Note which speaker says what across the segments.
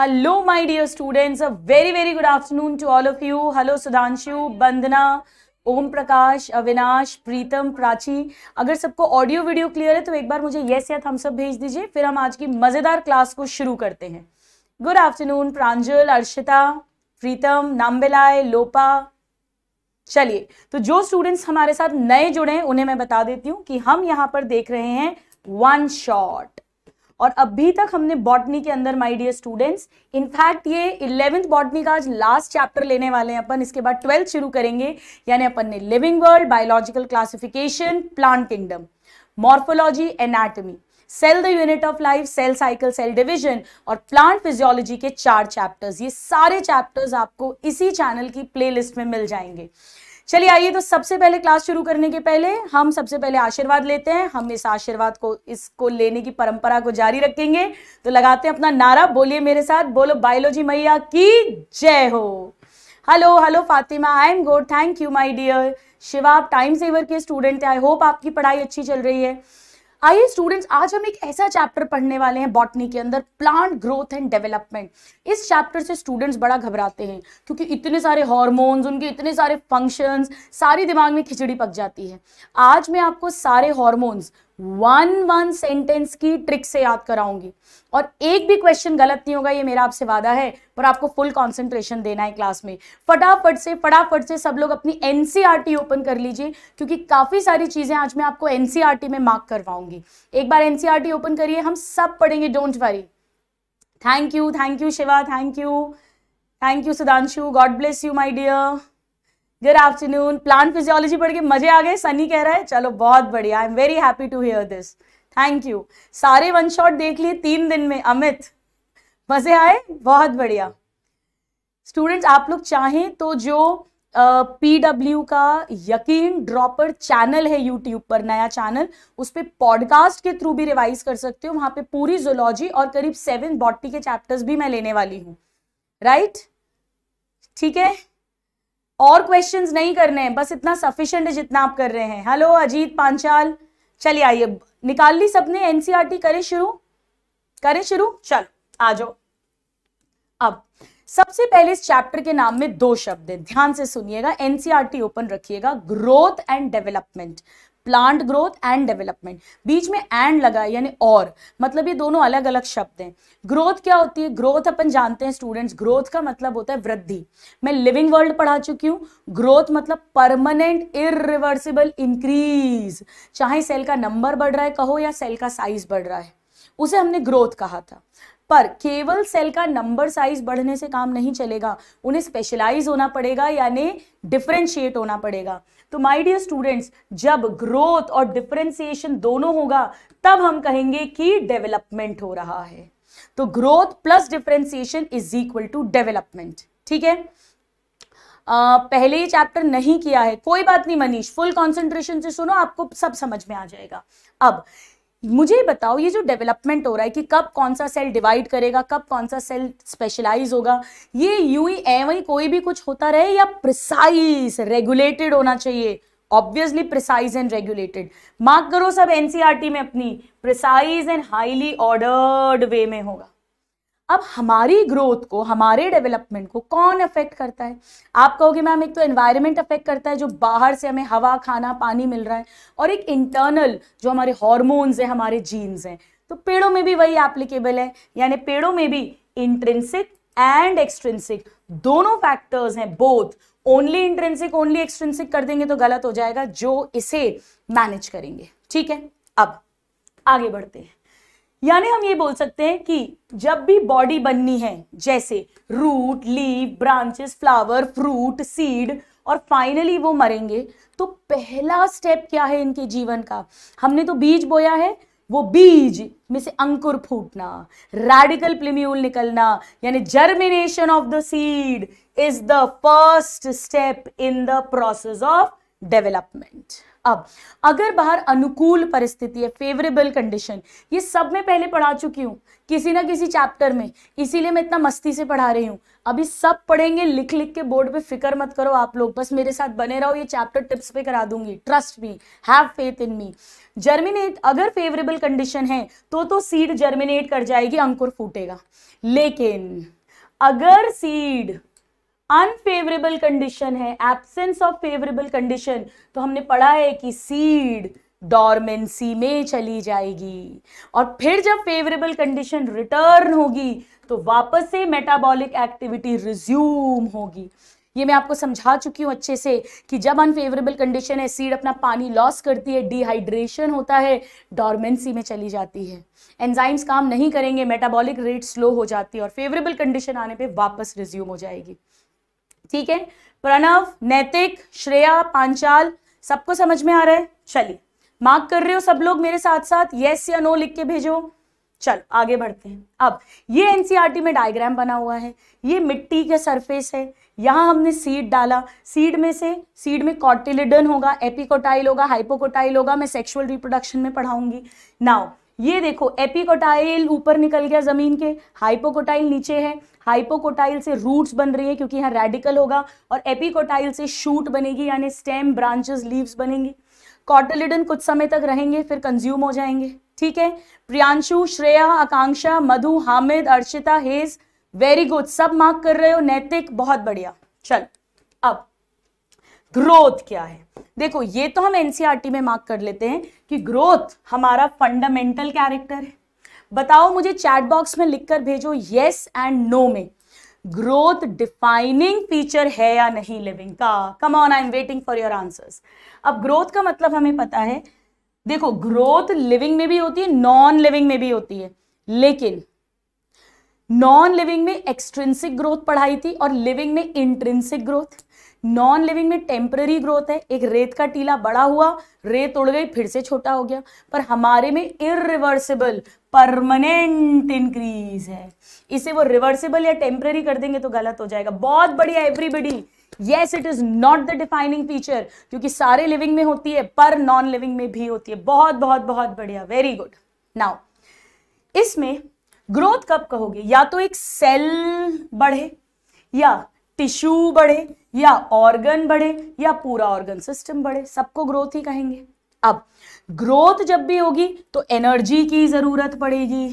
Speaker 1: Hello my dear students a very very good afternoon to all of you hello Sudhanshu Vandana Om Prakash Avinash Pritam Prachi अगर सबको audio video clear है तो एक बार मुझे येस या थम्सअप भेज दीजिए फिर हम आज की मज़ेदार क्लास को शुरू करते हैं गुड आफ्टरनून प्रांजल अर्शिता प्रीतम नाम्बेलाय लोपा चलिए तो जो स्टूडेंट्स हमारे साथ नए जुड़े हैं उन्हें मैं बता देती हूँ कि हम यहाँ पर देख रहे हैं वन शॉट और अभी तक हमने बॉटनी के अंदर माय डियर स्टूडेंट्स इनफैक्ट ये इलेवेंथ बॉटनी का आज लास्ट चैप्टर लेने वाले हैं अपन इसके बाद ट्वेल्थ शुरू करेंगे यानी अपन ने living world biological classification plant kingdom morphology anatomy cell the unit of life cell cycle cell division और प्लांट फिजियोलॉजी के चार चैप्टर्स ये सारे चैप्टर्स आपको इसी चैनल की प्लेलिस्ट में मिल जाएंगे चलिए आइए तो सबसे पहले क्लास शुरू करने के पहले हम सबसे पहले आशीर्वाद लेते हैं हम इस आशीर्वाद को इसको लेने की परंपरा को जारी रखेंगे तो लगाते हैं अपना नारा बोलिए मेरे साथ बोलो बायोलॉजी मैया की जय हो hello hello Fatima I am good thank you my dear Shiva आप टाइम सेवर के स्टूडेंट हैं आई होप आपकी पढ़ाई अच्छी चल रही है आइए स्टूडेंट्स आज हम एक ऐसा चैप्टर पढ़ने वाले हैं बॉटनी के अंदर प्लांट ग्रोथ एंड डेवलपमेंट इस चैप्टर से स्टूडेंट्स बड़ा घबराते हैं क्योंकि इतने सारे हॉर्मोन्स उनके इतने सारे फंक्शंस सारी दिमाग में खिचड़ी पक जाती है आज मैं आपको सारे हॉर्मोन्स वन वन सेंटेंस की ट्रिक से याद कराऊंगी और एक भी क्वेश्चन गलत नहीं होगा ये मेरा आपसे वादा है पर आपको फुल कंसंट्रेशन देना है क्लास में फटाफट से फटाफट से सब लोग अपनी एनसीईआरटी ओपन e कर लीजिए क्योंकि काफ़ी सारी चीज़ें आज मैं आपको एनसीईआरटी e में मार्क करवाऊंगी एक बार एनसीईआरटी ओपन e करिए हम सब पढ़ेंगे don't worry thank you thank you Shiva thank you thank you Sudhanshu God bless you my dear good afternoon plant physiology पढ़ के मजे आ गए सनी कह रहा है चलो बहुत बढ़िया I am very happy to hear this thank you सारे वन शॉट देख लिए तीन दिन में अमित मजे आए बहुत बढ़िया स्टूडेंट्स आप लोग चाहें तो जो पी uh, डब्ल्यू का यकीन ड्रॉपर चैनल है यूट्यूब पर नया चैनल उस पर पॉडकास्ट के थ्रू भी रिवाइज कर सकते हो वहां पे पूरी जोलॉजी और करीब सेवन बॉटी के चैप्टर्स भी मैं लेने वाली हूँ राइट right? ठीक है और क्वेश्चंस नहीं करने हैं बस इतना सफिशिएंट है जितना आप कर रहे हैं हेलो अजीत पांचाल चलिए आइए निकाल ली सबने एनसीईआरटी e करें शुरू करें शुरू चलो आ जाओ अब सबसे पहले इस चैप्टर के नाम में दो शब्द हैं ध्यान से सुनिएगा एनसीईआरटी ओपन e रखिएगा growth and development plant growth and development बीच में एंड लगा यानी और मतलब ये दोनों अलग अलग शब्द हैं ग्रोथ क्या होती है ग्रोथ अपन जानते हैं स्टूडेंट्स ग्रोथ का मतलब होता है वृद्धि मैं लिविंग वर्ल्ड पढ़ा चुकी हूँ ग्रोथ मतलब परमानेंट इिवर्सिबल इंक्रीज चाहे सेल का नंबर बढ़ रहा है कहो या सेल का साइज बढ़ रहा है उसे हमने ग्रोथ कहा था पर केवल सेल का नंबर साइज बढ़ने से काम नहीं चलेगा उन्हें स्पेशलाइज होना पड़ेगा यानी डिफ्रेंशिएट होना पड़ेगा तो माय डियर स्टूडेंट्स जब ग्रोथ और डिफरेंसिएशन दोनों होगा तब हम कहेंगे कि डेवलपमेंट हो रहा है तो growth plus differentiation is equal to development ठीक है Uh, पहले ये चैप्टर नहीं किया है कोई बात नहीं मनीष फुल कंसंट्रेशन से सुनो आपको सब समझ में आ जाएगा अब मुझे बताओ ये जो डेवलपमेंट हो रहा है कि कब कौन सा सेल डिवाइड करेगा कब कौन सा सेल स्पेशलाइज होगा ये यू ही वही कोई भी कुछ होता रहे या प्रिसाइज रेगुलेटेड होना चाहिए obviously precise and regulated mark करो सब एनसीआरटी e में अपनी precise and highly ordered way में होगा अब हमारी ग्रोथ को हमारे डेवलपमेंट को कौन अफेक्ट करता है आप कहोगे मैम एक तो एनवायरनमेंट अफेक्ट करता है जो बाहर से हमें हवा खाना पानी मिल रहा है और एक इंटरनल जो हमारे हॉर्मोन्स हैं हमारे जीन्स हैं तो पेड़ों में भी वही एप्लीकेबल है यानी पेड़ों में भी इंट्रेंसिक एंड एक्सट्रेंसिक दोनों फैक्टर्स हैं both only intrinsic only extrinsic कर देंगे तो गलत हो जाएगा जो इसे मैनेज करेंगे ठीक है अब आगे बढ़ते हैं यानी हम ये बोल सकते हैं कि जब भी बॉडी बननी है जैसे root leave branches flower fruit seed और फाइनली वो मरेंगे तो पहला स्टेप क्या है इनके जीवन का हमने तो बीज बोया है वो बीज में से अंकुर फूटना रेडिकल प्लेम्यूल निकलना यानी germination of the seed is the first step in the process of development अब अगर बाहर अनुकूल परिस्थिति है फेवरेबल कंडीशन ये सब मैं पहले पढ़ा चुकी हूँ किसी ना किसी चैप्टर में इसीलिए मैं इतना मस्ती से पढ़ा रही हूँ अभी सब पढ़ेंगे लिख लिख के बोर्ड पे फिक्र मत करो आप लोग बस मेरे साथ बने रहो ये चैप्टर टिप्स पे करा दूंगी trust me have faith in me germinate अगर फेवरेबल कंडीशन है तो तो सीड जर्मिनेट कर जाएगी अंकुर फूटेगा लेकिन अगर सीड अनफेवरेबल कंडीशन है एबसेंस ऑफ फेवरेबल कंडीशन तो हमने पढ़ा है कि सीड डॉर्मेंसी में चली जाएगी और फिर जब फेवरेबल कंडीशन रिटर्न होगी तो वापस से मेटाबॉलिक एक्टिविटी रिज्यूम होगी ये मैं आपको समझा चुकी हूँ अच्छे से कि जब अनफेवरेबल कंडीशन है सीड अपना पानी लॉस करती है डिहाइड्रेशन होता है डॉर्मेंसी में चली जाती है एंजाइम्स काम नहीं करेंगे मेटाबॉलिक रेट स्लो हो जाती है और फेवरेबल कंडीशन आने पे वापस रिज्यूम हो जाएगी ठीक है प्रणव नैतिक श्रेया पांचाल सबको समझ में आ रहा है चलिए मार्क कर रहे हो सब लोग मेरे साथ साथ यस या नो लिख के भेजो चलो आगे बढ़ते हैं अब ये एनसीईआरटी e में डायग्राम बना हुआ है ये मिट्टी का सरफेस है यहाँ हमने सीड डाला सीड में से सीड में कॉटिलिडन होगा एपिकोटाइल होगा हाइपोकोटाइल होगा मैं सेक्सुअल रिप्रोडक्शन में पढ़ाऊंगी नाउ ये देखो एपिकोटाइल ऊपर निकल गया ज़मीन के हाइपोकोटाइल नीचे है हाइपोकोटाइल से रूट्स बन रही है क्योंकि यहाँ रेडिकल होगा और एपिकोटाइल से शूट बनेगी यानी स्टेम ब्रांचेस लीव्स बनेंगी कॉटलिडन कुछ समय तक रहेंगे फिर कंज्यूम हो जाएंगे ठीक है Priyanshu Shreya Akanksha Madhu Hamid Archita has very good सब मार्क कर रहे हो नैतिक बहुत बढ़िया चल अब ग्रोथ क्या है देखो ये तो हम एनसीआरटी e में मार्क कर लेते हैं कि ग्रोथ हमारा फंडामेंटल कैरेक्टर है बताओ मुझे चैट बॉक्स में लिखकर भेजो येस एंड नो में ग्रोथ डिफाइनिंग फीचर है या नहीं लिविंग का come on I am waiting for your answers अब ग्रोथ का मतलब हमें पता है देखो ग्रोथ लिविंग में भी होती है नॉन लिविंग में भी होती है लेकिन नॉन लिविंग में एक्सट्रेंसिक ग्रोथ पढ़ाई थी और लिविंग में इंट्रेंसिक ग्रोथ नॉन लिविंग में टेम्पररी ग्रोथ है एक रेत का टीला बड़ा हुआ रेत उड़ गई फिर से छोटा हो गया पर हमारे में इरिवर्सिबल परमानेंट इंक्रीज है इसे वो रिवर्सिबल या टेम्परेरी कर देंगे तो गलत हो जाएगा बहुत बढ़िया everybody yes it is not the defining feature क्योंकि सारे लिविंग में होती है पर नॉन लिविंग में भी होती है बहुत बहुत बहुत बढ़िया वेरी गुड नाउ इसमें ग्रोथ कब कहोगे या तो एक सेल बढ़े या टिश्यू बढ़े या ऑर्गन बढ़े या पूरा ऑर्गन सिस्टम बढ़े सबको ग्रोथ ही कहेंगे अब ग्रोथ जब भी होगी तो एनर्जी की ज़रूरत पड़ेगी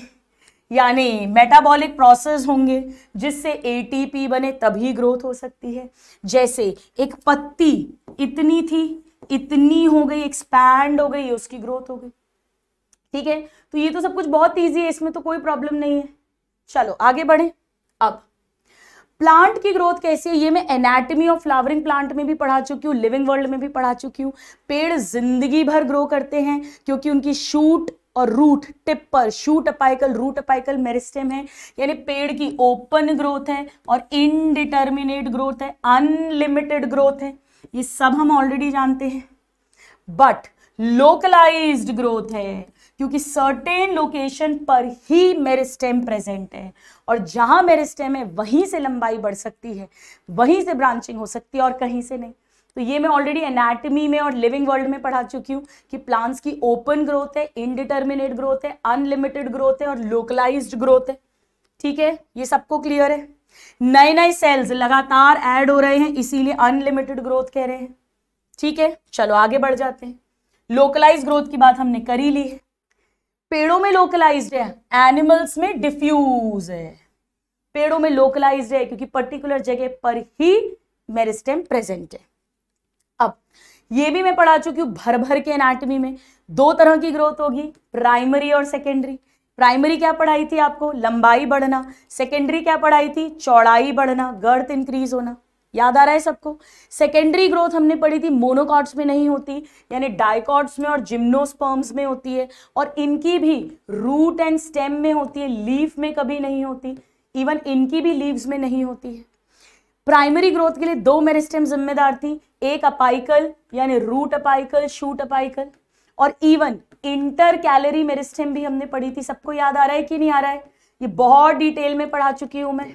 Speaker 1: यानी मेटाबॉलिक प्रोसेस होंगे जिससे एटीपी बने तभी ग्रोथ हो सकती है जैसे एक पत्ती इतनी थी इतनी हो गई एक्सपैंड हो गई उसकी ग्रोथ हो गई ठीक है तो ये तो सब कुछ बहुत ईजी है इसमें तो कोई प्रॉब्लम नहीं है चलो आगे बढ़े अब प्लांट की ग्रोथ कैसी है ये मैं एनाटमी ऑफ फ्लावरिंग प्लांट में भी पढ़ा चुकी हूँ लिविंग वर्ल्ड में भी पढ़ा चुकी हूँ पेड़ जिंदगी भर ग्रो करते हैं क्योंकि उनकी शूट और रूट टिप पर shoot apical root apical meristem है यानी पेड़ की ओपन ग्रोथ है और इनडिटर्मिनेट ग्रोथ है अनलिमिटेड ग्रोथ है ये सब हम ऑलरेडी जानते हैं बट लोकलाइज्ड ग्रोथ है क्योंकि सर्टेन लोकेशन पर ही मेरे स्टेम प्रेजेंट है और जहां मेरे स्टेम है वहीं से लंबाई बढ़ सकती है वहीं से ब्रांचिंग हो सकती है और कहीं से नहीं तो ये मैं ऑलरेडी एनाटमी में और लिविंग वर्ल्ड में पढ़ा चुकी हूँ कि प्लांट्स की ओपन ग्रोथ है इनडिटर्मिनेट ग्रोथ है अनलिमिटेड ग्रोथ है और लोकलाइज ग्रोथ है ठीक है ये सबको क्लियर है नए नए सेल्स लगातार ऐड हो रहे हैं इसीलिए अनलिमिटेड ग्रोथ कह रहे हैं ठीक है चलो आगे बढ़ जाते हैं लोकलाइज ग्रोथ की बात हमने करी ली है पेड़ों में लोकलाइज्ड है एनिमल्स में डिफ्यूज है पेड़ों में लोकलाइज्ड है क्योंकि पर्टिकुलर जगह पर ही मेरिस्टेम प्रेजेंट है अब ये भी मैं पढ़ा चुकी हूं भर भर के एनाटमी में दो तरह की ग्रोथ होगी प्राइमरी और सेकेंडरी प्राइमरी क्या पढ़ाई थी आपको लंबाई बढ़ना सेकेंडरी क्या पढ़ाई थी चौड़ाई बढ़ना गर्थ इंक्रीज होना याद आ रहा है सबको सेकेंडरी ग्रोथ हमने पढ़ी थी मोनोकॉट्स में नहीं होती यानी डाइकॉट्स में और जिम्नोस्पर्म्स में होती है और इनकी भी रूट एंड स्टेम में होती है लीफ में कभी नहीं होती इवन इनकी भी लीव्स में नहीं होती है प्राइमरी ग्रोथ के लिए दो मेरिस्टेम जिम्मेदार थी एक अपाइकल यानी रूट अपाइकल शूट अपाइकल और इवन इंटर कैलरी मेरिस्टेम भी हमने पढ़ी थी सबको याद आ रहा है कि नहीं आ रहा है ये बहुत डिटेल में पढ़ा चुकी हूँ मैं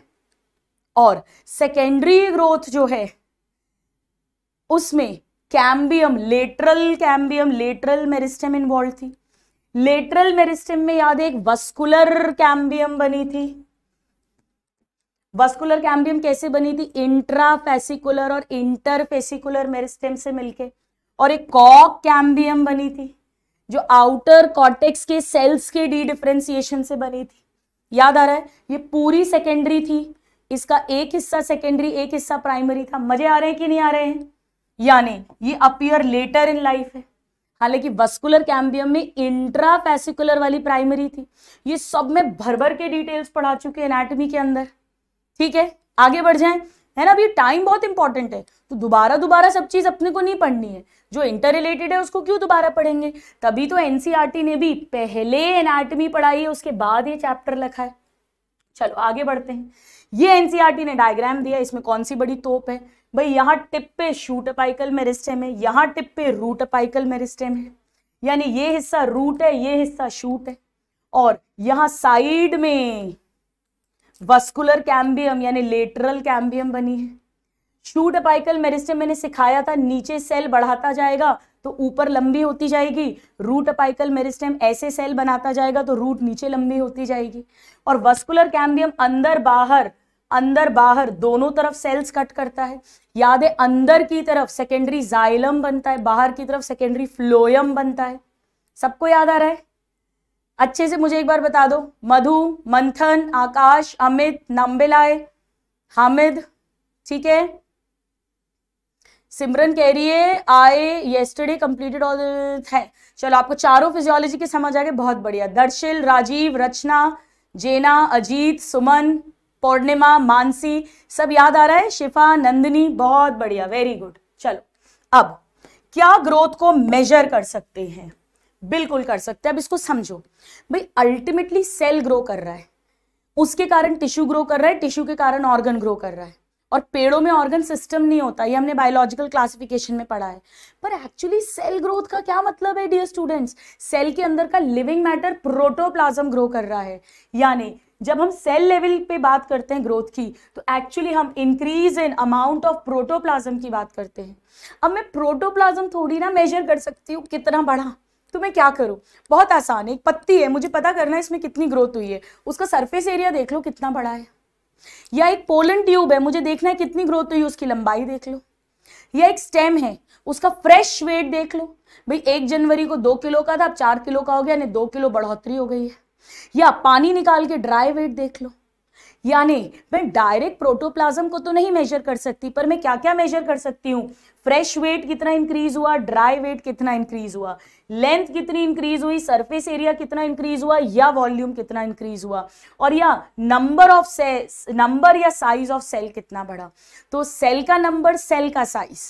Speaker 1: और सेकेंडरी ग्रोथ जो है उसमें cambium lateral cambium lateral meristem involve थी लेटरल मेरिस्टम में याद है एक वस्कुलर कैम्बियम बनी थी वस्कुलर कैम्बियम कैसे बनी थी इंट्रा फेसिकुलर और इंटर फेसिकुलर से मिलके और एक कॉक कैम्बियम बनी थी जो आउटर कॉटेक्स के सेल्स के डी डिफ्रेंसिएशन से बनी थी याद आ रहा है ये पूरी सेकेंडरी थी इसका एक हिस्सा सेकेंडरी एक हिस्सा प्राइमरी था मजे आ रहे हैं कि नहीं आ रहे हैं यानी ये अपियर लेटर इन लाइफ है हालांकि वस्कुलर कैम्बियम में इंट्रा फेसिकुलर वाली प्राइमरी थी ये सब में भर भर के डिटेल्स पढ़ा चुके हैं एनाटमी के अंदर ठीक है आगे बढ़ जाए है ना अभी टाइम बहुत इंपॉर्टेंट है तो दोबारा दोबारा सब चीज़ अपने को नहीं पढ़नी है जो इंटर रिलेटेड है उसको क्यों दोबारा पढ़ेंगे तभी तो एनसीईआरटी e ने भी पहले एनाटमी पढ़ाई है उसके बाद ये चैप्टर लिखा है चलो आगे बढ़ते हैं ये एनसीईआरटी e ने डायग्राम दिया इसमें कौन सी बड़ी तोप है भाई यहाँ टिप पे शूट अपाइकल मेरिस्टेम है यहाँ टिप पे रूट अपाइकल मेरिस्टेम है यानी ये हिस्सा रूट है ये हिस्सा शूट है और यहाँ साइड में वस्कुलर कैम्बियम यानी लेटरल कैम्बियम बनी है शूट अपाइकल मेरिस्टेम मैंने सिखाया था नीचे सेल बढ़ाता जाएगा तो ऊपर लंबी होती जाएगी रूट अपाइकल मेरिस्टेम ऐसे सेल बनाता जाएगा तो रूट नीचे लंबी होती जाएगी और वस्कुलर कैम्बियम अंदर बाहर अंदर बाहर दोनों तरफ सेल्स कट करता है याद है अंदर की तरफ सेकेंडरी जाइलम बनता है बाहर की तरफ सेकेंडरी फ्लोयम बनता है सबको याद आ रहा है अच्छे से मुझे एक बार बता दो मधु मंथन आकाश अमित नंबेलाय हामिद ठीक है सिमरन कह रही है आए येस्टरडे कंप्लीटेड ऑल है चलो आपको चारों फिजियोलॉजी के समझ आ गए बहुत बढ़िया दर्शिल राजीव रचना जेना अजीत सुमन पौर्णिमा मानसी सब याद आ रहा है शिफा नंदिनी बहुत बढ़िया वेरी गुड चलो अब क्या ग्रोथ को मेजर कर सकते हैं बिल्कुल कर सकते हैं अब इसको समझो भाई अल्टीमेटली सेल ग्रो कर रहा है उसके कारण टिश्यू ग्रो कर रहा है टिश्यू के कारण ऑर्गन ग्रो कर रहा है और पेड़ों में ऑर्गन सिस्टम नहीं होता ये हमने बायोलॉजिकल क्लासिफिकेशन में पढ़ा है पर एक्चुअली सेल ग्रोथ का क्या मतलब है डियर स्टूडेंट्स सेल के अंदर का लिविंग मैटर प्रोटोप्लाज्म ग्रो कर रहा है यानी जब हम सेल लेवल पे बात करते हैं ग्रोथ की तो एक्चुअली हम increase in amount of protoplasm की बात करते हैं अब मैं प्रोटोप्लाज्म थोड़ी ना मेजर कर सकती हूँ कितना बढ़ा तो मैं क्या करूँ बहुत आसान है एक पत्ती है मुझे पता करना है इसमें कितनी ग्रोथ हुई है उसका सरफेस एरिया देख लो कितना बड़ा है या एक पोलन ट्यूब है मुझे देखना है कितनी ग्रोथ हुई उसकी लंबाई देख लो या एक स्टेम है उसका फ्रेश वेट देख लो भाई एक जनवरी को दो किलो का था अब चार किलो का हो गया यानी दो किलो बढ़ोतरी हो गई है या पानी निकाल के ड्राई वेट देख लो यानी मैं डायरेक्ट प्रोटोप्लाज्म को तो नहीं मेजर कर सकती पर मैं क्या क्या मेजर कर सकती हूँ फ्रेश वेट कितना इंक्रीज हुआ ड्राई वेट कितना इंक्रीज हुआ लेंथ कितनी इंक्रीज हुई सरफेस एरिया कितना इंक्रीज हुआ या वॉल्यूम कितना इंक्रीज हुआ और या नंबर ऑफ सेल नंबर या साइज ऑफ सेल कितना बढ़ा तो सेल का नंबर सेल का size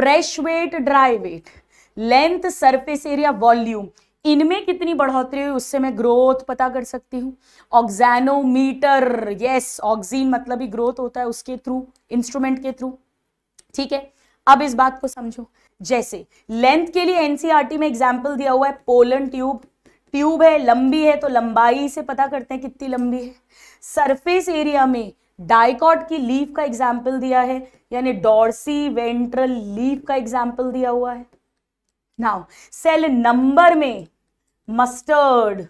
Speaker 1: fresh weight dry weight length surface area volume इनमें कितनी बढ़ोतरी हुई उससे मैं ग्रोथ पता कर सकती हूँ ऑक्जेनोमीटर यस ऑक्सीन मतलब ही ग्रोथ होता है उसके थ्रू इंस्ट्रूमेंट के थ्रू ठीक है अब इस बात को समझो जैसे लेंथ के लिए एनसीईआरटी e में एग्जाम्पल दिया हुआ है पोलन ट्यूब ट्यूब है लंबी है तो लंबाई से पता करते हैं कितनी लंबी है सरफेस एरिया में डाइकॉट की लीफ का एग्जाम्पल दिया है यानी डॉर्सी वेंट्रल लीफ का एग्जाम्पल दिया हुआ है नाउ सेल नंबर में मस्टर्ड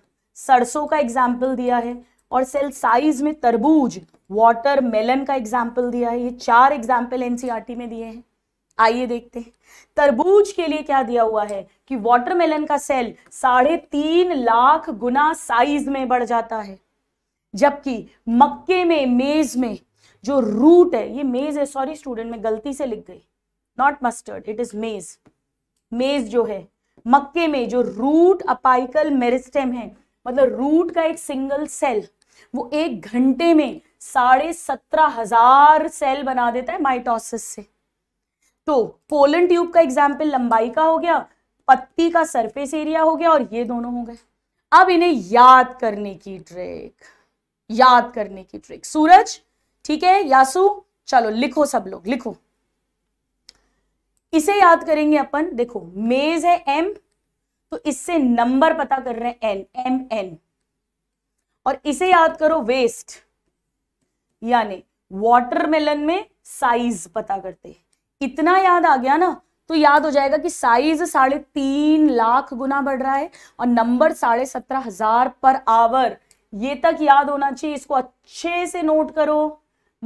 Speaker 1: सरसों का एग्जाम्पल दिया है और सेल साइज में तरबूज वाटर मेलन का एग्जाम्पल दिया है ये चार एग्जाम्पल एनसीईआरटी e में दिए हैं आइए देखते हैं तरबूज के लिए क्या दिया हुआ है कि वाटरमेलन का सेल साढ़े तीन लाख गुना साइज में बढ़ जाता है जबकि मक्के में मेज में जो रूट है ये मेज है सॉरी स्टूडेंट में गलती से लिख गई नॉट मस्टर्ड इट इज मेज मेज जो है मक्के में जो रूट अपाइकल मेरिस्टेम है मतलब रूट का एक सिंगल सेल वो एक घंटे में साढ़े सत्रह हजार सेल बना देता है माइटोसिस से तो पोलन ट्यूब का एग्जाम्पल लंबाई का हो गया पत्ती का सरफेस एरिया हो गया और ये दोनों हो गए अब इन्हें याद करने की ट्रिक याद करने की ट्रिक सूरज ठीक है यासू चलो लिखो सब लोग लिखो इसे याद करेंगे अपन देखो मेज है एम तो इससे नंबर पता कर रहे हैं एन एम एन और इसे याद करो वेस्ट यानी वाटरमेलन में साइज पता करते इतना याद आ गया ना तो याद हो जाएगा कि साइज साढ़े तीन लाख गुना बढ़ रहा है और नंबर साढ़े सत्रह हजार पर आवर ये तक याद होना चाहिए इसको अच्छे से नोट करो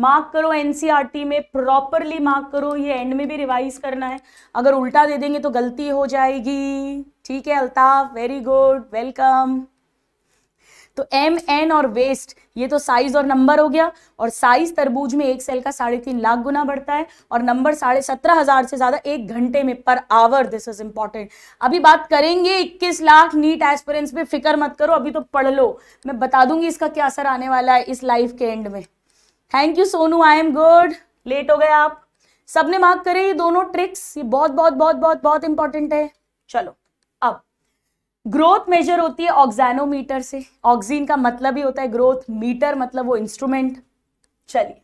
Speaker 1: मार्क करो एनसीईआरटी e में प्रॉपरली मार्क करो ये एंड में भी रिवाइज करना है अगर उल्टा दे देंगे तो गलती हो जाएगी ठीक है अल्ताफ वेरी गुड वेलकम तो एम एन और वेस्ट ये तो साइज और नंबर हो गया और साइज तरबूज में एक सेल का साढ़े तीन लाख गुना बढ़ता है और नंबर साढ़े सत्रह हजार से ज्यादा एक घंटे में per hour this is important अभी बात करेंगे इक्कीस लाख नीट एस्पिरेंस पे फिक्र मत करो अभी तो पढ़ लो मैं बता दूंगी इसका क्या असर आने वाला है इस लाइफ के एंड में thank you Sonu I am good late हो गए आप सबने मार्क करे ये दोनों ट्रिक्स ये बहुत बहुत बहुत बहुत बहुत इंपॉर्टेंट है चलो अब ग्रोथ मेजर होती है ऑक्सैनोमीटर से ऑक्सीन का मतलब ही होता है ग्रोथ मीटर मतलब वो इंस्ट्रूमेंट चलिए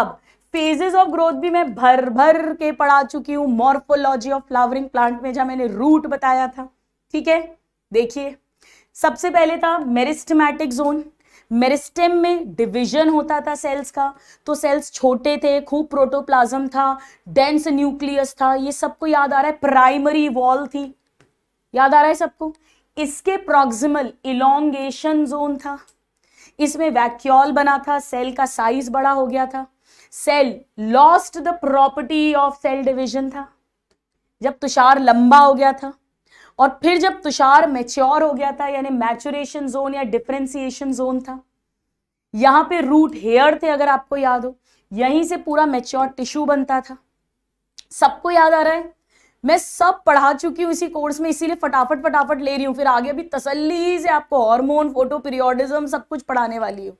Speaker 1: अब फेजेस ऑफ ग्रोथ भी मैं भर भर के पढ़ा चुकी हूँ मॉर्फोलॉजी ऑफ फ्लावरिंग प्लांट में जहां मैंने रूट बताया था ठीक है देखिए सबसे पहले था मेरिस्टमैटिक जोन मेरिस्टेम में डिवीजन होता था सेल्स का तो सेल्स छोटे थे खूब प्रोटोप्लाज्म था डेंस न्यूक्लियस था ये सबको याद आ रहा है प्राइमरी वॉल थी याद आ रहा है सबको इसके प्रॉक्सिमल इलोंगेशन जोन था इसमें वैक्यूल बना था सेल का साइज बड़ा हो गया था cell lost the property of cell division था जब तुषार लंबा हो गया था और फिर जब तुषार मेच्योर हो गया था यानी मैचुरेशन जोन या डिफ्रेंसिएशन जोन था यहां पे रूट हेयर थे अगर आपको याद हो यहीं से पूरा मेच्योर टिश्यू बनता था सबको याद आ रहा है मैं सब पढ़ा चुकी हूँ इसी कोर्स में इसीलिए फटाफट फटाफट ले रही हूँ फिर आगे भी तसल्ली से आपको हार्मोन फोटो पीरियोडिज्म सब कुछ पढ़ाने वाली हूँ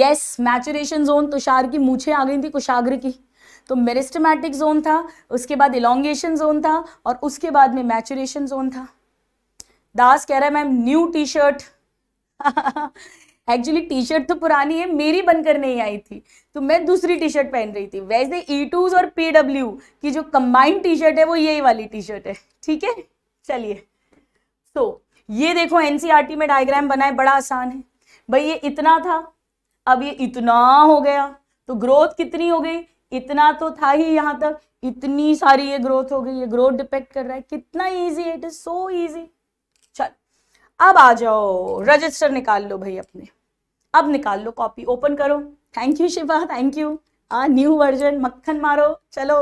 Speaker 1: यस मैचुरेशन जोन तुषार की मूछे आ गई थी कुशाग्र की तो मेरिस्टमैटिक जोन था उसके बाद इलोंगेशन जोन था और उसके बाद में मैचुरेशन जोन था दास कह रहा है ma'am new T shirt actually T shirt तो पुरानी है मेरी बनकर नहीं आई थी तो मैं दूसरी टी शर्ट पहन रही थी वैसे ई e टूज और पी डब्ल्यू की जो कंबाइंड टी शर्ट है वो यही वाली टी शर्ट है ठीक है चलिए सो so, ये देखो एनसीईआरटी e में डायग्राम बनाए बड़ा आसान है भाई ये इतना था अब ये इतना हो गया तो ग्रोथ कितनी हो गई इतना तो था ही यहां तक इतनी सारी ये ग्रोथ हो गई ये ग्रोथ डिपेक्ट कर रहा है कितना easy it is so easy अब आ जाओ रजिस्टर निकाल लो भाई अपने अब निकाल लो कॉपी ओपन करो thank you Shiva thank you new version मक्खन मारो चलो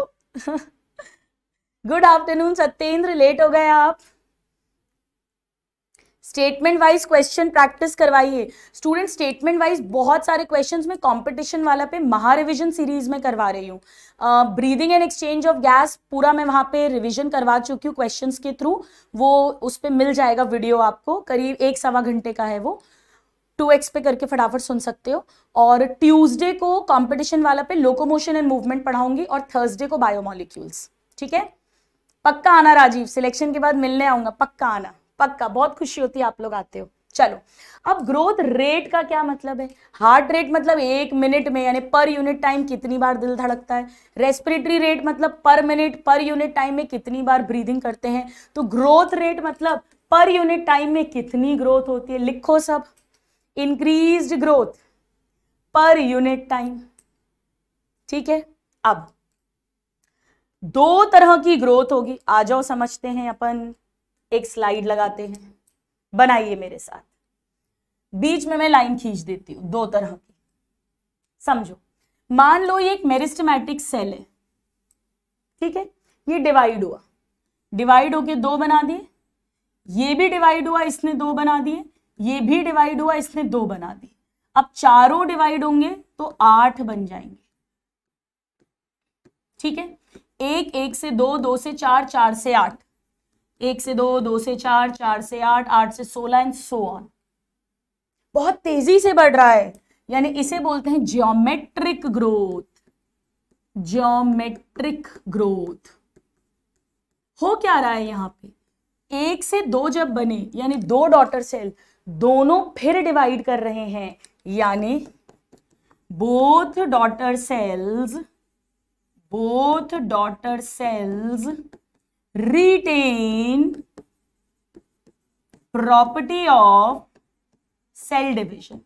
Speaker 1: गुड आफ्टरनून सत्येंद्र लेट हो गए आप स्टेटमेंट वाइज क्वेश्चन प्रैक्टिस करवाइए स्टूडेंट स्टेटमेंट वाइज बहुत सारे क्वेश्चंस में कंपटीशन वाला पे महा रिविजन सीरीज में करवा रही हूँ breathing and exchange of gas पूरा मैं वहाँ पे रिविजन करवा चुकी हूँ क्वेश्चन के थ्रू वो उस पर मिल जाएगा वीडियो आपको करीब एक सवा घंटे का है वो टू एक्स पे करके फटाफट सुन सकते हो और ट्यूजडे को कॉम्पिटिशन वाला पे लोकोमोशन एंड मूवमेंट पढ़ाऊंगी और थर्सडे को बायोमोलिक्यूल्स ठीक है पक्का आना राजीव सिलेक्शन के बाद मिलने आऊंगा पक्का आना पक्का बहुत खुशी होती है आप लोग आते हो चलो अब ग्रोथ रेट का क्या मतलब है हार्ट रेट मतलब एक मिनट में यानी पर यूनिट टाइम कितनी बार दिल धड़कता है रेस्पिरेटरी रेट मतलब पर मिनट पर यूनिट टाइम में कितनी बार ब्रीदिंग करते हैं तो ग्रोथ रेट मतलब पर यूनिट टाइम में कितनी ग्रोथ होती है लिखो सब increase growth per unit time ठीक है अब दो तरह की ग्रोथ होगी आ जाओ समझते हैं अपन एक स्लाइड लगाते हैं बनाइए मेरे साथ बीच में मैं लाइन खींच देती हूं दो तरह की समझो मान लो ये एक मेरिस्टमैटिक सेल है ठीक है ये डिवाइड हुआ डिवाइड होके दो बना दिए ये भी डिवाइड हुआ इसने दो बना दिए ये भी डिवाइड हुआ इसने दो बना दिए अब चारों डिवाइड होंगे तो आठ बन जाएंगे ठीक है एक एक से दो दो से चार चार से आठ एक से दो दो से चार चार से आठ आठ से सोलह एंड सो ऑन बहुत तेजी से बढ़ रहा है यानी इसे बोलते हैं ज्योमेट्रिक ग्रोथ ज्योमेट्रिक ग्रोथ हो क्या रहा है यहां पे एक से दो जब बने यानी दो डॉटर सेल दोनों फिर डिवाइड कर रहे हैं यानी both daughter cells both daughter cells retain property of cell division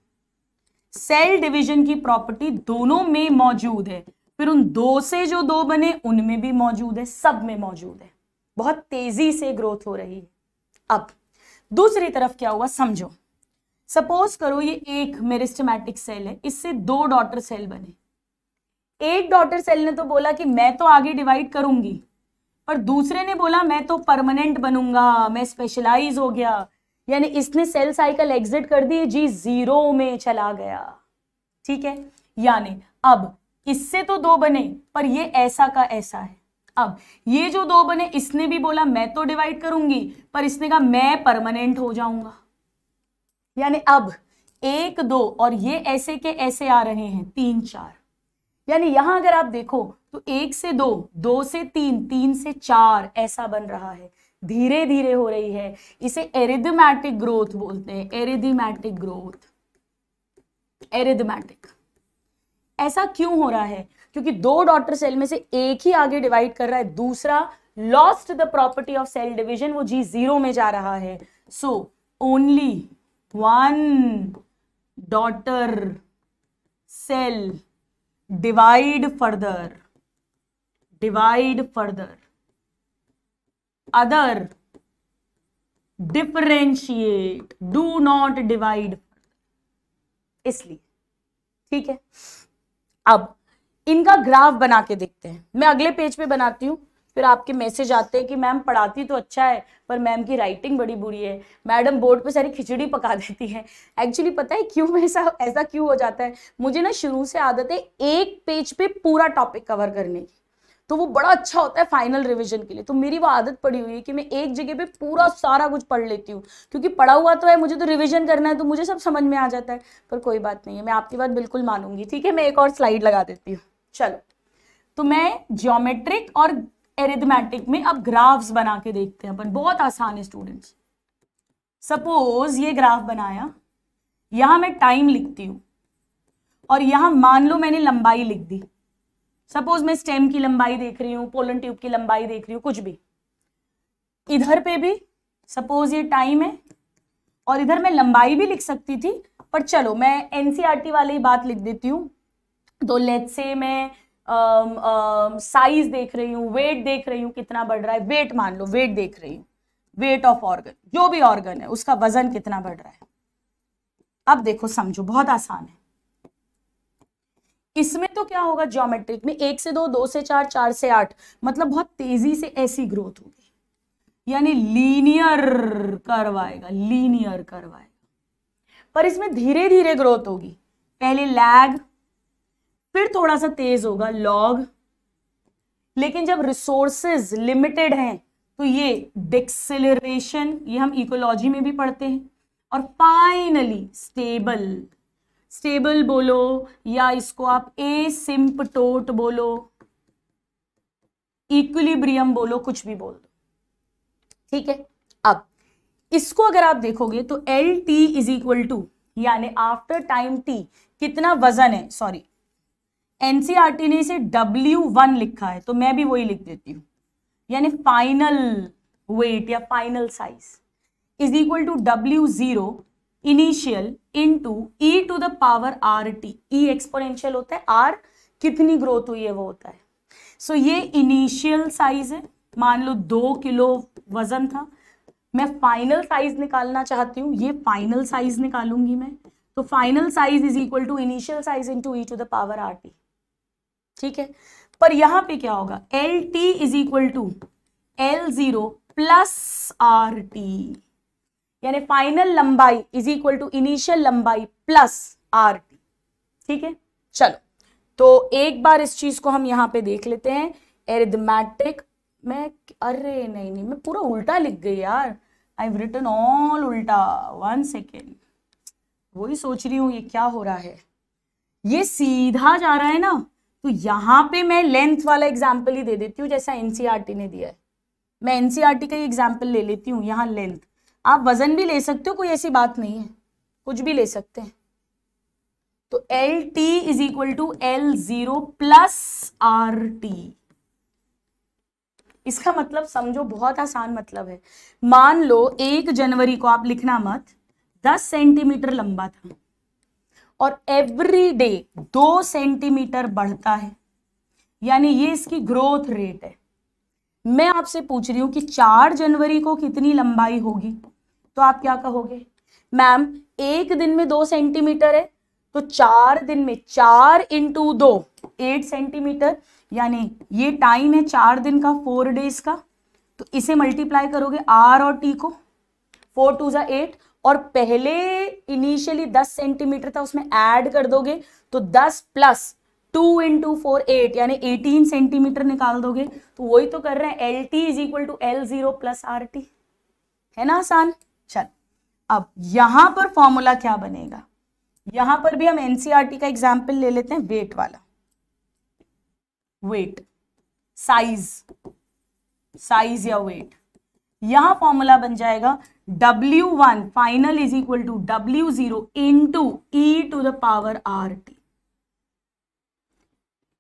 Speaker 1: cell division की प्रॉपर्टी दोनों में मौजूद है फिर उन दो से जो दो बने उनमें भी मौजूद है सब में मौजूद है बहुत तेजी से ग्रोथ हो रही है अब दूसरी तरफ क्या हुआ समझो सपोज करो ये एक मेरिस्टमैटिक सेल है इससे दो डॉटर सेल बने एक डॉटर सेल ने तो बोला कि मैं तो आगे डिवाइड करूंगी पर दूसरे ने बोला मैं तो परमानेंट बनूंगा मैं स्पेशलाइज हो गया यानी इसने सेल साइकिल एग्जिट कर दी जी जीरो में चला गया ठीक है यानी अब इससे तो दो बने पर ये ऐसा का ऐसा है अब ये जो दो बने इसने भी बोला मैं तो डिवाइड करूंगी पर इसने कहा मैं परमानेंट हो जाऊंगा यानी अब एक दो और ये ऐसे के ऐसे आ रहे हैं तीन चार यानी यहां अगर आप देखो तो एक से दो दो से तीन तीन से चार ऐसा बन रहा है धीरे धीरे हो रही है इसे एरिदमैटिक ग्रोथ बोलते हैं एरिदमैटिक ग्रोथ एरिदमैटिक ऐसा क्यों हो रहा है क्योंकि दो डॉटर सेल में से एक ही आगे डिवाइड कर रहा है दूसरा lost the property of cell division वो जी जीरो में जा रहा है so only one daughter cell divide further divide further other differentiate do not divide इसलिए ठीक है अब इनका ग्राफ बना के देखते हैं मैं अगले पेज पे बनाती हूं फिर आपके मैसेज आते हैं कि मैम पढ़ाती तो अच्छा है पर मैम की राइटिंग बड़ी बुरी है मैडम बोर्ड पे सारी खिचड़ी पका देती है एक्चुअली पता है क्यों ऐसा ऐसा क्यों हो जाता है मुझे ना शुरू से आदत है एक पेज पे पूरा टॉपिक कवर करने की तो वो बड़ा अच्छा होता है फाइनल रिविजन के लिए तो मेरी वो आदत पड़ी हुई है कि मैं एक जगह पे पूरा सारा कुछ पढ़ लेती हूँ क्योंकि पढ़ा हुआ तो है मुझे तो रिविजन करना है तो मुझे सब समझ में आ जाता है पर कोई बात नहीं है मैं आपकी बात बिल्कुल मानूंगी ठीक है मैं एक और स्लाइड लगा देती हूँ चलो तो मैं ज्योमेट्रिक और एरिथमेटिक में अब ग्राफ्स बना के देखते हैं अपन बहुत आसान है स्टूडेंट्स सपोज ये ग्राफ बनाया यहां मैं टाइम लिखती हूं और यहां मान लो मैंने लंबाई लिख दी सपोज मैं स्टेम की लंबाई देख रही हूं पोलन ट्यूब की लंबाई देख रही हूं कुछ भी इधर पे भी सपोज ये टाइम है और इधर मैं लंबाई भी लिख सकती थी पर चलो मैं एनसीईआरटी e वाली बात लिख देती हूँ तो लेट से मैं साइज um, um, देख रही हूँ वेट देख रही हूँ कितना बढ़ रहा है वेट मान लो वेट देख रही हूँ वेट ऑफ ऑर्गन जो भी ऑर्गन है उसका वजन कितना बढ़ रहा है अब देखो समझो बहुत आसान है इसमें तो क्या होगा ज्योमेट्रिक में एक से दो दो से चार चार से आठ मतलब बहुत तेजी से ऐसी ग्रोथ होगी यानी लीनियर करवाएगा लीनियर करवाएगा पर इसमें धीरे धीरे ग्रोथ होगी पहले लैग फिर थोड़ा सा तेज होगा लॉग लेकिन जब रिसोर्सेज लिमिटेड हैं तो ये डिक्सिलेशन ये हम इकोलॉजी में भी पढ़ते हैं और फाइनली स्टेबल स्टेबल बोलो या इसको आप ए सिम्पटोट बोलो इक्विलिब्रियम बोलो कुछ भी बोल दो ठीक है अब इसको अगर आप देखोगे तो L T is equal to यानी आफ्टर टाइम टी कितना वजन है सॉरी एनसीईआरटी ने इसे डब्ल्यू वन लिखा है तो मैं भी वही लिख देती हूँ यानी फाइनल वेट या final size is equal to W zero initial into e to the power r t e exponential होता है आर कितनी ग्रोथ हुई है वो होता है सो so, ये इनिशियल साइज है मान लो दो किलो वजन था मैं फाइनल साइज निकालना चाहती हूँ ये फाइनल साइज निकालूंगी मैं तो final size is equal to initial size into e to the power r t ठीक है पर यहां पे क्या होगा L T is equal to L zero plus r t यानी फाइनल लंबाई इज इक्वल टू इनिशियल लंबाई प्लस आर टी ठीक है चलो तो एक बार इस चीज को हम यहाँ पे देख लेते हैं एरिथमेटिक मैं अरे नहीं नहीं मैं पूरा उल्टा लिख गई यार आई रिटर्न ऑल उल्टा वन सेकेंड वही सोच रही हूं ये क्या हो रहा है ये सीधा जा रहा है ना तो यहां पे मैं लेंथ वाला एग्जाम्पल ही दे देती हूँ जैसा एनसीआरटी e ने दिया है मैं एनसीआरटी e का ही एग्जाम्पल ले लेती हूँ यहाँ लेंथ आप वजन भी ले सकते हो कोई ऐसी बात नहीं है कुछ भी ले सकते हैं तो L T is equal to L zero plus r t इसका मतलब समझो बहुत आसान मतलब है मान लो एक जनवरी को आप लिखना मत दस सेंटीमीटर लंबा था और एवरी डे दो सेंटीमीटर बढ़ता है यानी ये इसकी ग्रोथ रेट है मैं आपसे पूछ रही हूं कि चार जनवरी को कितनी लंबाई होगी तो आप क्या कहोगे मैम एक दिन में दो सेंटीमीटर है तो चार दिन में चार इंटू दो एट सेंटीमीटर यानी ये टाइम है चार दिन का फोर डेज का तो इसे मल्टीप्लाई करोगे आर और टी को फोर टू जो एट और पहले इनिशियली 10 सेंटीमीटर था उसमें ऐड कर दोगे तो 10 plus two into four eight यानी एटीन सेंटीमीटर निकाल दोगे तो वही तो कर रहे हैं L T is equal to L zero plus r t है ना आसान चल अब यहां पर फॉर्मूला क्या बनेगा यहां पर भी हम एनसीआरटी e का एग्जाम्पल ले लेते हैं वेट वाला वेट साइज साइज या वेट यहां फॉर्मूला बन जाएगा W1 final is equal to W0 into e to the power RT.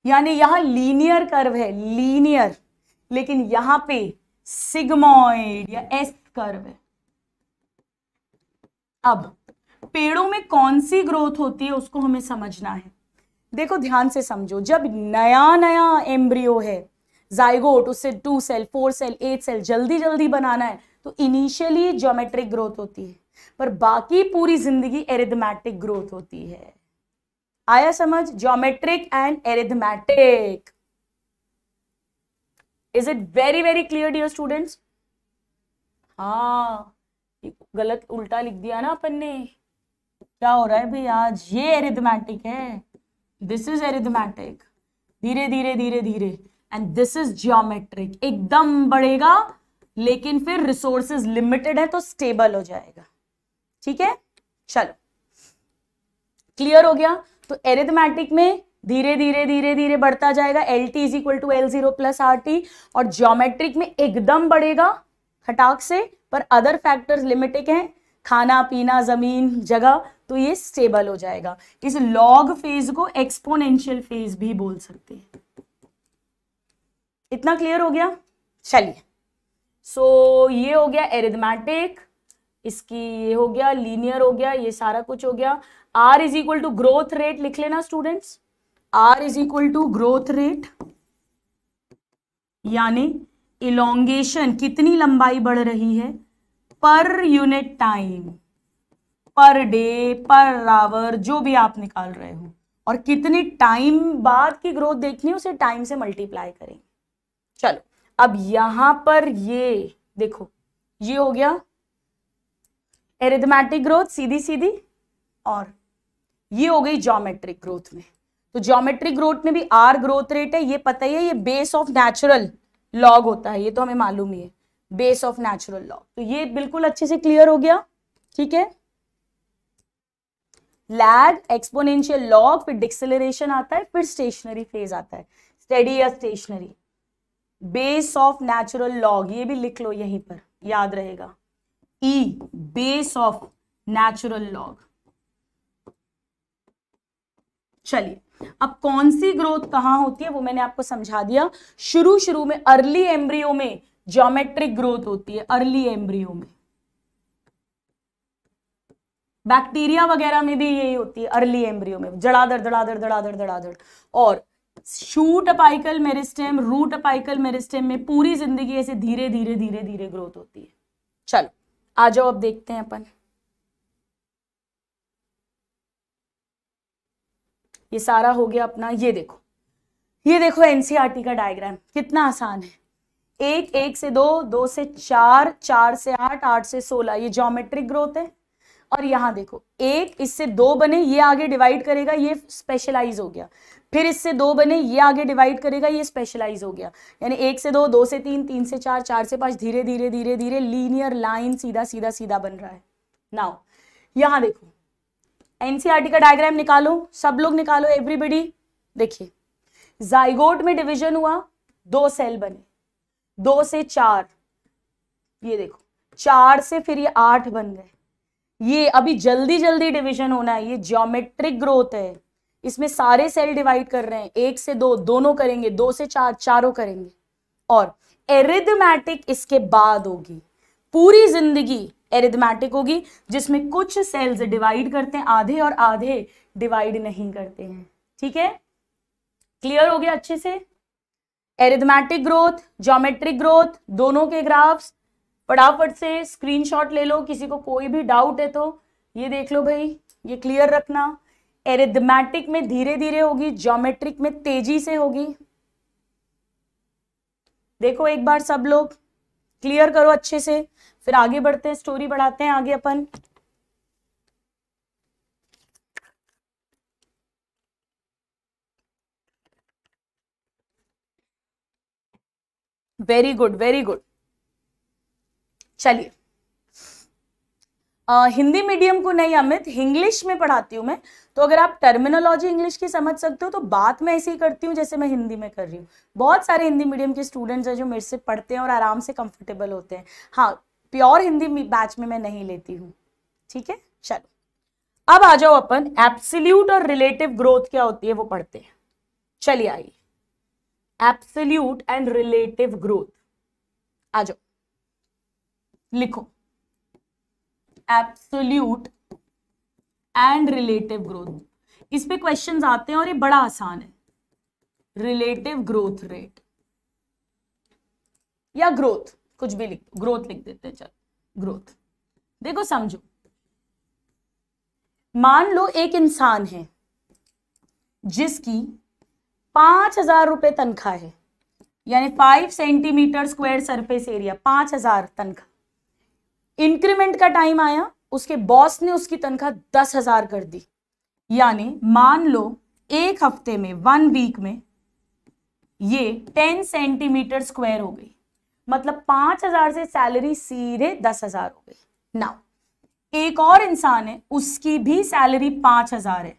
Speaker 1: यानी यहां लीनियर कर्व है लीनियर लेकिन यहां पे सिग्मोइड या एस कर्व है अब पेड़ों में कौन सी ग्रोथ होती है उसको हमें समझना है देखो ध्यान से समझो जब नया नया एम्ब्रियो है जाइगोट उससे two cell four cell eight cell जल्दी जल्दी बनाना है तो इनिशियली ज्योमेट्रिक ग्रोथ होती है पर बाकी पूरी जिंदगी एरिथमेटिक ग्रोथ होती है आया समझ geometric and arithmetic is it very very clear dear students हाँ गलत उल्टा लिख दिया ना अपन ने क्या हो रहा है भाई आज ये एरिथमेटिक है दिस इज एरिथमेटिक धीरे धीरे धीरे धीरे एंड दिस इज ज्योमेट्रिक एकदम बढ़ेगा लेकिन फिर रिसोर्सेज लिमिटेड है तो स्टेबल हो जाएगा ठीक है चलो क्लियर हो गया तो एरिथमेटिक में धीरे धीरे धीरे धीरे बढ़ता जाएगा L T is equal to L zero plus r t और ज्योमेट्रिक में एकदम बढ़ेगा खटाक से पर अदर फैक्टर्स लिमिटेड हैं खाना पीना जमीन जगह तो ये स्टेबल हो जाएगा इस लॉग फेज को एक्सपोनेंशियल फेज भी बोल सकते हैं इतना क्लियर हो गया चलिए सो so, ये हो गया एरिथमेटिक इसकी ये हो गया लीनियर हो गया ये सारा कुछ हो गया r is equal to growth rate लिख लेना students r is equal to growth rate यानी इलोंगेशन कितनी लंबाई बढ़ रही है per unit time per day per hour जो भी आप निकाल रहे हो और कितने टाइम बाद की ग्रोथ देखनी है उसे टाइम से मल्टीप्लाई करें चलो अब यहां पर ये देखो ये हो गया एरिथमेटिक ग्रोथ सीधी सीधी और ये हो गई ज्योमेट्रिक ग्रोथ में तो ज्योमेट्रिक ग्रोथ में भी आर ग्रोथ रेट है ये पता ही है ये बेस ऑफ नेचुरल लॉग होता है ये तो हमें मालूम ही है बेस ऑफ नेचुरल लॉग तो ये बिल्कुल अच्छे से क्लियर हो गया ठीक है लैग एक्सपोनेंशियल लॉग फिर डिक्सिलेशन आता है फिर स्टेशनरी फेज आता है स्टेडी या stationary base of natural log ये भी लिख लो यहीं पर याद रहेगा e e, base of natural log चलिए अब कौन सी ग्रोथ कहां होती है वो मैंने आपको समझा दिया शुरू शुरू में अर्ली एम्ब्रियो में ज्योमेट्रिक ग्रोथ होती है अर्ली एम्ब्रियो में बैक्टीरिया वगैरह में भी यही होती है अर्ली एम्ब्रियो में जड़ाधड़ धड़ाधड़ धड़ाधड़ धड़ाधड़ और shoot apical meristem root apical meristem में पूरी जिंदगी ऐसे धीरे धीरे धीरे धीरे ग्रोथ होती है चलो आ जाओ अब देखते हैं अपन ये सारा हो गया अपना ये देखो ये देखो एनसीईआरटी e का डायग्राम कितना आसान है एक एक से दो दो से चार चार से आठ आठ से सोलह ये ज्योमेट्रिक ग्रोथ है और यहां देखो एक इससे दो बने ये आगे डिवाइड करेगा ये स्पेशलाइज हो गया फिर इससे दो बने ये आगे डिवाइड करेगा ये स्पेशलाइज हो गया यानी एक से दो दो से तीन तीन से चार चार से पांच धीरे धीरे धीरे धीरे लीनियर लाइन सीधा सीधा सीधा बन रहा है नाउ यहां देखो एनसीआरटी e का डायग्राम निकालो सब लोग निकालो एवरीबडी देखिए जाइगोट में डिविजन हुआ दो सेल बने दो से चार ये देखो चार से फिर ये आठ बन गए ये अभी जल्दी जल्दी डिवीजन होना है ये ज्योमेट्रिक ग्रोथ है इसमें सारे सेल डिवाइड कर रहे हैं एक से दो दोनों करेंगे दो से चार चारों करेंगे और एरिथमेटिक इसके बाद होगी पूरी जिंदगी एरिथमेटिक होगी जिसमें कुछ सेल्स डिवाइड करते हैं आधे और आधे डिवाइड नहीं करते हैं ठीक है क्लियर हो गया अच्छे से एरिथमेटिक ग्रोथ ज्योमेट्रिक ग्रोथ दोनों के ग्राफ्स फटाफट से स्क्रीनशॉट ले लो किसी को कोई भी डाउट है तो ये देख लो भाई ये क्लियर रखना एरिथमेटिक में धीरे धीरे होगी ज्योमेट्रिक में तेजी से होगी देखो एक बार सब लोग क्लियर करो अच्छे से फिर आगे बढ़ते हैं स्टोरी बढ़ाते हैं आगे अपन वेरी गुड वेरी गुड चलिए हिंदी मीडियम को नहीं अमित इंग्लिश में पढ़ाती हूं मैं तो अगर आप टर्मिनोलॉजी इंग्लिश की समझ सकते हो तो बात मैं ऐसे ही करती हूँ जैसे मैं हिंदी में कर रही हूँ बहुत सारे हिंदी मीडियम के स्टूडेंट्स हैं जो मेरे से पढ़ते हैं और आराम से कंफर्टेबल होते हैं हाँ प्योर हिंदी बैच में मैं नहीं लेती हूँ ठीक है चलो अब आ जाओ अपन एप्सल्यूट और रिलेटिव ग्रोथ क्या होती है वो पढ़ते हैं चलिए आइए एप्सल्यूट एंड रिलेटिव ग्रोथ आ जाओ लिखो एप्सोल्यूट एंड रिलेटिव ग्रोथ इस पे क्वेश्चन आते हैं और ये बड़ा आसान है रिलेटिव ग्रोथ रेट या ग्रोथ कुछ भी लिख ग्रोथ लिख देते हैं चल ग्रोथ देखो समझो मान लो एक इंसान है जिसकी पांच हजार रुपये तनख्वाह है यानी five centimetre square surface area पांच हजार तनख्वाह इंक्रीमेंट का टाइम आया उसके बॉस ने उसकी तनख्वाह दस हजार कर दी यानी मान लो एक हफ्ते में वन वीक में ये टेन सेंटीमीटर स्क्वायर हो गई मतलब पांच हजार से सैलरी सीधे दस हजार हो गई नाउ एक और इंसान है उसकी भी सैलरी पांच हजार है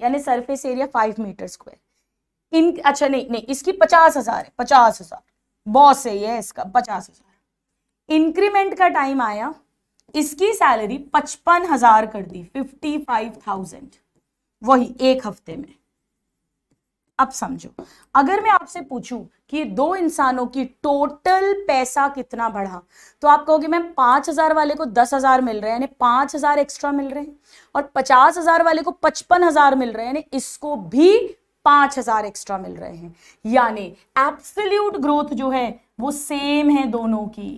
Speaker 1: यानी surface area five metre square in अच्छा नहीं नहीं इसकी पचास हजार है पचास हजार बॉस है ये इसका पचास हजार इंक्रीमेंट का टाइम आया इसकी सैलरी पचपन हजार कर दी फिफ्टी फाइव थाउजेंड वही एक हफ्ते में अब समझो अगर मैं आपसे पूछूं कि दो इंसानों की टोटल पैसा कितना बढ़ा तो आप कहोगे मैम पांच हजार वाले को दस हजार मिल रहे हैं यानी पांच हजार एक्स्ट्रा मिल रहे हैं और पचास हजार वाले को पचपन हजार मिल रहे हैं यानी इसको भी पांच हजार एक्स्ट्रा मिल रहे हैं यानी एप्सल्यूट ग्रोथ जो है वो सेम है दोनों की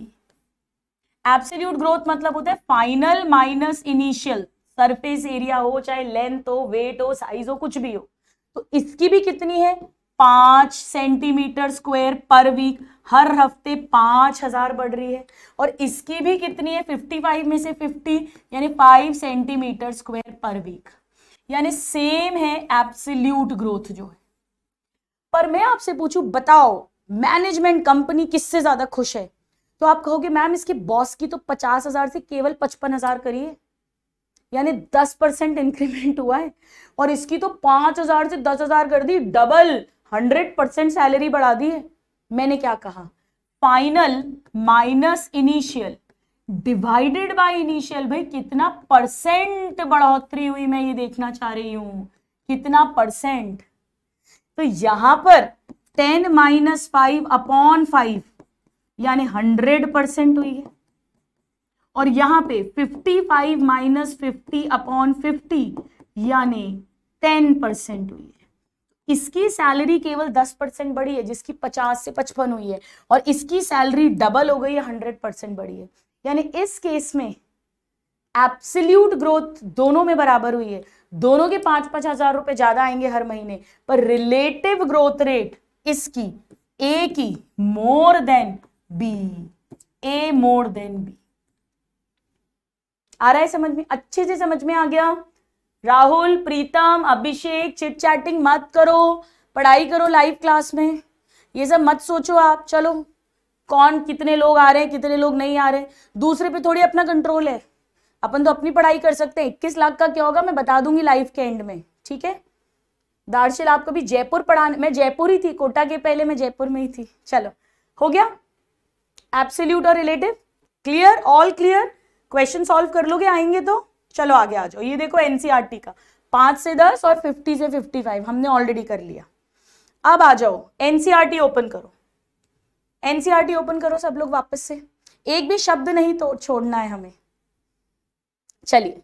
Speaker 1: एब्सोल्यूट ग्रोथ मतलब होता है final minus initial surface area हो चाहे लेंथ हो वेट हो साइज हो कुछ भी हो तो इसकी भी कितनी है पांच सेंटीमीटर स्क्वायर पर वीक हर हफ्ते पांच हज़ार बढ़ रही है और इसकी भी कितनी है फिफ्टी फाइव में से फिफ्टी यानी five centimetre square per week यानी सेम है एब्सोल्यूट ग्रोथ जो है पर मैं आपसे पूछूं बताओ मैनेजमेंट कंपनी किससे ज़्यादा खुश है तो आप कहोगे मैम इसके बॉस की तो पचास हजार से केवल पचपन हजार करिए यानी दस परसेंट इंक्रीमेंट हुआ है और इसकी तो पांच हजार से दस हजार कर दी डबल हंड्रेड परसेंट सैलरी बढ़ा दी है मैंने क्या कहा final minus initial divided by initial भाई कितना परसेंट बढ़ोतरी हुई मैं ये देखना चाह रही हूं कितना परसेंट तो यहां पर ten minus five upon five यानी हंड्रेड परसेंट हुई है और यहाँ पे fifty five minus fifty upon fifty यानी टेन परसेंट हुई है इसकी सैलरी केवल दस परसेंट बढ़ी है जिसकी पचास से पचपन हुई है और इसकी सैलरी डबल हो गई है हंड्रेड परसेंट बढ़ी है यानी इस केस में एप्सल्यूट ग्रोथ दोनों में बराबर हुई है दोनों के पांच पांच हजार रुपए ज्यादा आएंगे हर महीने पर रिलेटिव ग्रोथ रेट इसकी ए की more than B A more than B आ रहा है समझ में अच्छे से समझ में आ गया राहुल प्रीतम अभिषेक चिट चैटिंग मत करो पढ़ाई करो लाइव क्लास में ये सब मत सोचो आप चलो कौन कितने लोग आ रहे हैं कितने लोग नहीं आ रहे दूसरे पे थोड़ी अपना कंट्रोल है अपन तो अपनी पढ़ाई कर सकते हैं इक्कीस लाख का क्या होगा मैं बता दूंगी लाइफ के एंड में ठीक है दार्शिल आपको भी जयपुर पढ़ाने मैं जयपुर ही थी कोटा के पहले मैं जयपुर में ही थी चलो हो गया एब्सोल्यूट और relative clear all clear question solve कर लोगे आएंगे तो चलो आगे आ जाओ ये देखो एनसीआरटी e का पांच से दस और फिफ्टी से फिफ्टी फाइव हमने ऑलरेडी कर लिया अब आ जाओ एनसीआरटी ओपन e करो एनसीआरटी ओपन e करो सब लोग वापस से एक भी शब्द नहीं तो छोड़ना है हमें चलिए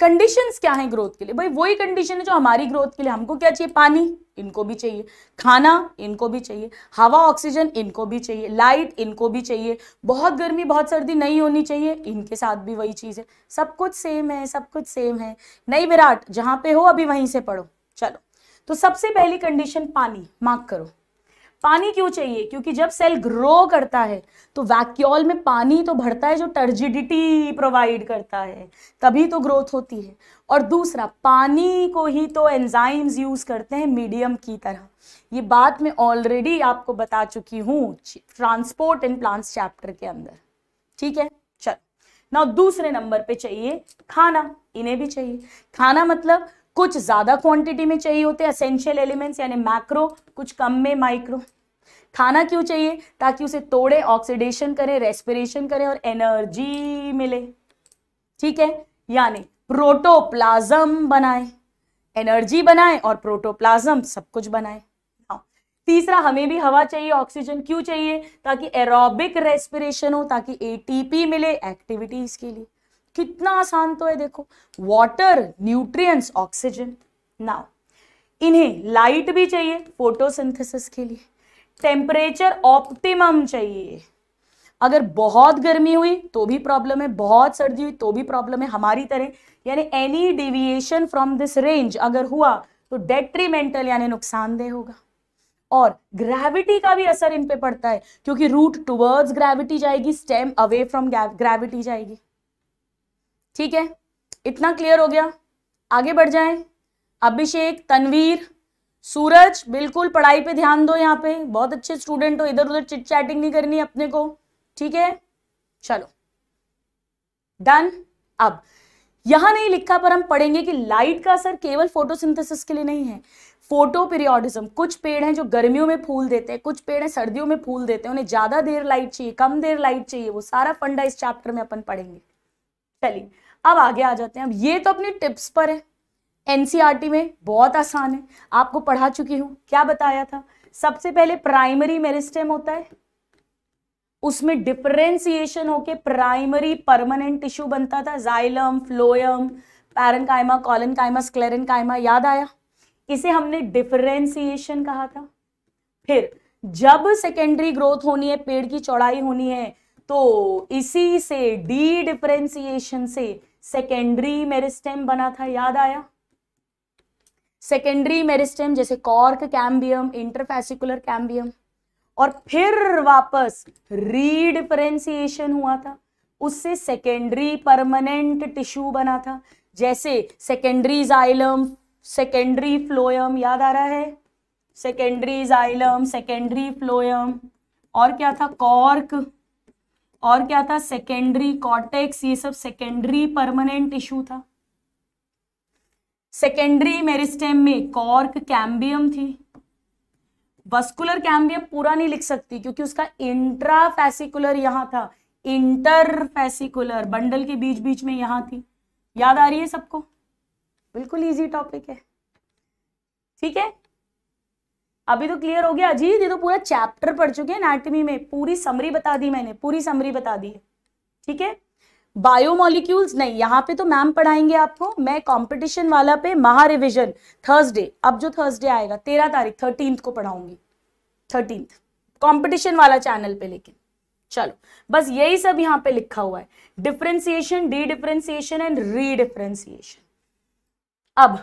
Speaker 1: कंडीशंस क्या है ग्रोथ के लिए भाई वही कंडीशन है जो हमारी ग्रोथ के लिए हमको क्या चाहिए पानी इनको भी चाहिए खाना इनको भी चाहिए हवा ऑक्सीजन इनको भी चाहिए लाइट इनको भी चाहिए बहुत गर्मी बहुत सर्दी नहीं होनी चाहिए इनके साथ भी वही चीज़ है सब कुछ सेम है सब कुछ सेम है नहीं विराट जहाँ पे हो अभी वहीं से पढ़ो चलो तो सबसे पहली कंडीशन पानी मार्क करो पानी क्यों चाहिए क्योंकि जब सेल ग्रो करता है तो वैक्यूल में पानी तो भरता है जो टर्जिडिटी प्रोवाइड करता है तभी तो ग्रोथ होती है और दूसरा पानी को ही तो एंजाइम्स यूज़ करते हैं मीडियम की तरह ये बात मैं ऑलरेडी आपको बता चुकी हूँ ट्रांसपोर्ट एंड प्लांट्स चैप्टर के अंदर ठीक है चलो ना दूसरे नंबर पे चाहिए खाना इन्हें भी चाहिए खाना मतलब कुछ ज़्यादा क्वांटिटी में चाहिए होते हैं असेंशियल एलिमेंट्स यानी मैक्रो कुछ कम में माइक्रो खाना क्यों चाहिए ताकि उसे तोड़े ऑक्सीडेशन करें रेस्पिरेशन करें और एनर्जी मिले ठीक है यानी प्रोटोप्लाज्म बनाए एनर्जी बनाए और प्रोटोप्लाज्म सब कुछ बनाए हाँ। तीसरा हमें भी हवा चाहिए ऑक्सीजन क्यों चाहिए ताकि एरोबिक रेस्पिरेशन हो ताकि एटीपी मिले एक्टिविटीज के लिए कितना आसान तो है देखो वाटर न्यूट्रिएंट्स ऑक्सीजन नाउ इन्हें लाइट भी चाहिए फोटोसिंथेसिस के लिए टेम्परेचर ऑप्टिमम चाहिए अगर बहुत गर्मी हुई तो भी प्रॉब्लम है बहुत सर्दी हुई तो भी प्रॉब्लम है हमारी तरह यानी any deviation from this range अगर हुआ तो डेट्रीमेंटल यानी नुकसानदेह होगा और ग्रेविटी का भी असर इन पे पड़ता है क्योंकि रूट टूवर्ड्स ग्रेविटी जाएगी स्टेम अवे फ्रॉम ग्रेविटी जाएगी ठीक है इतना क्लियर हो गया आगे बढ़ जाएं अभिषेक तनवीर सूरज बिल्कुल पढ़ाई पे ध्यान दो यहाँ पे बहुत अच्छे स्टूडेंट हो इधर उधर चिट चैटिंग नहीं करनी अपने को ठीक है चलो डन अब यहां नहीं लिखा पर हम पढ़ेंगे कि लाइट का असर केवल फोटोसिंथेसिस के लिए नहीं है फोटो पीरियोडिज्म कुछ पेड़ हैं जो गर्मियों में फूल देते हैं कुछ पेड़ हैं सर्दियों में फूल देते हैं उन्हें ज्यादा देर लाइट चाहिए कम देर लाइट चाहिए वो सारा फंडा इस चैप्टर में अपन पढ़ेंगे चलिए अब आगे आ जाते हैं अब ये तो अपनी टिप्स पर है एनसीईआरटी e में बहुत आसान है आपको पढ़ा चुकी हूं क्या बताया था सबसे पहले प्राइमरी मेरिस्टेम होता है उसमें डिफरेंसिएशन होके प्राइमरी परमानेंट टिश्यू बनता था जाइलम फ्लोयम पैरनकाइमा कॉलनकाइमा कायमा याद आया इसे हमने डिफरेंसिएशन कहा था फिर जब सेकेंडरी ग्रोथ होनी है पेड़ की चौड़ाई होनी है तो इसी से डी डिफरेंसिएशन से सेकेंडरी मेरिस्टेम बना था याद आया सेकेंडरी मेरिस्टेम जैसे कॉर्क कैम्बियम इंटरफेसिकुलर कैम्बियम और फिर वापस रीडिफ्रेंसिएशन हुआ था उससे सेकेंडरी परमानेंट टिश्यू बना था जैसे सेकेंडरी जाइलम सेकेंडरी फ्लोयम याद आ रहा है सेकेंडरी जाइलम सेकेंडरी फ्लोयम और क्या था कॉर्क और क्या था सेकेंडरी कॉटेक्स ये सब सेकेंडरी परमानेंट टिश्यू था सेकेंडरी मेरिस्टेम में कॉर्क कैम्बियम थी वस्कुलर कैम्बियम पूरा नहीं लिख सकती क्योंकि उसका इंट्रा फैसिकुलर यहां था इंटर फैसिकुलर बंडल के बीच बीच में यहां थी याद आ रही है सबको बिल्कुल इजी टॉपिक है ठीक है अभी तो क्लियर हो गया अजीत ये तो पूरा चैप्टर पढ़ चुके हैं एनाटमी में पूरी समरी बता दी मैंने पूरी समरी बता दी है ठीक है बायोमोलिक्यूल्स नहीं यहाँ पे तो मैम पढ़ाएंगे आपको मैं कंपटीशन वाला पे महारिविजन थर्सडे अब जो थर्सडे आएगा तेरह तारीख थर्टींथ को पढ़ाऊंगी थर्टींथ कंपटीशन वाला चैनल पे लेकिन चलो बस यही सब यहाँ पे लिखा हुआ है differentiation dedifferentiation and redifferentiation अब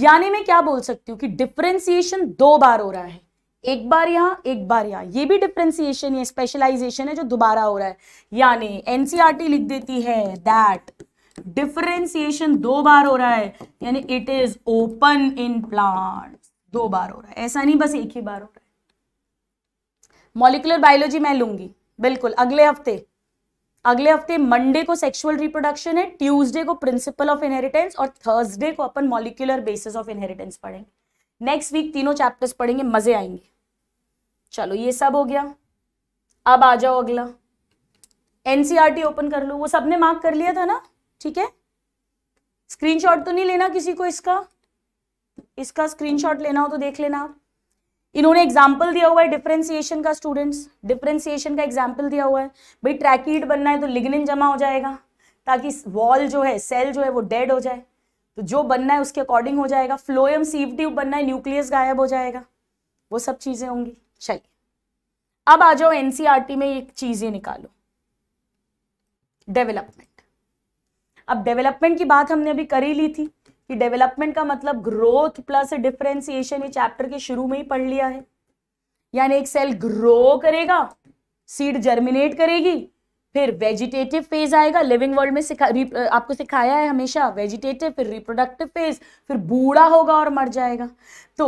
Speaker 1: यानी मैं क्या बोल सकती हूँ कि डिफ्रेंसिएशन दो बार हो रहा है एक बार यहां एक बार यहां ये भी डिफ्रेंसिएशन ये स्पेशलाइजेशन है जो दोबारा हो रहा है यानी एनसीआरटी e लिख देती है दैट डिफ्रेंसिएशन दो बार हो रहा है यानी it is open in plant दो बार हो रहा है ऐसा नहीं बस एक ही बार हो रहा है मॉलिकुलर बायोलॉजी मैं लूंगी बिल्कुल अगले हफ्ते अगले हफ्ते मंडे को सेक्सुअल रिप्रोडक्शन है ट्यूसडे को प्रिंसिपल ऑफ इनहेरिटेंस और थर्सडे को अपन मॉलिक्यूलर बेसिस ऑफ इनहेरिटेंस पढ़ेंगे नेक्स्ट वीक तीनों चैप्टर्स पढ़ेंगे मजे आएंगे चलो ये सब हो गया अब आ जाओ अगला एनसीआरटी ओपन e कर लो वो सबने मार्क कर लिया था ना ठीक है स्क्रीनशॉट तो नहीं लेना किसी को इसका इसका स्क्रीनशॉट लेना हो तो देख लेना आप इन्होंने एग्जाम्पल दिया हुआ है डिफ्रेंसिएशन का स्टूडेंट्स डिफ्रेंसिएशन का एग्जाम्पल दिया हुआ है भाई ट्रैकिड बनना है तो लिग्निन जमा हो जाएगा ताकि वॉल जो है सेल जो है वो डेड हो जाए तो जो बनना है उसके अकॉर्डिंग हो जाएगा फ्लोएम सीव ट्यूब बनना है न्यूक्लियस गायब हो जाएगा वो सब चीज़ें होंगी चलिए अब आ जाओ एनसीआरटी e में ये चीज़ें निकालो डेवलपमेंट अब डेवलपमेंट की बात हमने अभी करी ली थी कि डेवलपमेंट का मतलब ग्रोथ प्लस डिफ्रेंसिएशन ये चैप्टर के शुरू में ही पढ़ लिया है यानी एक सेल ग्रो करेगा सीड जर्मिनेट करेगी फिर वेजिटेटिव फेज आएगा लिविंग वर्ल्ड में सिखा आपको सिखाया है हमेशा वेजिटेटिव फिर रिप्रोडक्टिव फेज फिर बूढ़ा होगा और मर जाएगा तो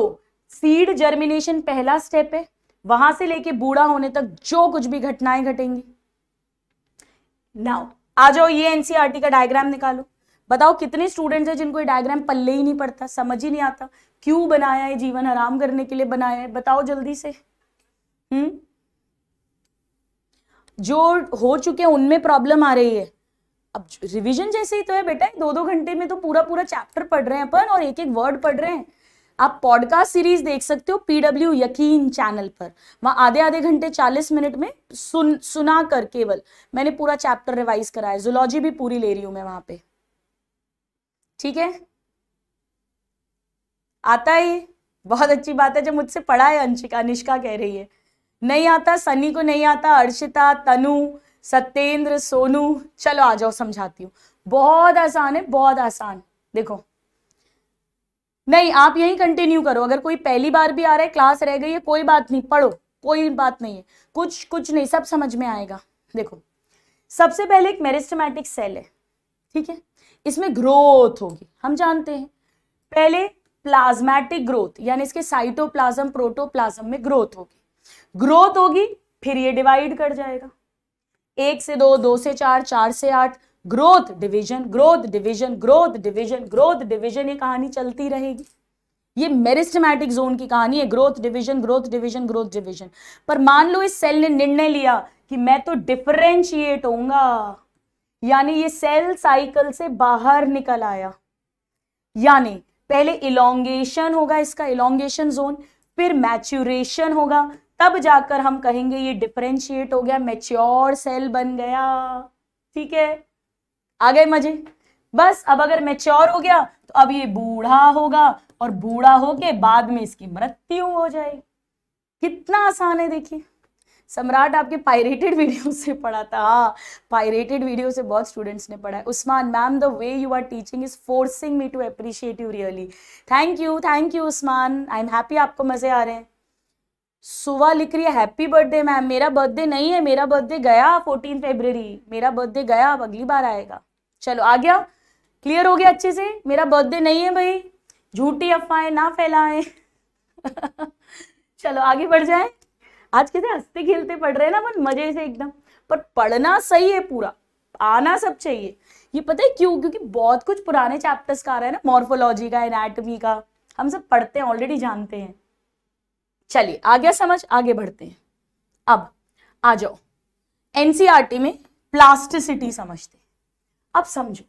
Speaker 1: सीड जर्मिनेशन पहला स्टेप है वहां से लेके बूढ़ा होने तक जो कुछ भी घटनाएं घटेंगी नाउ आ जाओ ये एनसीआरटी e का डायग्राम निकालो बताओ कितने स्टूडेंट्स हैं जिनको ये डायग्राम पल्ले ही नहीं पड़ता समझ ही नहीं आता क्यों बनाया है जीवन आराम करने के लिए बनाया है बताओ जल्दी से हम्म जो हो चुके हैं उनमें प्रॉब्लम आ रही है अब रिवीजन जैसे ही तो है बेटा दो दो घंटे में तो पूरा पूरा चैप्टर पढ़ रहे हैं अपन और एक एक वर्ड पढ़ रहे हैं आप पॉडकास्ट सीरीज देख सकते हो पीडब्ल्यू यकीन चैनल पर वहां आधे आधे घंटे चालीस मिनट में सुन सुना कर केवल मैंने पूरा चैप्टर रिवाइज कराया जुलॉजी भी पूरी ले रही हूँ मैं वहां पे ठीक है आता ही बहुत अच्छी बात है जब मुझसे पढ़ा है अंशिका निष्का कह रही है नहीं आता सनी को नहीं आता अर्शिता तनु सत्येंद्र सोनू चलो आ जाओ समझाती हूँ बहुत आसान है बहुत आसान देखो नहीं आप यही कंटिन्यू करो अगर कोई पहली बार भी आ रहा है क्लास रह गई है कोई बात नहीं पढ़ो कोई बात नहीं है कुछ कुछ नहीं सब समझ में आएगा देखो सबसे पहले एक मेरिस्टमैटिक सेल है ठीक है इसमें ग्रोथ होगी हम जानते हैं पहले प्लाज्मेटिक ग्रोथ यानी इसके साइटोप्लाज्म प्रोटोप्लाज्म में ग्रोथ होगी ग्रोथ होगी फिर ये डिवाइड कर जाएगा एक से दो दो से चार चार से आठ growth division growth division growth division growth division ये कहानी चलती रहेगी ये मेरिस्टमैटिक जोन की कहानी है growth division growth division growth division पर मान लो इस सेल ने निर्णय लिया कि मैं तो डिफरेंशिएट होऊंगा यानी ये सेल साइकिल से बाहर निकल आया यानी पहले इलोंगेशन होगा इसका इलोंगेशन जोन फिर मैच्यूरेशन होगा तब जाकर हम कहेंगे ये डिफ्रेंशिएट हो गया मेच्योर सेल बन गया ठीक है आ गए मजे बस अब अगर मेच्योर हो गया तो अब ये बूढ़ा होगा और बूढ़ा होके बाद में इसकी मृत्यु हो जाएगी कितना आसान है देखिए सम्राट आपके पायरेटेड वीडियो से पढ़ा था हाँ पायरेटेड वीडियो से बहुत स्टूडेंट्स ने पढ़ा है Usman ma'am the way you are teaching is forcing me to appreciate you really thank you thank you Usman I am happy आपको मज़े आ रहे हैं सुबह लिख रही है हैप्पी बर्थडे मैम मेरा बर्थडे नहीं है मेरा बर्थडे गया फोर्टीन फेब्रवरी मेरा बर्थडे गया अब अगली बार आएगा चलो आ गया क्लियर हो गया अच्छे से मेरा बर्थडे नहीं है भाई झूठी अफवाहें ना फैलाएं चलो आगे बढ़ जाएं आज कैसे हंसते खेलते पढ़ रहे हैं ना अपन मजे से एकदम पर पढ़ना सही है पूरा आना सब चाहिए ये पता है क्यों क्योंकि बहुत कुछ पुराने चैप्टर्स का आ रहा है ना मॉर्फोलॉजी का एनाटमी का हम सब पढ़ते हैं ऑलरेडी जानते हैं चलिए आ गया समझ आगे बढ़ते हैं अब आ जाओ एनसीईआरटी e में प्लास्टिसिटी समझते अब समझो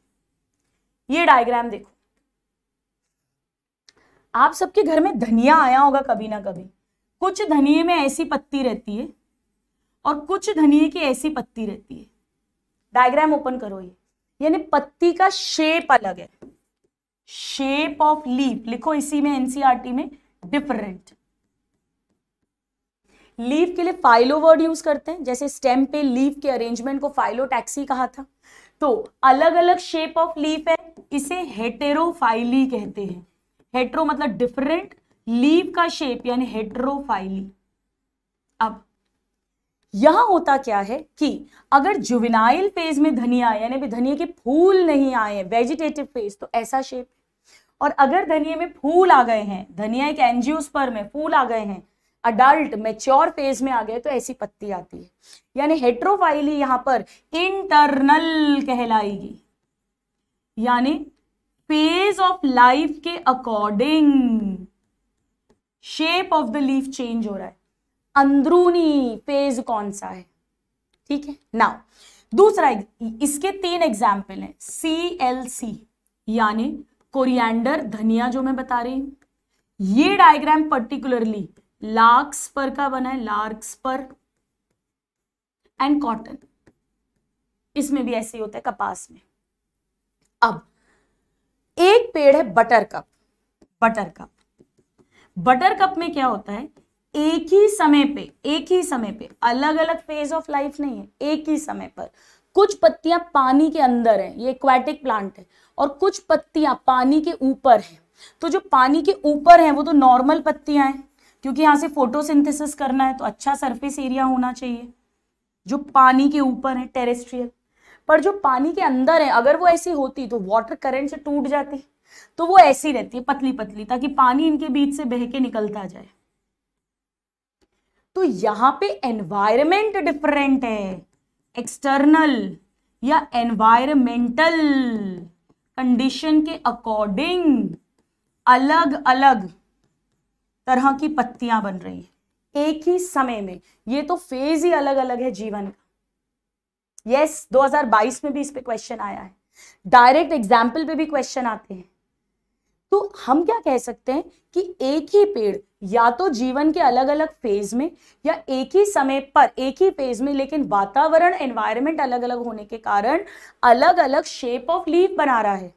Speaker 1: ये डायग्राम देखो आप सबके घर में धनिया आया होगा कभी ना कभी कुछ धनिए में ऐसी पत्ती रहती है और कुछ धनिए की ऐसी पत्ती रहती है डायग्राम ओपन करो ये यानी पत्ती का शेप अलग है शेप ऑफ लीफ लिखो इसी में एनसीईआरटी e में डिफरेंट लीफ के लिए फाइलो वर्ड यूज करते हैं जैसे स्टेम पे लीफ के अरेंजमेंट को फाइलो टैक्सी कहा था तो अलग अलग शेप ऑफ लीफ है इसे हेटेरोफाइली कहते हैं हेटरो मतलब डिफरेंट लीव का शेप यानी हेट्रोफाइली अब यहां होता क्या है कि अगर जुविनाइल फेज में धनिया यानी धनिया के फूल नहीं आए वेजिटेटिव फेज तो ऐसा शेप और अगर धनिया में फूल आ गए हैं धनिया एक एंजियोस्पर में फूल आ गए हैं अडल्ट मेच्योर फेज में आ गए तो ऐसी पत्ती आती है यानी हेट्रोफाइली यहां पर इंटरनल कहलाएगी यानी फेज ऑफ लाइफ के according shape of the leaf change हो रहा है अंदरूनी फेज कौन सा है ठीक है नाउ दूसरा इसके तीन एग्जाम्पल हैं सी एल सी यानी कोरिएंडर धनिया जो मैं बता रही हूं ये डायग्राम पर्टिकुलरली लार्क्स पर का बना है लार्क्स पर एंड कॉटन इसमें भी ऐसे ही होता है कपास में अब एक पेड़ है buttercup buttercup buttercup में क्या होता है एक ही समय पे एक ही समय पे अलग अलग फेज ऑफ लाइफ नहीं है एक ही समय पर कुछ पत्तियां पानी के अंदर हैं ये एक्वाटिक प्लांट है और कुछ पत्तियां पानी के ऊपर हैं तो जो पानी के ऊपर हैं वो तो नॉर्मल पत्तियां हैं क्योंकि यहां से फोटोसिंथेसिस करना है तो अच्छा सरफेस एरिया होना चाहिए जो पानी के ऊपर है टेरेस्ट्रियल पर जो पानी के अंदर है अगर वो ऐसी होती तो वाटर करंट से टूट जाती तो वो ऐसी रहती है पतली पतली ताकि पानी इनके बीच से बह के निकलता जाए तो यहां पे एनवायरमेंट डिफरेंट है एक्सटर्नल या एनवायरमेंटल कंडीशन के अकॉर्डिंग अलग अलग तरह की पत्तियां बन रही है एक ही समय में ये तो फेज ही अलग अलग है जीवन का यस yes, 2022 में भी इस पे क्वेश्चन आया है डायरेक्ट एग्जाम्पल पे भी क्वेश्चन आते हैं तो हम क्या कह सकते हैं कि एक ही पेड़ या तो जीवन के अलग अलग फेज में या एक ही समय पर एक ही फेज में लेकिन वातावरण एनवायरमेंट अलग अलग होने के कारण अलग अलग शेप ऑफ लीव बना रहा है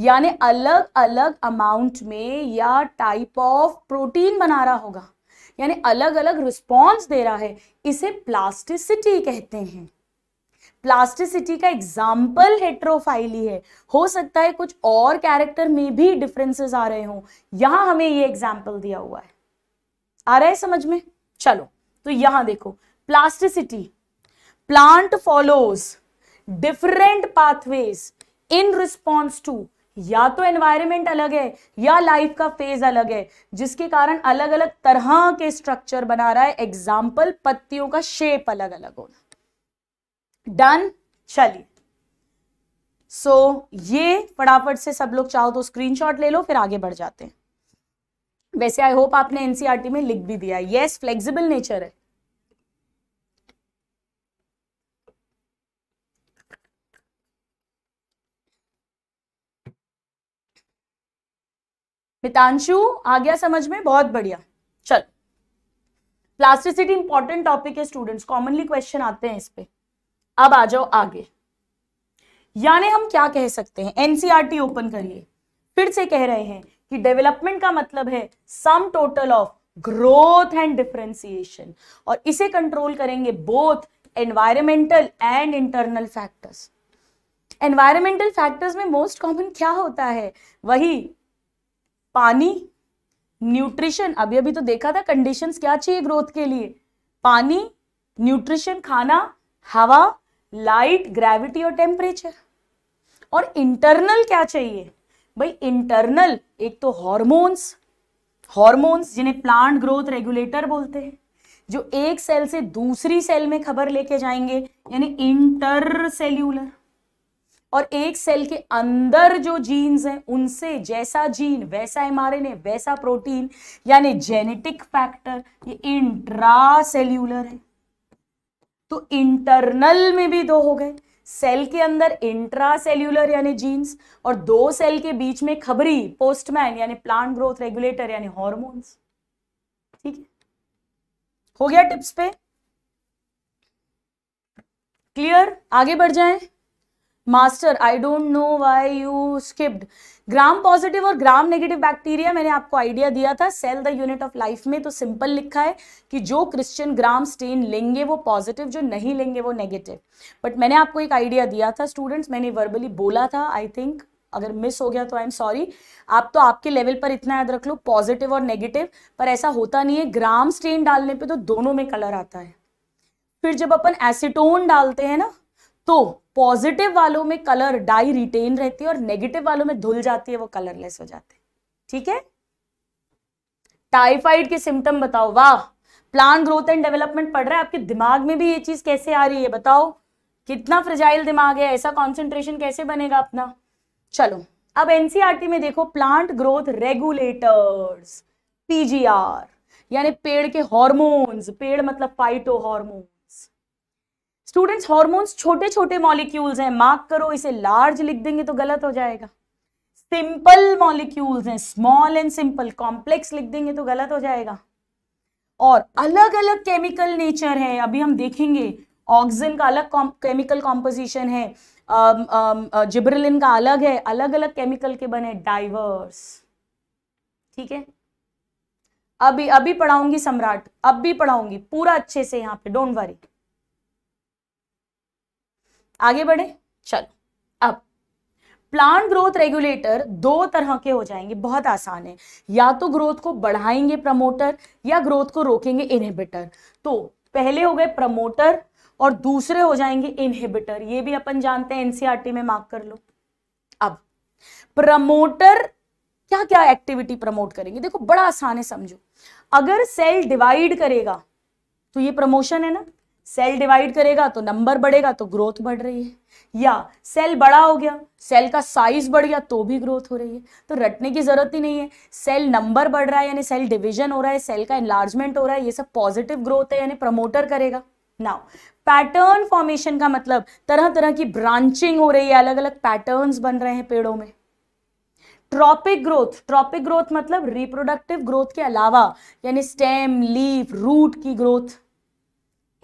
Speaker 1: यानी अलग अलग अमाउंट में या टाइप ऑफ प्रोटीन बना रहा होगा यानी अलग अलग रिस्पॉन्स दे रहा है इसे प्लास्टिसिटी कहते हैं प्लास्टिसिटी का एग्जाम्पल हेट्रोफाइली है हो सकता है कुछ और कैरेक्टर में भी डिफरेंसेस आ रहे हों यहां हमें ये एग्जाम्पल दिया हुआ है आ रहा है समझ में चलो तो यहां देखो plasticity plant follows different pathways in response to या तो एनवायरमेंट अलग है या लाइफ का फेज अलग है जिसके कारण अलग अलग तरह के स्ट्रक्चर बना रहा है एग्जाम्पल पत्तियों का शेप अलग अलग होना डन चलिए सो so, ये फटाफट से सब लोग चाहो तो स्क्रीनशॉट ले लो फिर आगे बढ़ जाते हैं वैसे आई होप आपने एनसीआरटी e में लिख भी दिया यस फ्लेक्सिबल नेचर है मितांशु आ गया समझ में बहुत बढ़िया चल प्लास्टिसिटी इंपॉर्टेंट टॉपिक है स्टूडेंट्स कॉमनली क्वेश्चन आते हैं इस पर अब आ जाओ आगे यानी हम क्या कह सकते हैं एनसीआरटी ओपन e करिए फिर से कह रहे हैं कि डेवलपमेंट का मतलब है sum total of growth and differentiation और इसे कंट्रोल करेंगे both environmental and internal factors environmental factors में मोस्ट कॉमन क्या होता है वही पानी न्यूट्रिशन अभी अभी तो देखा था कंडीशंस क्या चाहिए ग्रोथ के लिए पानी न्यूट्रिशन खाना हवा लाइट ग्रेविटी और टेम्परेचर और इंटरनल क्या चाहिए भाई इंटरनल एक तो हॉर्मोन्स हॉर्मोन्स जिन्हें प्लांट ग्रोथ रेगुलेटर बोलते हैं जो एक सेल से दूसरी सेल में खबर लेके जाएंगे यानी इंटर सेल्यूलर और एक सेल के अंदर जो जीन्स हैं उनसे जैसा जीन वैसा एमआरएनए वैसा प्रोटीन यानी जेनेटिक फैक्टर ये इंट्रा सेल्यूलर है तो इंटरनल में भी दो हो गए सेल के अंदर इंट्रा सेल्यूलर यानी जीन्स और दो सेल के बीच में खबरी पोस्टमैन यानी प्लांट ग्रोथ रेगुलेटर यानी हॉर्मोन्स ठीक है हो गया टिप्स पे क्लियर आगे बढ़ जाएं master I don't know why you skipped gram positive और ग्राम नेगेटिव बैक्टीरिया मैंने आपको आइडिया दिया था cell the unit of life में तो सिंपल लिखा है कि जो क्रिश्चियन ग्राम स्टेन लेंगे वो पॉजिटिव जो नहीं लेंगे वो नेगेटिव बट मैंने आपको एक आइडिया दिया था स्टूडेंट्स मैंने वर्बली बोला था आई थिंक अगर मिस हो गया तो आई एम सॉरी आप तो आपके लेवल पर इतना याद रख लो पॉजिटिव और नेगेटिव पर ऐसा होता नहीं है ग्राम स्टेन डालने पे तो दोनों में कलर आता है फिर जब अपन एसिटोन डालते हैं ना तो पॉजिटिव वालों में कलर डाई रिटेन रहती है और नेगेटिव वालों में धुल जाती है वो कलरलेस हो जाते हैं ठीक है टाइफाइड के सिम्टम बताओ वाह प्लांट ग्रोथ एंड डेवलपमेंट पढ़ रहा है आपके दिमाग में भी ये चीज कैसे आ रही है बताओ कितना फ्रिजाइल दिमाग है ऐसा कॉन्सेंट्रेशन कैसे बनेगा अपना चलो अब एनसीआरटी e में देखो प्लांट ग्रोथ रेगुलेटर्स पीजीआर यानी पेड़ के हॉर्मोन्स पेड़ मतलब फाइटो हॉर्मोन स्टूडेंट्स हॉर्मोन्स छोटे छोटे मॉलिक्यूल्स हैं मार्क करो इसे लार्ज लिख देंगे तो गलत हो जाएगा सिंपल मॉलिक्यूल्स हैं स्मॉल एंड सिंपल कॉम्प्लेक्स लिख देंगे तो गलत हो जाएगा और अलग अलग केमिकल नेचर है अभी हम देखेंगे ऑक्सीजन का अलग केमिकल कॉम्पोजिशन है जिब्रलिन का अलग है अलग अलग केमिकल के बने डाइवर्स ठीक है अभी अभी पढ़ाऊंगी सम्राट अब भी पढ़ाऊंगी पूरा अच्छे से यहाँ पे डोंट वरी आगे बढ़े चलो अब प्लांट ग्रोथ रेगुलेटर दो तरह के हो जाएंगे बहुत आसान है या तो ग्रोथ को बढ़ाएंगे प्रमोटर या ग्रोथ को रोकेंगे इनहिबिटर तो पहले हो गए प्रमोटर और दूसरे हो जाएंगे इनहिबिटर ये भी अपन जानते हैं एनसीआरटी e में मार्क कर लो अब प्रमोटर क्या क्या एक्टिविटी प्रमोट करेंगे देखो बड़ा आसान है समझो अगर सेल डिवाइड करेगा तो ये प्रमोशन है ना सेल डिवाइड करेगा तो नंबर बढ़ेगा तो ग्रोथ बढ़ रही है या सेल बड़ा हो गया सेल का साइज बढ़ गया तो भी ग्रोथ हो रही है तो रटने की जरूरत ही नहीं है सेल नंबर बढ़ रहा है यानी सेल डिवीजन हो रहा है सेल का एनलार्जमेंट हो रहा है ये सब पॉजिटिव ग्रोथ है यानी प्रमोटर करेगा नाउ पैटर्न फॉर्मेशन का मतलब तरह तरह की ब्रांचिंग हो रही है अलग अलग पैटर्न बन रहे हैं पेड़ों में ट्रॉपिक ग्रोथ ट्रॉपिक ग्रोथ मतलब रिप्रोडक्टिव ग्रोथ के अलावा यानी स्टेम लीफ रूट की ग्रोथ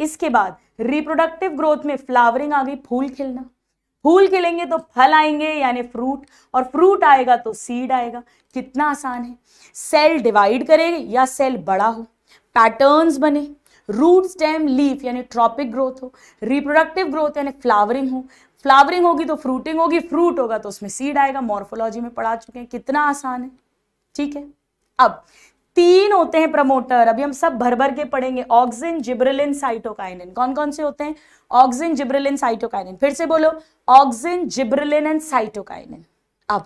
Speaker 1: इसके बाद रिप्रोडक्टिव ग्रोथ में फ्लावरिंग आ गई फूल खिलना फूल खिलेंगे तो फल आएंगे यानी फ्रूट और फ्रूट आएगा तो सीड आएगा कितना आसान है सेल डिवाइड करेगी या सेल बड़ा हो पैटर्न्स बने रूट स्टेम लीफ यानी ट्रॉपिक ग्रोथ हो रिप्रोडक्टिव ग्रोथ यानी फ्लावरिंग हो फ्लावरिंग होगी तो फ्रूटिंग होगी फ्रूट होगा तो उसमें सीड आएगा मॉर्फोलॉजी में पढ़ा चुके हैं कितना आसान है ठीक है अब तीन होते हैं प्रमोटर अभी हम सब भर भर के पढ़ेंगे ऑक्सिन जिब्रेलिन साइटोकाइनिन कौन कौन से होते हैं ऑक्सिन जिब्रेलिन साइटोकाइनिन फिर से बोलो ऑक्सिन जिब्रेलिन एंड साइटोकाइनिन अब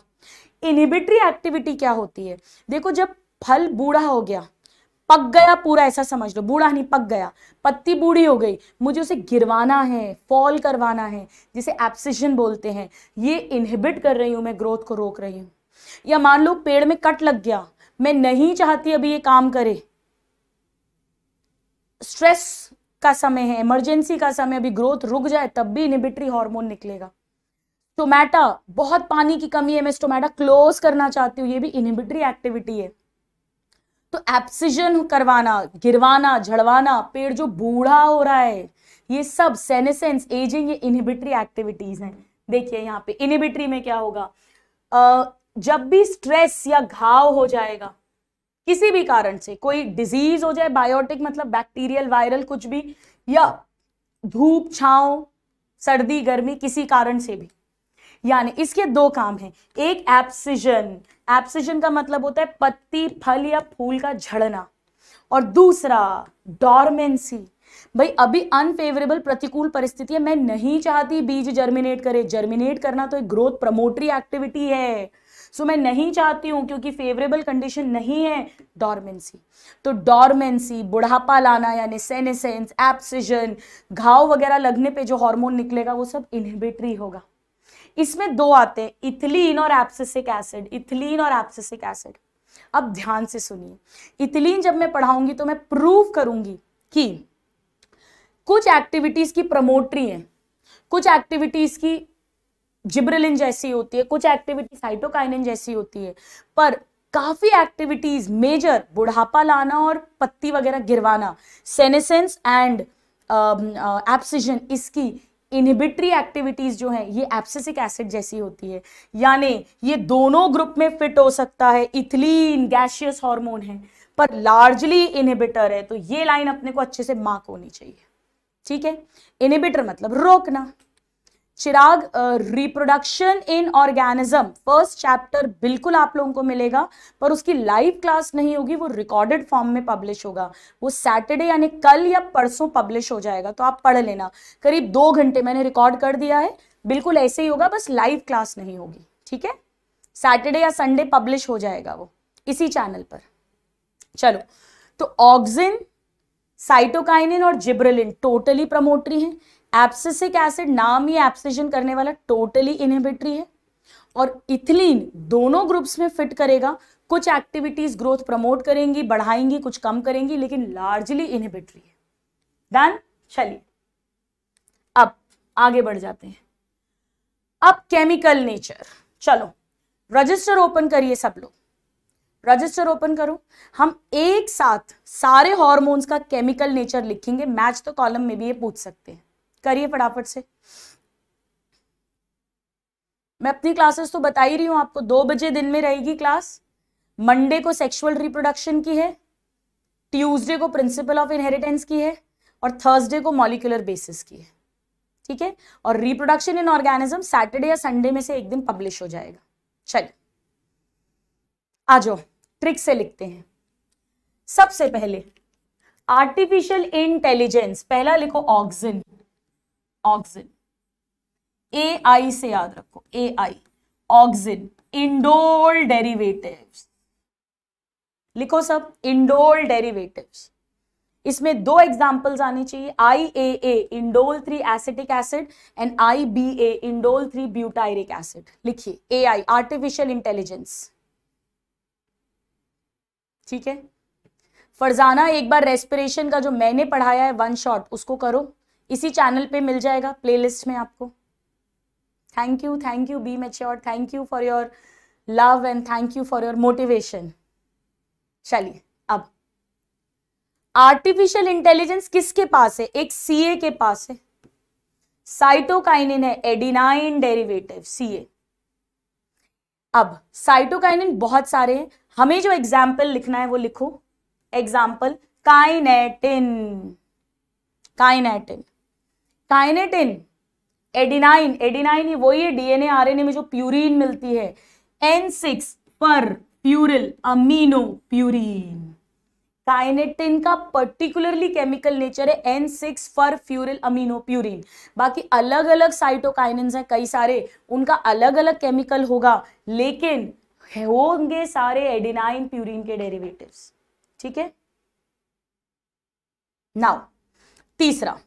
Speaker 1: इनिबिटरी एक्टिविटी क्या होती है देखो जब फल बूढ़ा हो गया पक गया पूरा ऐसा समझ लो बूढ़ा नहीं पक गया पत्ती बूढ़ी हो गई मुझे उसे गिरवाना है फॉल करवाना है जिसे एप्सिशन बोलते हैं ये इनहिबिट कर रही हूं मैं ग्रोथ को रोक रही हूँ या मान लो पेड़ में कट लग गया मैं नहीं चाहती अभी ये काम करे स्ट्रेस का समय है इमरजेंसी का समय अभी ग्रोथ रुक जाए तब भी इनिबिटरी हार्मोन निकलेगा टोमेटा बहुत पानी की कमी है मैं टोमेटा क्लोज करना चाहती हूँ ये भी इनिबिटरी एक्टिविटी है तो एप्सिजन करवाना गिरवाना झड़वाना पेड़ जो बूढ़ा हो रहा है ये सब सेनेसेंस एजिंग ये इनिबिटरी एक्टिविटीज हैं देखिए यहाँ पे इनिबिटरी में क्या होगा जब भी स्ट्रेस या घाव हो जाएगा किसी भी कारण से कोई डिजीज हो जाए बायोटिक मतलब बैक्टीरियल वायरल कुछ भी या धूप छाव सर्दी गर्मी किसी कारण से भी यानी इसके दो काम हैं एक एप्सिजन एप्सिजन का मतलब होता है पत्ती फल या फूल का झड़ना और दूसरा डॉर्मेंसी भाई अभी अनफेवरेबल प्रतिकूल परिस्थितियां मैं नहीं चाहती बीज जर्मिनेट करे जर्मिनेट करना तो एक ग्रोथ प्रमोटरी एक्टिविटी है सो मैं नहीं चाहती हूँ क्योंकि फेवरेबल कंडीशन नहीं है डॉर्मेंसी तो डॉर्मेंसी बुढ़ापा लाना यानी सेनेसेंस एप्सिजन घाव वगैरह लगने पे जो हार्मोन निकलेगा वो सब इनहिबिटरी होगा इसमें दो आते हैं इथिलीन और एप्सिसिक एसिड इथिलीन और एप्सिसिक एसिड अब ध्यान से सुनिए इथिलीन जब मैं पढ़ाऊंगी तो मैं प्रूव करूंगी कि कुछ एक्टिविटीज की प्रमोटरी है कुछ एक्टिविटीज की जिब्रेलिन जैसी होती है कुछ एक्टिविटी साइटोकाइन जैसी होती है पर काफी एक्टिविटीज मेजर बुढ़ापा लाना और पत्ती वगैरह गिरवाना सेनेसेंस एंड एप्सिजन इसकी इनहिबिटरी एक्टिविटीज जो है ये एप्सिसिक एसिड जैसी होती है यानी ये दोनों ग्रुप में फिट हो सकता है इथिलीन गैशियस हार्मोन है पर लार्जली इनहिबिटर है तो ये लाइन अपने को अच्छे से मार्क होनी चाहिए ठीक है इनहिबिटर मतलब रोकना Chirag reproduction in organism first chapter बिल्कुल आप लोगों को मिलेगा पर उसकी लाइव क्लास नहीं होगी वो रिकॉर्डेड फॉर्म में पब्लिश होगा वो सैटरडे यानी कल या परसों पब्लिश हो जाएगा तो आप पढ़ लेना करीब दो घंटे मैंने रिकॉर्ड कर दिया है बिल्कुल ऐसे ही होगा बस लाइव क्लास नहीं होगी ठीक है सैटरडे या संडे पब्लिश हो जाएगा वो इसी चैनल पर चलो तो ऑक्सिन साइटोकाइनिन और जिब्रेलिन टोटली प्रमोटरी हैं एप्सिसिक एसिड नाम ही एप्सिजन करने वाला टोटली इनहिबिटरी है और इथिलीन दोनों ग्रुप्स में फिट करेगा कुछ एक्टिविटीज ग्रोथ प्रमोट करेंगी बढ़ाएंगी कुछ कम करेंगी लेकिन लार्जली इनहिबिटरी है डन चलिए अब आगे बढ़ जाते हैं अब केमिकल नेचर चलो रजिस्टर ओपन करिए सब लोग रजिस्टर ओपन करो हम एक साथ सारे हॉर्मोन्स का केमिकल नेचर लिखेंगे मैच तो कॉलम में भी ये पूछ सकते हैं करिए फटाफट से मैं अपनी क्लासेस तो बता ही रही हूं आपको दो बजे दिन में रहेगी क्लास मंडे को सेक्सुअल रिप्रोडक्शन की है ट्यूसडे को प्रिंसिपल ऑफ इनहेरिटेंस की है और थर्सडे को मॉलिकुलर बेसिस की है ठीक है और रिप्रोडक्शन इन ऑर्गेनिज्म सैटरडे या संडे में से एक दिन पब्लिश हो जाएगा चलिए आ जाओ ट्रिक से लिखते हैं सबसे पहले आर्टिफिशियल इंटेलिजेंस पहला लिखो ऑक्सिन ऑक्सिन ए आई से याद रखो A I auxin indole derivatives लिखो सब इंडोल डेरिवेटिव्स इसमें दो एग्जाम्पल्स आने चाहिए I A A indole three acetic acid and I B A indole three butyric acid लिखिए ए आई आर्टिफिशियल इंटेलिजेंस ठीक है फरजाना एक बार रेस्पिरेशन का जो मैंने पढ़ाया है वन शॉट उसको करो इसी चैनल पे मिल जाएगा प्लेलिस्ट में आपको thank you thank you be mature thank you for your love and thank you for your motivation चलिए अब आर्टिफिशियल इंटेलिजेंस किसके पास है एक सीए के पास है साइटोकाइनिन है एडिनाइन डेरिवेटिव सीए अब साइटोकाइनिन बहुत सारे हैं हमें जो एग्जाम्पल लिखना है वो लिखो example kinetin kinetin kinetin adenine adenine ये वही है डीएनए आरएनए में जो प्यूरिन मिलती है N six furfuryl amino purine kinetin का पर्टिकुलरली केमिकल नेचर है N six furfuryl amino purine बाकी अलग अलग साइटोकाइनेंस हैं कई सारे उनका अलग अलग केमिकल होगा लेकिन होंगे सारे एडिनाइन प्यूरिन के डेरिवेटिव्स ठीक है नाउ तीसरा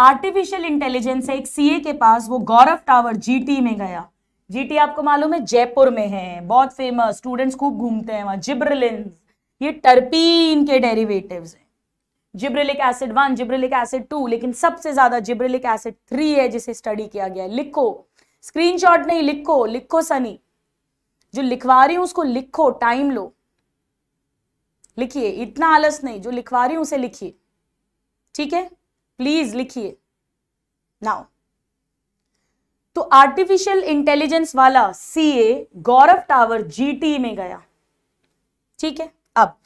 Speaker 1: आर्टिफिशियल इंटेलिजेंस है एक सीए के पास वो गौरव टावर जीटी में गया जीटी आपको मालूम है जयपुर में है बहुत फेमस स्टूडेंट्स खूब घूमते हैं वहां जिब्रलिन ये टर्पीन के डेरिवेटिव्स हैं gibberellic acid one gibberellic acid two लेकिन सबसे ज्यादा जिब्रिलिक एसिड थ्री है जिसे स्टडी किया गया है लिखो स्क्रीन नहीं लिखो लिखो सनी जो लिखवा रही हूं उसको लिखो टाइम लो लिखिए इतना आलस नहीं जो लिखवा रही हूं उसे लिखिए ठीक है प्लीज लिखिए नाउ तो आर्टिफिशियल इंटेलिजेंस वाला सीए गौरव टावर जीटी में गया ठीक है अब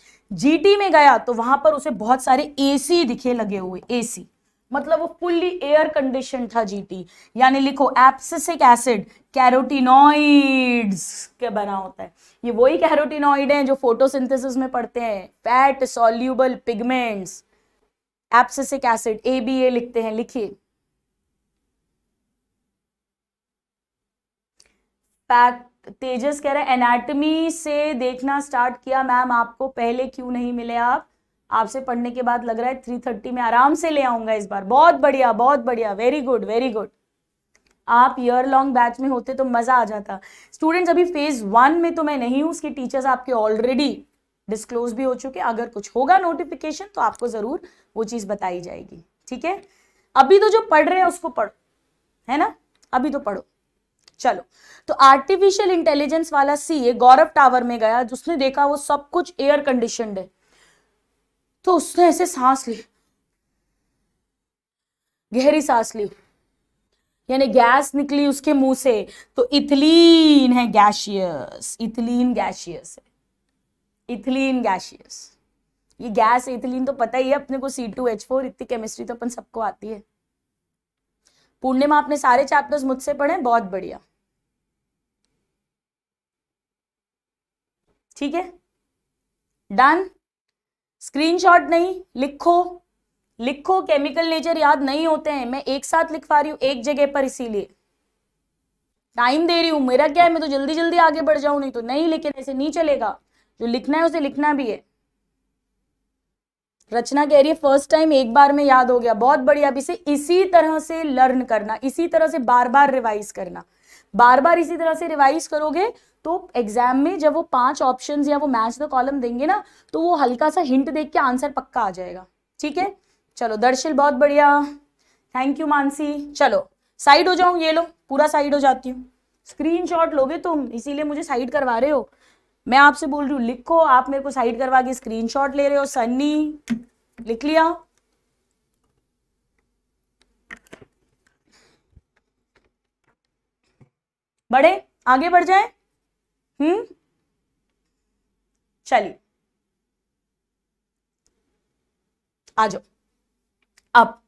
Speaker 1: जीटी में गया तो वहां पर उसे बहुत सारे एसी दिखे लगे हुए एसी मतलब वो फुल्ली एयर कंडीशन था जीटी यानी लिखो एप्सिसिक एसिड कैरोटिनॉइड्स के बना होता है ये वही कैरोटिनॉइड हैं जो फोटोसिंथेसिस में पड़ते हैं fat soluble pigments abscisic acid A B A लिखते हैं लिखिए तेजस कह रहे एनाटमी से देखना स्टार्ट किया मैम आपको पहले क्यों नहीं मिले आप आपसे पढ़ने के बाद लग रहा है थ्री थर्टी में आराम से ले आऊंगा इस बार बहुत बढ़िया बहुत बढ़िया वेरी गुड वेरी गुड आप ईयर लॉन्ग बैच में होते तो मज़ा आ जाता स्टूडेंट्स अभी फेज़ वन में तो मैं नहीं हूँ उसके टीचर्स आपके ऑलरेडी डिस्क्लोज भी हो चुके अगर कुछ होगा नोटिफिकेशन तो आपको ज़रूर वो चीज़ बताई जाएगी ठीक है अभी तो जो पढ़ रहे हैं उसको पढ़ो है ना अभी तो पढ़ो चलो तो आर्टिफिशियल इंटेलिजेंस वाला सी ये गौरव टावर में गया उसने देखा वो सब कुछ एयर कंडीशनड है तो उसने ऐसे सांस ली गहरी सांस ली यानी गैस निकली उसके मुंह से तो इथिलीन है गैशियस इथिलीन गैशियस है इथिलीन गैशियस ये गैस इथिलीन तो पता ही है अपने को सी टू एच फोर इतनी केमिस्ट्री तो अपन सबको आती है पूर्णिमा आपने सारे चैप्टर्स मुझसे पढ़े बहुत बढ़िया ठीक है डन स्क्रीनशॉट नहीं लिखो लिखो केमिकल नेचर याद नहीं होते हैं मैं एक साथ लिखवा रही हूं एक जगह पर इसीलिए टाइम दे रही हूं मेरा क्या है मैं तो जल्दी जल्दी आगे बढ़ जाऊं नहीं तो नहीं लेकिन ऐसे नहीं चलेगा जो लिखना है उसे लिखना भी है रचना कह रही है फर्स्ट टाइम एक बार में याद हो गया बहुत बढ़िया अभी से इसी तरह से लर्न करना इसी तरह से बार बार रिवाइज करना बार बार इसी तरह से रिवाइज करोगे तो एग्जाम में जब वो पांच ऑप्शंस या वो मैच द कॉलम देंगे ना तो वो हल्का सा हिंट देख के आंसर पक्का आ जाएगा ठीक है चलो दर्शिल बहुत बढ़िया थैंक यू मानसी चलो साइड हो जाऊं ये लो पूरा साइड हो जाती हूँ स्क्रीन लोगे तुम इसीलिए मुझे साइड करवा रहे हो मैं आपसे बोल रही हूँ लिखो आप मेरे को साइड करवा के स्क्रीनशॉट ले रहे हो सन्नी लिख लिया बढ़े आगे बढ़ जाए हम्म चलिए आ जाओ अब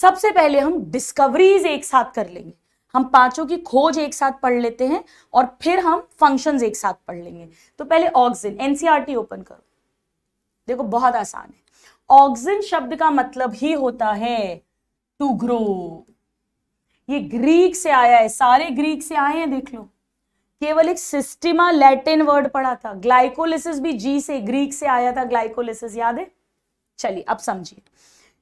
Speaker 1: सबसे पहले हम डिस्कवरीज एक साथ कर लेंगे हम पांचों की खोज एक साथ पढ़ लेते हैं और फिर हम फंक्शंस एक साथ पढ़ लेंगे तो पहले ऑक्सिन एनसीआरटी ओपन करो देखो बहुत आसान है ऑक्सिन शब्द का मतलब ही होता है टू ग्रो ये ग्रीक से आया है सारे ग्रीक से आए हैं देख लो केवल एक सिस्टिमा लैटिन वर्ड पढ़ा था ग्लाइकोलिसिस भी जी से ग्रीक से आया था ग्लाइकोलिसिस याद है चलिए अब समझिए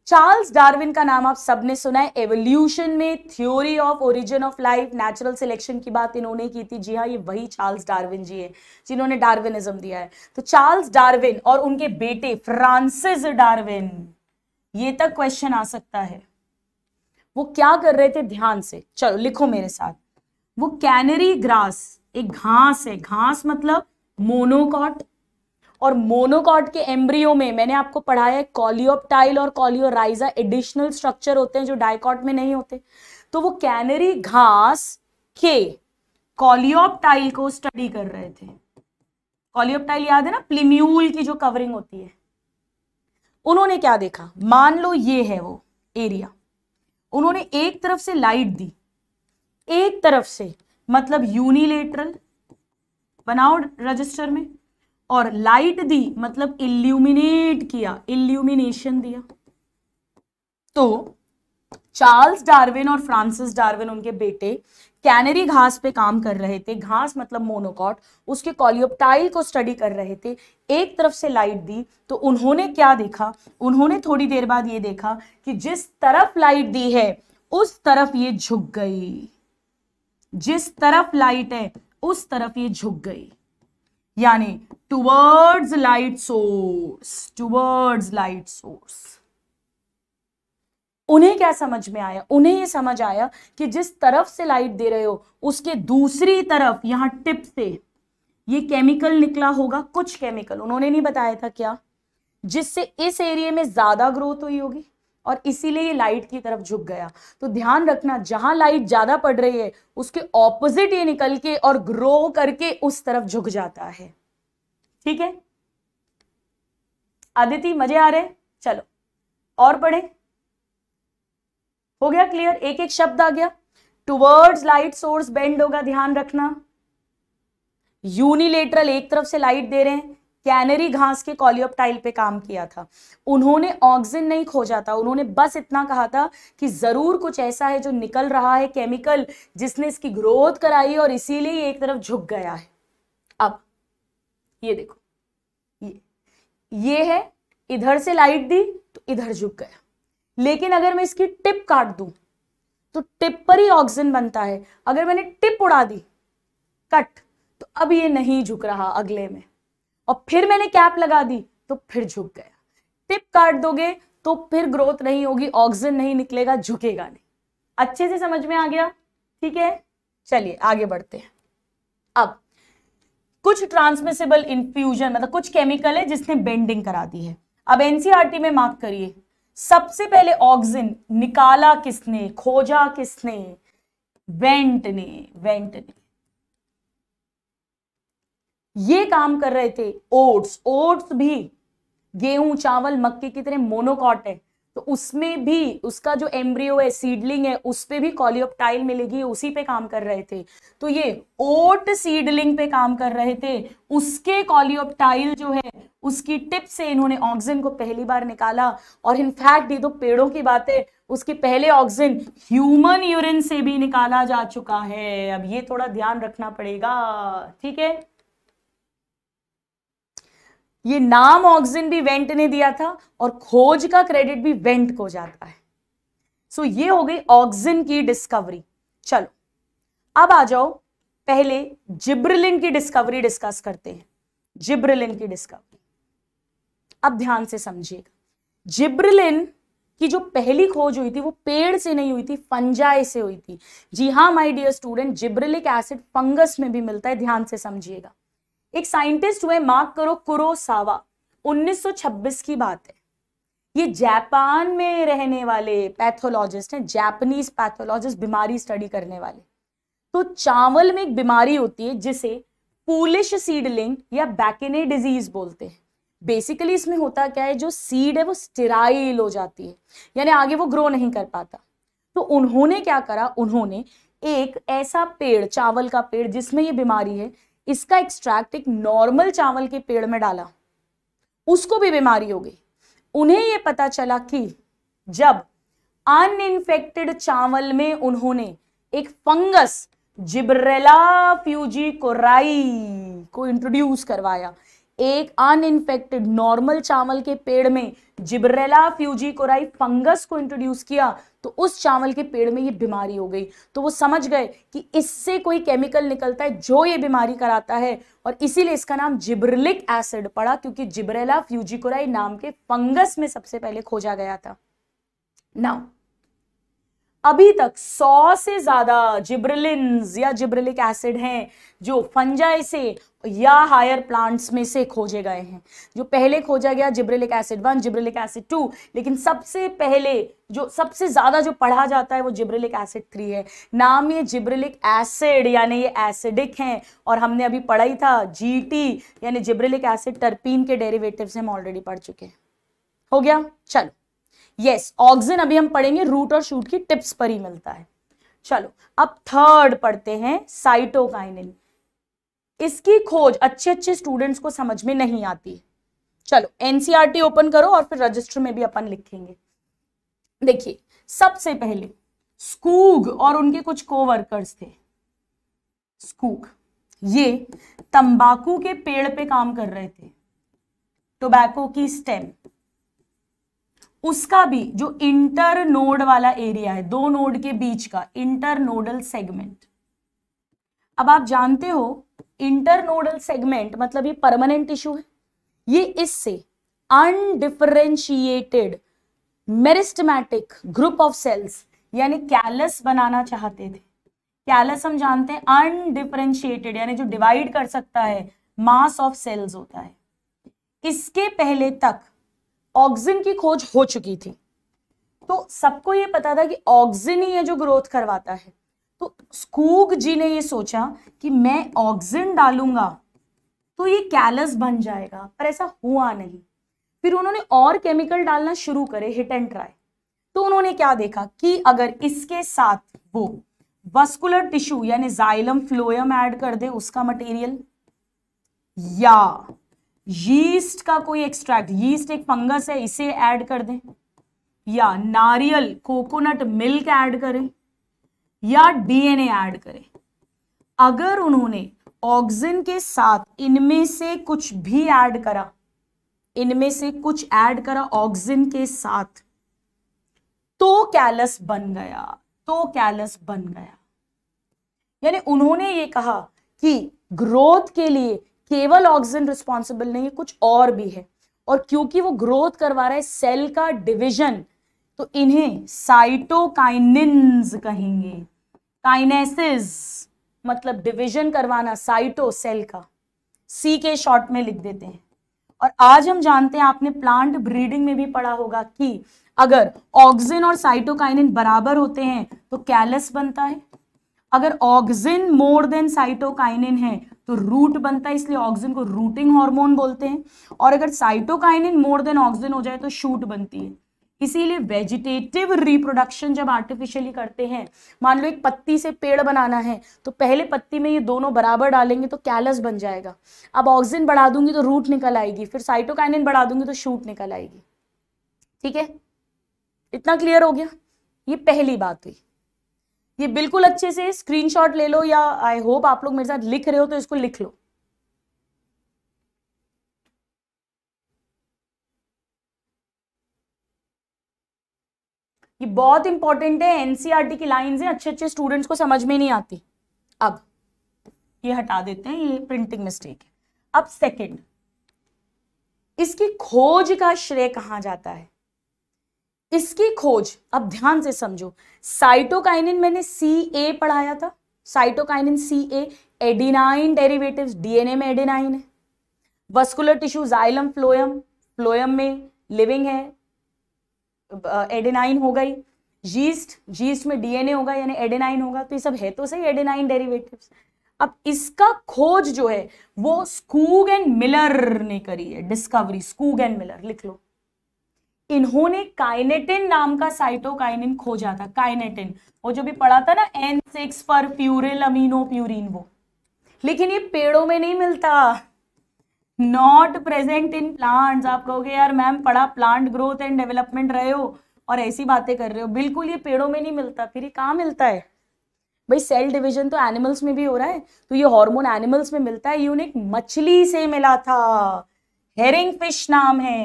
Speaker 1: चार्ल्स डार्विन का नाम आप सबने सुना है एवोल्यूशन में theory of origin of life natural selection की बात इन्होंने की थी जी हाँ ये वही चार्ल्स डार्विन जी है जिन्होंने डार्विनिज्म दिया है तो चार्ल्स डार्विन और उनके बेटे फ्रांसिस डार्विन ये तक क्वेश्चन आ सकता है वो क्या कर रहे थे ध्यान से चलो लिखो मेरे साथ वो कैनरी ग्रास एक घास है घास मतलब मोनोकॉट और मोनोकॉट के एम्ब्रियो में मैंने आपको पढ़ाया है कॉलियोपटाइल और कॉलियोराइजा एडिशनल स्ट्रक्चर होते हैं जो डायकॉट में नहीं होते तो वो कैनरी घास के कॉलियोपटाइल को स्टडी कर रहे थे कॉलियोपटाइल याद है ना प्लीम्यूल की जो कवरिंग होती है उन्होंने क्या देखा मान लो ये है वो एरिया उन्होंने एक तरफ से लाइट दी एक तरफ से मतलब यूनिलेटरल बनाओ रजिस्टर में और लाइट दी मतलब इल्यूमिनेट किया इल्यूमिनेशन दिया तो चार्ल्स डार्विन और फ्रांसिस डार्विन उनके बेटे कैनरी घास पे काम कर रहे थे घास मतलब मोनोकॉट उसके कॉलियोप्टाइल को स्टडी कर रहे थे एक तरफ से लाइट दी तो उन्होंने क्या देखा उन्होंने थोड़ी देर बाद ये देखा कि जिस तरफ लाइट दी है उस तरफ ये झुक गई जिस तरफ लाइट है उस तरफ ये झुक गई यानी towards light source towards light source उन्हें क्या समझ में आया उन्हें ये समझ आया कि जिस तरफ से लाइट दे रहे हो उसके दूसरी तरफ यहां टिप से ये केमिकल निकला होगा कुछ केमिकल उन्होंने नहीं बताया था क्या जिससे इस एरिया में ज्यादा ग्रोथ हुई होगी और इसीलिए ये लाइट की तरफ झुक गया तो ध्यान रखना जहां लाइट ज्यादा पड़ रही है उसके ऑपोजिट ये निकल के और ग्रो करके उस तरफ झुक जाता है ठीक है आदिति मजे आ रहे चलो और पढ़े हो गया क्लियर एक एक शब्द आ गया टूवर्ड्स लाइट सोर्स बेंड होगा ध्यान रखना यूनिलेटरल एक तरफ से लाइट दे रहे हैं कैनरी घास के कॉलियोपटाइल पे काम किया था उन्होंने ऑक्सीजन नहीं खोजा था उन्होंने बस इतना कहा था कि ज़रूर कुछ ऐसा है जो निकल रहा है केमिकल जिसने इसकी ग्रोथ कराई और इसीलिए एक तरफ झुक गया है अब ये देखो ये ये है इधर से लाइट दी तो इधर झुक गया लेकिन अगर मैं इसकी टिप काट दू तो टिप पर ही ऑक्सीजन बनता है अगर मैंने टिप उड़ा दी कट तो अब ये नहीं झुक रहा अगले में और फिर मैंने कैप लगा दी तो फिर झुक गया टिप काट दोगे तो फिर ग्रोथ नहीं होगी ऑक्सीजन नहीं निकलेगा झुकेगा नहीं अच्छे से समझ में आ गया ठीक है चलिए आगे बढ़ते हैं अब कुछ ट्रांसमिसेबल इन्फ्यूजन मतलब कुछ केमिकल है जिसने बेंडिंग करा दी है अब एनसीआरटी e में मार्क करिए सबसे पहले ऑक्सीजन निकाला किसने खोजा किसने वेंट ने वेंट ने ये काम कर रहे थे ओट्स ओट्स भी गेहूं चावल मक्के की तरह मोनोकॉट है तो उसमें भी उसका जो एम्ब्रियो है सीडलिंग है उस पर भी कॉलियोपटाइल मिलेगी उसी पे काम कर रहे थे तो ये ओट सीडलिंग पे काम कर रहे थे उसके कॉलियोपटाइल जो है उसकी टिप से इन्होंने ऑक्सीजन को पहली बार निकाला और इनफैक्ट ये तो पेड़ों की बात है उसके पहले ऑक्सीजन ह्यूमन यूरिन से भी निकाला जा चुका है अब ये थोड़ा ध्यान रखना पड़ेगा ठीक है ये नाम ऑक्सीजन भी वेंट ने दिया था और खोज का क्रेडिट भी वेंट को जाता है सो so, ये हो गई ऑक्सीजन की डिस्कवरी चलो अब आ जाओ पहले जिब्रिलिन की डिस्कवरी डिस्कस करते हैं जिब्रिलिन की डिस्कवरी अब ध्यान से समझिएगा जिब्रिलिन की जो पहली खोज हुई थी वो पेड़ से नहीं हुई थी फंजाई से हुई थी जी हाँ my dear student gibberellic acid fungus में भी मिलता है ध्यान से समझिएगा एक साइंटिस्ट हुए मार्क करो कुरो सावा उन्नीस की बात है ये जापान में रहने वाले पैथोलॉजिस्ट हैं जापानीज पैथोलॉजिस्ट बीमारी स्टडी करने वाले तो चावल में एक बीमारी होती है जिसे पुलिश सीडलिंग या बैकेने डिजीज बोलते हैं बेसिकली इसमें होता क्या है जो सीड है वो स्टेराइल हो जाती है यानी आगे वो ग्रो नहीं कर पाता तो उन्होंने क्या करा उन्होंने एक ऐसा पेड़ चावल का पेड़ जिसमें ये बीमारी है इसका एक्सट्रैक्ट एक नॉर्मल चावल के पेड़ में डाला उसको भी बीमारी हो गई उन्हें यह पता चला कि जब अनइंफेक्टेड चावल में उन्होंने एक फंगस जिब्रेला फ्यूजी कोराई को इंट्रोड्यूस करवाया एक अनइंफेक्टेड नॉर्मल चावल के पेड़ में जिब्रेला फ्यूजी कोराई फंगस को इंट्रोड्यूस किया तो उस चावल के पेड़ में ये बीमारी हो गई तो वो समझ गए कि इससे कोई केमिकल निकलता है जो ये बीमारी कराता है और इसीलिए इसका नाम जिब्रलिक एसिड पड़ा क्योंकि जिब्रेला फ्यूजिकोराई नाम के फंगस में सबसे पहले खोजा गया था नाउ अभी तक 100 से ज्यादा जिब्रिलिन्स या जिब्रिलिक एसिड हैं जो फंजाई से या हायर प्लांट्स में से खोजे गए हैं जो पहले खोजा गया gibberellic acid one gibberellic acid two लेकिन सबसे पहले जो सबसे ज़्यादा जो पढ़ा जाता है वो जिब्रिलिक एसिड थ्री है नाम ये जिब्रिलिक एसिड यानी ये एसिडिक हैं और हमने अभी पढ़ा ही था जी यानी जिब्रिलिक एसिड टर्पीन के डेरिवेटिव्स हम ऑलरेडी पढ़ चुके हैं हो गया चलो यस ऑक्सिन अभी हम पढ़ेंगे रूट और शूट की टिप्स पर ही मिलता है चलो अब थर्ड पढ़ते हैं साइटोकाइनिन इसकी खोज अच्छे अच्छे स्टूडेंट्स को समझ में नहीं आती चलो एनसीईआरटी ओपन e करो और फिर रजिस्टर में भी अपन लिखेंगे देखिए सबसे पहले स्कूग और उनके कुछ को वर्कर्स थे स्कूग ये तंबाकू के पेड़ पे काम कर रहे थे टोबैको की स्टेम उसका भी जो इंटर नोड वाला एरिया है दो नोड के बीच का इंटर नोडल सेगमेंट अब आप जानते हो इंटर नोडल सेगमेंट मतलब ये परमानेंट इशू है ये इससे undifferentiated meristematic group of cells यानी कैलस बनाना चाहते थे कैलस हम जानते हैं अनडिफरेंशिएटेड यानी जो डिवाइड कर सकता है मास ऑफ सेल्स होता है इसके पहले तक ऑक्सिन की खोज हो चुकी थी तो सबको ये पता था कि ऑक्सिन ही है जो ग्रोथ करवाता है तो स्कूग जी ने ये सोचा कि मैं ऑक्सिन डालूंगा तो ये कैलस बन जाएगा पर ऐसा हुआ नहीं फिर उन्होंने और केमिकल डालना शुरू करे हिट एंड ट्राई तो उन्होंने क्या देखा कि अगर इसके साथ वो वस्कुलर टिश्यू यानी जाइलम फ्लोयम ऐड कर दे उसका मटेरियल या यीस्ट का कोई एक्सट्रैक्ट यीस्ट एक फंगस है इसे ऐड कर दें या नारियल कोकोनट मिल्क ऐड करें या डीएनए ऐड करें अगर उन्होंने ऑक्सीजन के साथ इनमें से कुछ भी ऐड करा इनमें से कुछ ऐड करा ऑक्सीजन के साथ तो कैलस बन गया तो कैलस बन गया यानी उन्होंने ये कहा कि ग्रोथ के लिए केवल ऑक्सीजन रिस्पॉन्सिबल नहीं है कुछ और भी है और क्योंकि वो ग्रोथ करवा रहा है सेल का डिविजन तो इन्हें साइटोकाइनिन्स कहेंगे काइनेसिस मतलब डिवीजन करवाना साइटो सेल का सी के शॉर्ट में लिख देते हैं और आज हम जानते हैं आपने प्लांट ब्रीडिंग में भी पढ़ा होगा कि अगर ऑक्सिन और साइटोकाइनिन बराबर होते हैं तो कैलस बनता है अगर ऑक्सिन मोर देन साइटोकाइनिन है तो रूट बनता है इसलिए ऑक्सीजन को रूटिंग हार्मोन बोलते हैं और अगर साइटोकाइनिन मोर देन ऑक्सीजन हो जाए तो शूट बनती है इसीलिए वेजिटेटिव रिप्रोडक्शन जब आर्टिफिशियली करते हैं मान लो एक पत्ती से पेड़ बनाना है तो पहले पत्ती में ये दोनों बराबर डालेंगे तो कैलस बन जाएगा अब ऑक्सीजन बढ़ा दूंगी तो रूट निकल आएगी फिर साइटोकाइनिन बढ़ा दूंगी तो शूट निकल आएगी ठीक है इतना क्लियर हो गया ये पहली बात हुई ये बिल्कुल अच्छे से स्क्रीनशॉट ले लो या आई होप आप लोग मेरे साथ लिख रहे हो तो इसको लिख लो ये बहुत इंपॉर्टेंट है एनसीईआरटी e की लाइंस हैं अच्छे अच्छे स्टूडेंट्स को समझ में नहीं आती अब ये हटा देते हैं ये प्रिंटिंग मिस्टेक है अब सेकंड इसकी खोज का श्रेय कहा जाता है इसकी खोज अब ध्यान से समझो साइटोकाइनिन मैंने सी ए पढ़ाया था cytokinin C A adenine derivative DNA में एडिनाइन है vascular tissue xylem phloem phloem में लिविंग है एडेनाइन हो गई जीस्ट जीस्ट में डीएनए होगा यानी एडेनाइन होगा तो ये सब है तो सही एडेनाइन डेरिवेटिव्स अब इसका खोज जो है वो स्कूग एंड मिलर ने करी है डिस्कवरी स्कूग एंड मिलर लिख लो इन्होंने काइनेटिन नाम का साइटोकाइनिन खोजा था काइनेटिन वो जो भी पढ़ा था ना N six furfuryl amino purine वो लेकिन ये पेड़ों में नहीं मिलता नॉट प्रेजेंट इन प्लांट आप कहोगे यार मैम पढ़ा प्लांट ग्रोथ एंड डेवलपमेंट रहे हो और ऐसी बातें कर रहे हो बिल्कुल ये पेड़ों में नहीं मिलता फिर ये कहाँ मिलता है भाई सेल डिवीजन तो एनिमल्स में भी हो रहा है तो ये हार्मोन एनिमल्स में मिलता है ये उन्हें मछली से मिला था हेरिंग फिश नाम है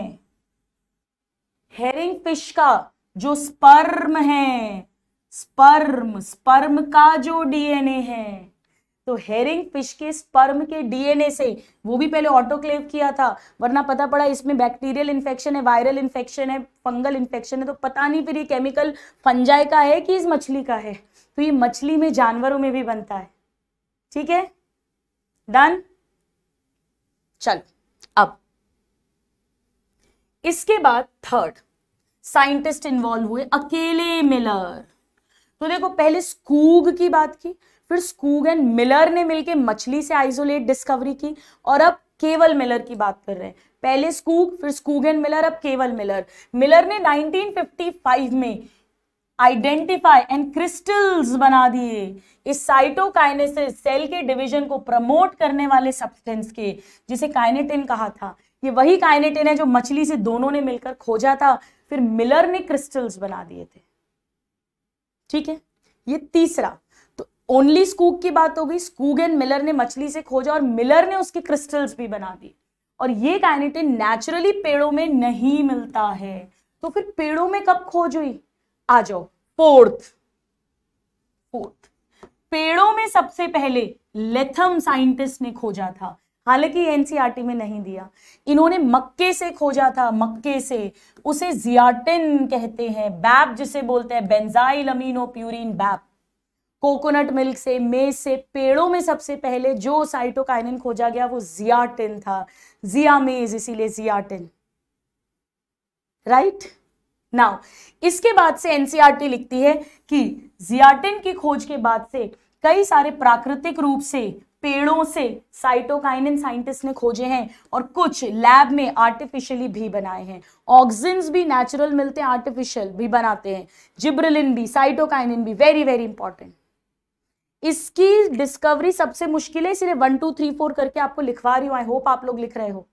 Speaker 1: हेरिंग फिश का जो स्पर्म है स्पर्म स्पर्म का जो डीएनए है तो हेरिंग फिश के स्पर्म के डीएनए से वो भी पहले ऑटोक्लेव किया था वरना पता पड़ा इसमें बैक्टीरियल इन्फेक्शन है वायरल इन्फेक्शन है फंगल इन्फेक्शन है तो पता नहीं फिर ये केमिकल फंजाई का है कि इस मछली का है तो ये मछली में जानवरों में भी बनता है ठीक है डन चल अब इसके बाद थर्ड साइंटिस्ट इन्वॉल्व हुए अकेले मिलर तो देखो पहले स्कूग की बात की फिर स्कूग एंड मिलर ने मिलकर मछली से आइसोलेट डिस्कवरी की और अब केवल मिलर की बात कर रहे हैं पहले स्कूग फिर स्कूग एंड मिलर अब केवल मिलर मिलर ने 1955 में आइडेंटिफाई एंड क्रिस्टल्स बना दिए इस साइटोकाइनेसिस सेल के डिवीजन को प्रमोट करने वाले सब्सटेंस के जिसे काइनेटिन कहा था ये वही काइनेटिन है जो मछली से दोनों ने मिलकर खोजा था फिर मिलर ने क्रिस्टल्स बना दिए थे ठीक है ये तीसरा तो ओनली स्कूक की बात हो गई स्कूग एंड मिलर ने मछली से खोजा और मिलर ने उसके क्रिस्टल्स भी बना दिए और ये काइनेटिन नेचुरली पेड़ों में नहीं मिलता है तो फिर पेड़ों में कब खोज हुई आ जाओ फोर्थ फोर्थ पेड़ों में सबसे पहले लेथम साइंटिस्ट ने खोजा था हालांकि एनसीईआरटी e में नहीं दिया इन्होंने मक्के से खोजा था मक्के से उसे जियाटिन कहते हैं बैप जिसे बोलते हैं benzyl amino purine BAP coconut milk से मेज से पेड़ों में सबसे पहले जो साइटोकाइनिन खोजा गया वो जियाटिन था जियामेज इसीलिए जियाटिन राइट नाउ इसके बाद से एनसीईआरटी e लिखती है कि जियाटिन की खोज के बाद से कई सारे प्राकृतिक रूप से पेड़ों से साइटोकाइनिन साइंटिस्ट ने खोजे हैं और कुछ लैब में आर्टिफिशियली भी बनाए हैं ऑक्सीजन भी नेचुरल मिलते हैं आर्टिफिशियल भी बनाते हैं जिब्रलिन भी साइटोकाइन भी वेरी वेरी इंपॉर्टेंट इसकी डिस्कवरी सबसे मुश्किल है इसलिए वन टू थ्री फोर करके आपको लिखवा रही हूँ आई होप आप लोग लिख रहे हो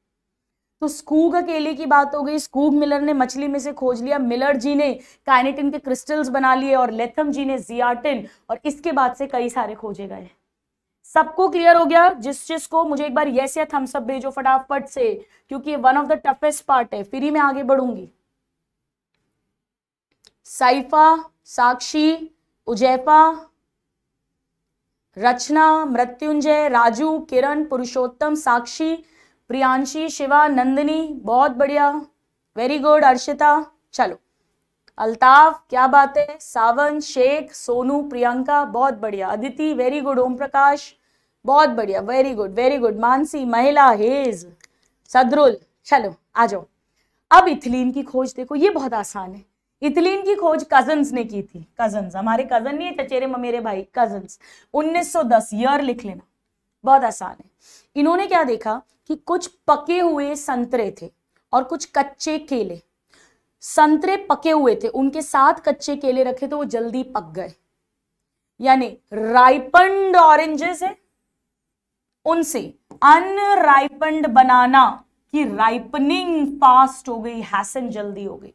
Speaker 1: तो स्कूग अकेले की बात हो गई स्कूग मिलर ने मछली में से खोज लिया मिलर जी ने काइनेटिन के क्रिस्टल्स बना लिए और लेथम जी ने जियाटिन और इसके बाद से कई सारे खोजे गए सबको क्लियर हो गया जिस चीज को मुझे एक बार यस या थम्सअप भेजो फटाफट से क्योंकि one of the toughest part है फिर ही मैं आगे बढ़ूंगी साइफा साक्षी उजैफा रचना मृत्युंजय राजू किरण पुरुषोत्तम साक्षी प्रियांशी शिवा नंदिनी बहुत बढ़िया वेरी गुड अर्षिता चलो अल्ताफ क्या बात है सावन शेख सोनू प्रियंका बहुत बढ़िया अदिति वेरी गुड ओम प्रकाश बहुत बढ़िया very good very good Mansi महिला हेज सदरुल चलो आ जाओ अब इथिलीन की खोज देखो ये बहुत आसान है इथिलीन की खोज कजन्स ने की थी कजन्स हमारे कजन नहीं है चचेरे मेरे भाई कजन्स 1910 ईयर लिख लेना बहुत आसान है इन्होंने क्या देखा कि कुछ पके हुए संतरे थे और कुछ कच्चे केले संतरे पके हुए थे उनके साथ कच्चे केले रखे तो वो जल्दी पक गए यानी राइपंड ऑरेंजेस है उनसे अनराइपंड बनाना कि राइपनिंग फास्ट हो गई हैसन जल्दी हो गई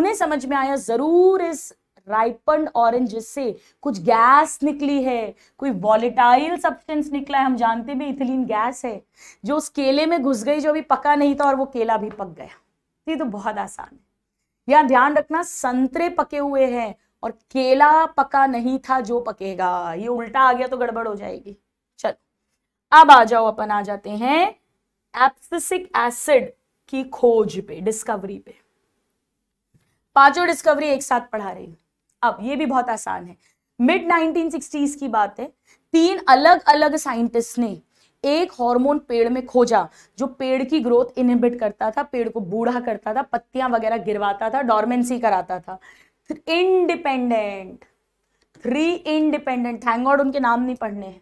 Speaker 1: उन्हें समझ में आया जरूर इस राइपंड ऑरेंजेस से कुछ गैस निकली है कोई वॉलेटाइल सब्सटेंस निकला है हम जानते भी इथिलीन गैस है जो उस केले में घुस गई जो अभी पका नहीं था और वो केला भी पक गया ये तो बहुत आसान है या ध्यान रखना संतरे पके हुए हैं और केला पका नहीं था जो पकेगा ये उल्टा आ गया तो गड़बड़ हो जाएगी चलो अब आ जाओ अपन आ जाते हैं एप्सिक एसिड की खोज पे डिस्कवरी पे पांचों डिस्कवरी एक साथ पढ़ा रही अब ये भी बहुत आसान है मिड 1960s की बात है तीन अलग अलग साइंटिस्ट ने एक हार्मोन पेड़ में खोजा जो पेड़ की ग्रोथ इनहिबिट करता था पेड़ को बूढ़ा करता था पत्तियां वगैरह गिरवाता था डॉर्मेंसी कराता था independent three independent thank God उनके नाम नहीं पढ़ने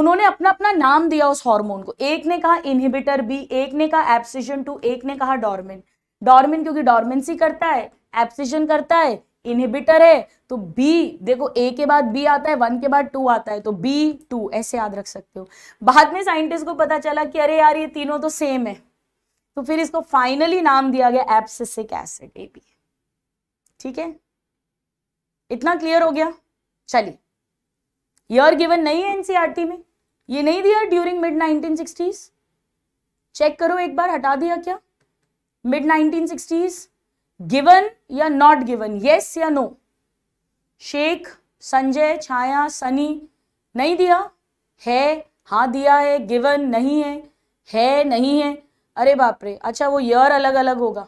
Speaker 1: उन्होंने अपना अपना नाम दिया उस हार्मोन को एक ने कहा इनहिबिटर बी एक ने कहा एप्सिजन टू एक ने कहा डॉर्मिन डॉर्मिन क्योंकि डॉर्मेंसी करता है एप्सिजन करता है इनहिबिटर है तो बी देखो ए के बाद बी आता है वन के बाद टू आता है तो बी टू ऐसे याद रख सकते हो बाद में साइंटिस्ट को पता चला कि अरे यार ये तीनों तो सेम है तो फिर इसको फाइनली नाम दिया गया एप्सिसिक एसिड ए बी ठीक है इतना क्लियर हो गया चलिए यर गिवन नहीं है एनसीआरटी e में ये नहीं दिया ड्यूरिंग मिड 1960s चेक करो एक बार हटा दिया क्या मिड 1960s गिवन या नॉट गिवन येस या नो शेख संजय छाया सनी नहीं दिया है हाँ दिया है गिवन नहीं है है नहीं है अरे बाप रे अच्छा वो यर अलग अलग होगा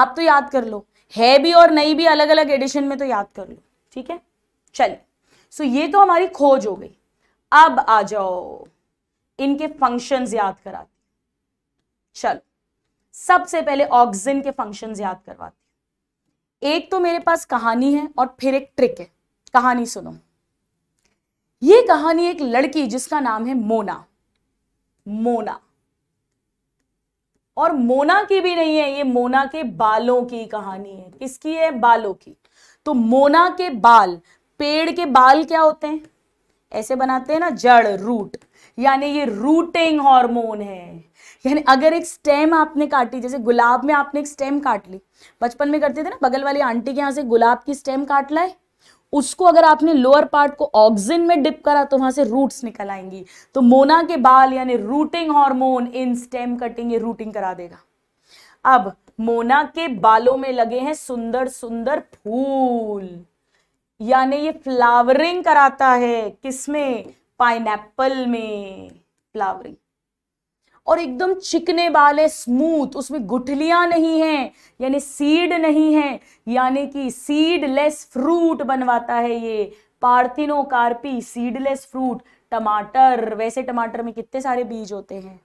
Speaker 1: आप तो याद कर लो है भी और नहीं भी अलग अलग एडिशन में तो याद कर लो ठीक है चलिए सो ये तो हमारी खोज हो गई अब आ जाओ इनके फंक्शंस याद कराती चलो सबसे पहले ऑक्सीजन के फंक्शंस याद करवाती एक तो मेरे पास कहानी है और फिर एक ट्रिक है कहानी सुनो ये कहानी एक लड़की जिसका नाम है मोना मोना और मोना की भी नहीं है ये मोना के बालों की कहानी है किसकी है बालों की तो मोना के बाल पेड़ के बाल क्या होते हैं ऐसे बनाते हैं ना जड़ रूट यानी ये रूटिंग हार्मोन है यानी अगर एक स्टेम आपने काटी जैसे गुलाब में आपने एक स्टेम काट ली बचपन में करते थे ना बगल वाली आंटी के यहाँ से गुलाब की स्टेम काट लाए उसको अगर आपने लोअर पार्ट को ऑक्सीजन में डिप करा तो वहां से रूट्स निकल आएंगी तो मोना के बाल यानी rooting hormone in stem cutting ये रूटिंग करा देगा अब मोना के बालों में लगे हैं सुंदर सुंदर फूल यानी ये फ्लावरिंग कराता है किसमें पाइनएप्पल में फ्लावरिंग और एकदम चिकने वाले स्मूथ उसमें गुठलियाँ नहीं हैं यानी सीड नहीं है यानी कि सीडलेस फ्रूट बनवाता है ये पार्थिनो कार्पी सीडलेस फ्रूट टमाटर वैसे टमाटर में कितने सारे बीज होते हैं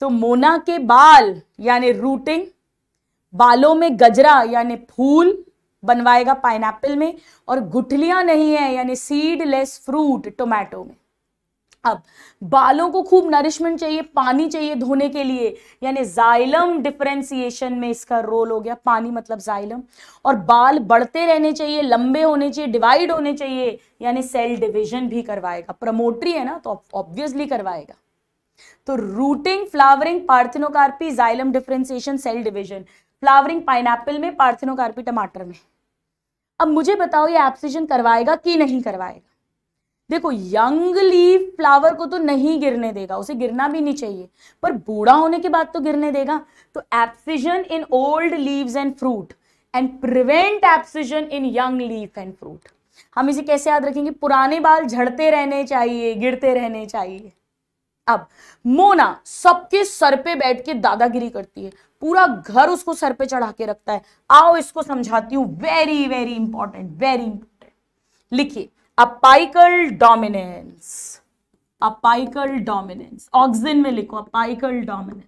Speaker 1: तो मोना के बाल यानी रूटिंग बालों में गजरा यानी फूल बनवाएगा पाइनएप्पल में और गुठलियां नहीं है यानी सीडलेस फ्रूट टोमेटो में अब बालों को खूब नरिशमेंट चाहिए पानी चाहिए धोने के लिए यानी जाइलम डिफरेंसिएशन में इसका रोल हो गया पानी मतलब जाइलम और बाल बढ़ते रहने चाहिए लंबे होने चाहिए डिवाइड होने चाहिए यानी सेल डिविजन भी करवाएगा प्रमोटरी है ना तो ऑब्वियसली करवाएगा तो rooting flowering parthenocarpy xylem differentiation cell division flowering pineapple में पार्थिनोकार्पी टमाटर में अब मुझे बताओ ये एप्सिजन करवाएगा कि नहीं करवाएगा देखो यंग लीव फ्लावर को तो नहीं गिरने देगा उसे गिरना भी नहीं चाहिए पर बूढ़ा होने के बाद तो गिरने देगा तो abscission in old leaves and fruit and prevent abscission in young leaf and fruit हम इसे कैसे याद रखेंगे पुराने बाल झड़ते रहने चाहिए गिरते रहने चाहिए अब मोना सबके सर पे बैठ के दादागिरी करती है पूरा घर उसको सर पे चढ़ा के रखता है आओ इसको समझाती हूँ very very important very important लिखिए apical dominance apical dominance auxin में लिखो अपाइकल डोमिनेंस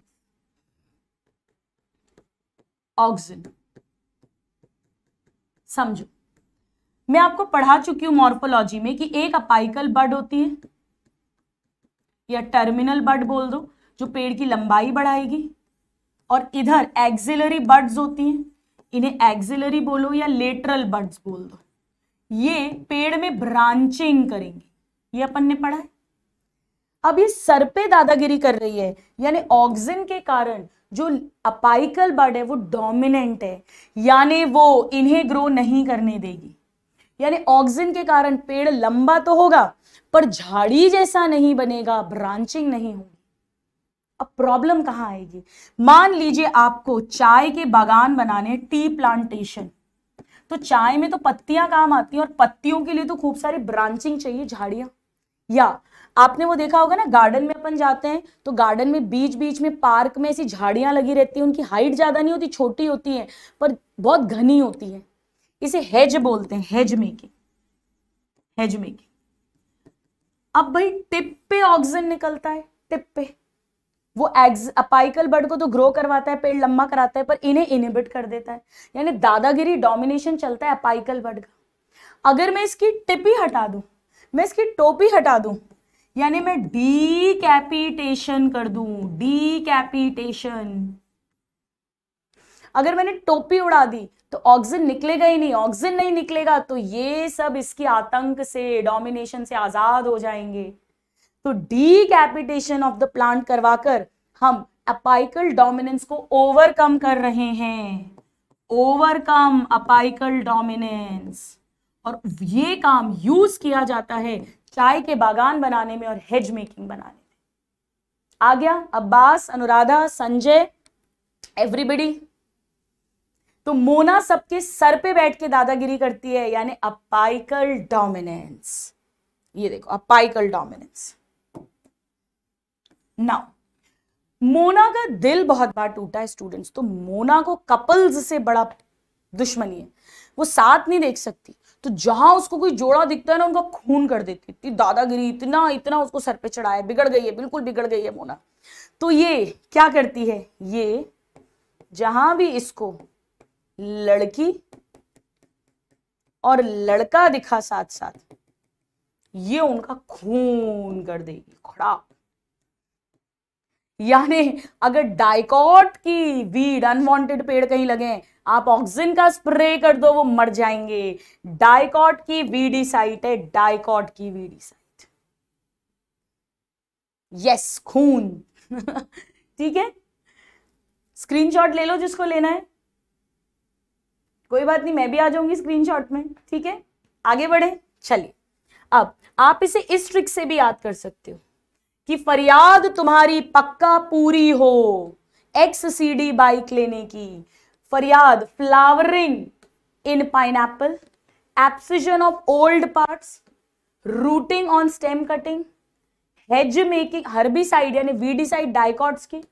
Speaker 1: ऑक्सिन समझो मैं आपको पढ़ा चुकी हूं मॉर्फोलॉजी में कि एक अपाइकल बर्ड होती है या टर्मिनल बर्ड बोल दो जो पेड़ की लंबाई बढ़ाएगी और इधर एक्सिलरी बर्ड्स होती हैं इन्हें एक्सिलरी बोलो या लेटरल बर्ड्स बोल दो ये पेड़ में ब्रांचिंग करेंगे ये अपन ने पढ़ा है अब ये सर पे दादागिरी कर रही है यानी ऑक्सीजन के कारण जो अपाइकल बर्ड है वो डोमिनेंट है यानी वो इन्हें ग्रो नहीं करने देगी यानी ऑक्सीजन के कारण पेड़ लंबा तो होगा पर झाड़ी जैसा नहीं बनेगा ब्रांचिंग नहीं होगी अब प्रॉब्लम कहाँ आएगी मान लीजिए आपको चाय के बागान बनाने टी प्लांटेशन तो चाय में तो पत्तियां काम आती हैं और पत्तियों के लिए तो खूब सारी ब्रांचिंग चाहिए झाड़ियां या आपने वो देखा होगा ना गार्डन में अपन जाते हैं तो गार्डन में बीच बीच में पार्क में ऐसी झाड़ियां लगी रहती हैं उनकी हाइट ज़्यादा नहीं होती छोटी होती है पर बहुत घनी होती है इसे हेज बोलते हैं हेज मेकिंग हेज मेकिंग अब भाई टिप पे ऑक्सीजन निकलता है टिप पे वो एग्ज अपाइकल बर्ड को तो ग्रो करवाता है पेड़ लंबा कराता है पर इन्हें इनिबिट कर देता है यानी दादागिरी डोमिनेशन चलता है अपाइकल बर्ड का अगर मैं इसकी टिपी हटा दू मैं इसकी टोपी हटा दू यानी मैं डी कर दू डी अगर मैंने टोपी उड़ा दी तो ऑक्सीजन निकलेगा ही नहीं ऑक्सीजन नहीं निकलेगा तो ये सब इसकी आतंक से डोमिनेशन से आज़ाद हो जाएंगे तो decapitation of the plant करवाकर हम अपाइकल डोमिनेंस को ओवरकम कर रहे हैं ओवरकम अपाइकल डोमिनेंस और ये काम यूज किया जाता है चाय के बागान बनाने में और हेज मेकिंग बनाने में आ गया अब्बास अनुराधा संजय एवरीबडी तो मोना सबके सर पे बैठ के दादागिरी करती है यानी अपाइकल डोमिनेंस ये देखो अपाइकल डोमिनेंस नाउ मोना का दिल बहुत बार टूटा है स्टूडेंट्स तो मोना को कपल्स से बड़ा दुश्मनी है वो साथ नहीं देख सकती तो जहां उसको कोई जोड़ा दिखता है ना उनका खून कर देती इतनी दादागिरी इतना इतना उसको सर पे चढ़ाया बिगड़ गई है बिल्कुल बिगड़ गई है मोना तो ये क्या करती है ये जहां भी इसको लड़की और लड़का दिखा साथ साथ ये उनका खून कर देगी खड़ा यानी अगर डायकॉट की वीड अनवांटेड पेड़ कहीं लगे आप ऑक्सीजन का स्प्रे कर दो वो मर जाएंगे डायकॉट की वीडी साइट है डायकॉट की वीडी साइट यस खून ठीक है स्क्रीनशॉट ले लो जिसको लेना है कोई बात नहीं मैं भी आ जाऊंगी स्क्रीनशॉट में ठीक है आगे बढ़े चलिए अब आप इसे इस ट्रिक से भी याद कर सकते हो कि फरियाद तुम्हारी पक्का पूरी हो एक्स सी डी बाइक लेने की फरियाद flowering in pineapple abscission of old parts rooting on stem cutting hedge making side यानी वीडी साइड डाइकॉट्स की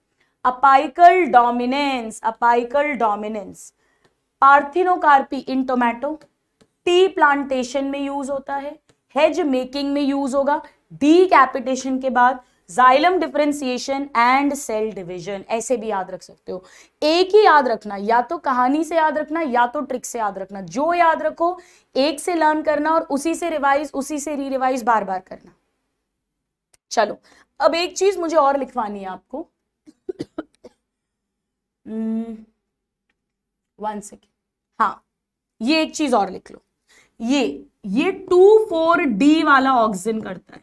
Speaker 1: apical dominance apical dominance parthenocarpy in tomato tea plantation में use होता है hedge making में use होगा decapitation के बाद xylem differentiation and cell division ऐसे भी याद रख सकते हो एक ही याद रखना या तो कहानी से याद रखना या तो ट्रिक से याद रखना जो याद रखो एक से लर्न करना और उसी से रिवाइज उसी से री रिवाइज बार बार करना चलो अब एक चीज मुझे और लिखवानी है आपको वन hmm, सेकेंड हाँ ये एक चीज और लिख लो ये ये टू फोर डी वाला ऑक्सीजन करता है